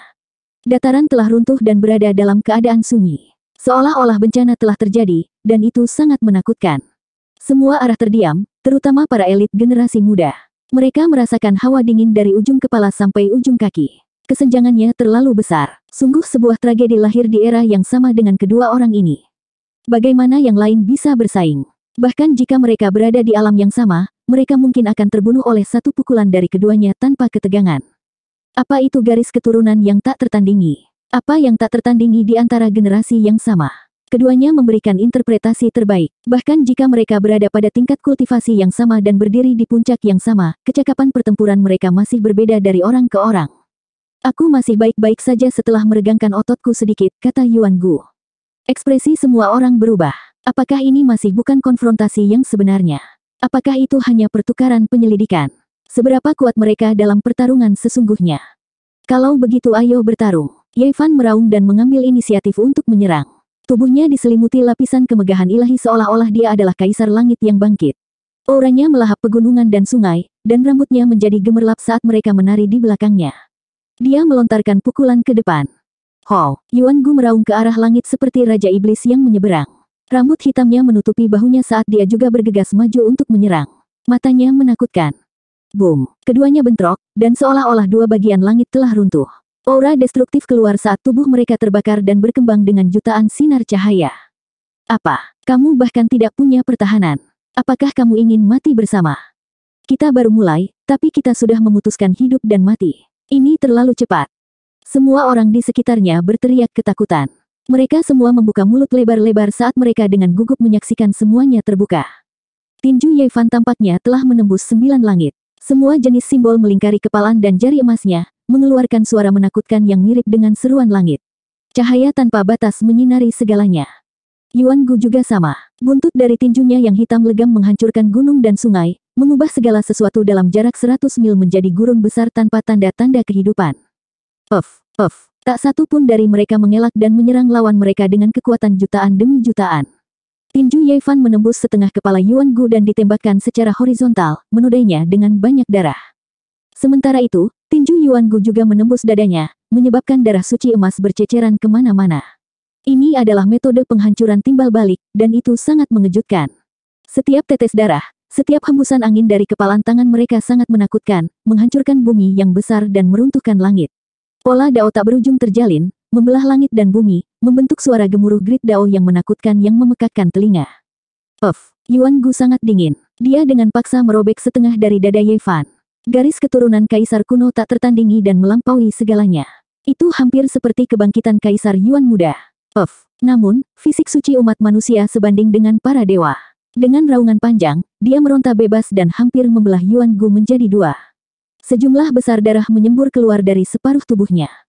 Dataran telah runtuh dan berada dalam keadaan sunyi. Seolah-olah bencana telah terjadi, dan itu sangat menakutkan. Semua arah terdiam, terutama para elit generasi muda. Mereka merasakan hawa dingin dari ujung kepala sampai ujung kaki. Kesenjangannya terlalu besar. Sungguh sebuah tragedi lahir di era yang sama dengan kedua orang ini. Bagaimana yang lain bisa bersaing? Bahkan jika mereka berada di alam yang sama, mereka mungkin akan terbunuh oleh satu pukulan dari keduanya tanpa ketegangan. Apa itu garis keturunan yang tak tertandingi? Apa yang tak tertandingi di antara generasi yang sama? Keduanya memberikan interpretasi terbaik. Bahkan jika mereka berada pada tingkat kultivasi yang sama dan berdiri di puncak yang sama, kecakapan pertempuran mereka masih berbeda dari orang ke orang. Aku masih baik-baik saja setelah meregangkan ototku sedikit, kata Yuan Gu. Ekspresi semua orang berubah. Apakah ini masih bukan konfrontasi yang sebenarnya? Apakah itu hanya pertukaran penyelidikan? Seberapa kuat mereka dalam pertarungan sesungguhnya? Kalau begitu ayo bertarung. Yefan meraung dan mengambil inisiatif untuk menyerang. Tubuhnya diselimuti lapisan kemegahan ilahi seolah-olah dia adalah kaisar langit yang bangkit. Auranya melahap pegunungan dan sungai, dan rambutnya menjadi gemerlap saat mereka menari di belakangnya. Dia melontarkan pukulan ke depan. Ho, Yuan Gu meraung ke arah langit seperti Raja Iblis yang menyeberang. Rambut hitamnya menutupi bahunya saat dia juga bergegas maju untuk menyerang. Matanya menakutkan. Boom, keduanya bentrok, dan seolah-olah dua bagian langit telah runtuh. Aura destruktif keluar saat tubuh mereka terbakar dan berkembang dengan jutaan sinar cahaya. Apa? Kamu bahkan tidak punya pertahanan. Apakah kamu ingin mati bersama? Kita baru mulai, tapi kita sudah memutuskan hidup dan mati. Ini terlalu cepat. Semua orang di sekitarnya berteriak ketakutan. Mereka semua membuka mulut lebar-lebar saat mereka dengan gugup menyaksikan semuanya terbuka. Tinju Yevan tampaknya telah menembus sembilan langit. Semua jenis simbol melingkari kepalan dan jari emasnya, mengeluarkan suara menakutkan yang mirip dengan seruan langit. Cahaya tanpa batas menyinari segalanya. Yuan Gu juga sama. Buntut dari tinjunya yang hitam legam menghancurkan gunung dan sungai, mengubah segala sesuatu dalam jarak 100 mil menjadi gurun besar tanpa tanda-tanda kehidupan. Puff, puff. Tak satu pun dari mereka mengelak dan menyerang lawan mereka dengan kekuatan jutaan demi jutaan. Tinju Yevan menembus setengah kepala Yuan Gu dan ditembakkan secara horizontal, menudainya dengan banyak darah. Sementara itu, Tinju Yuan Gu juga menembus dadanya, menyebabkan darah suci emas berceceran kemana-mana. Ini adalah metode penghancuran timbal balik, dan itu sangat mengejutkan. Setiap tetes darah, setiap hembusan angin dari kepalan tangan mereka sangat menakutkan, menghancurkan bumi yang besar dan meruntuhkan langit. Pola dao tak berujung terjalin, membelah langit dan bumi, membentuk suara gemuruh grit dao yang menakutkan yang memekakkan telinga. Of, Yuan Gu sangat dingin. Dia dengan paksa merobek setengah dari dada Ye Garis keturunan kaisar kuno tak tertandingi dan melampaui segalanya. Itu hampir seperti kebangkitan kaisar Yuan muda. Of, namun, fisik suci umat manusia sebanding dengan para dewa. Dengan raungan panjang, dia meronta bebas dan hampir membelah Yuan Gu menjadi dua. Sejumlah besar darah menyembur keluar dari separuh tubuhnya.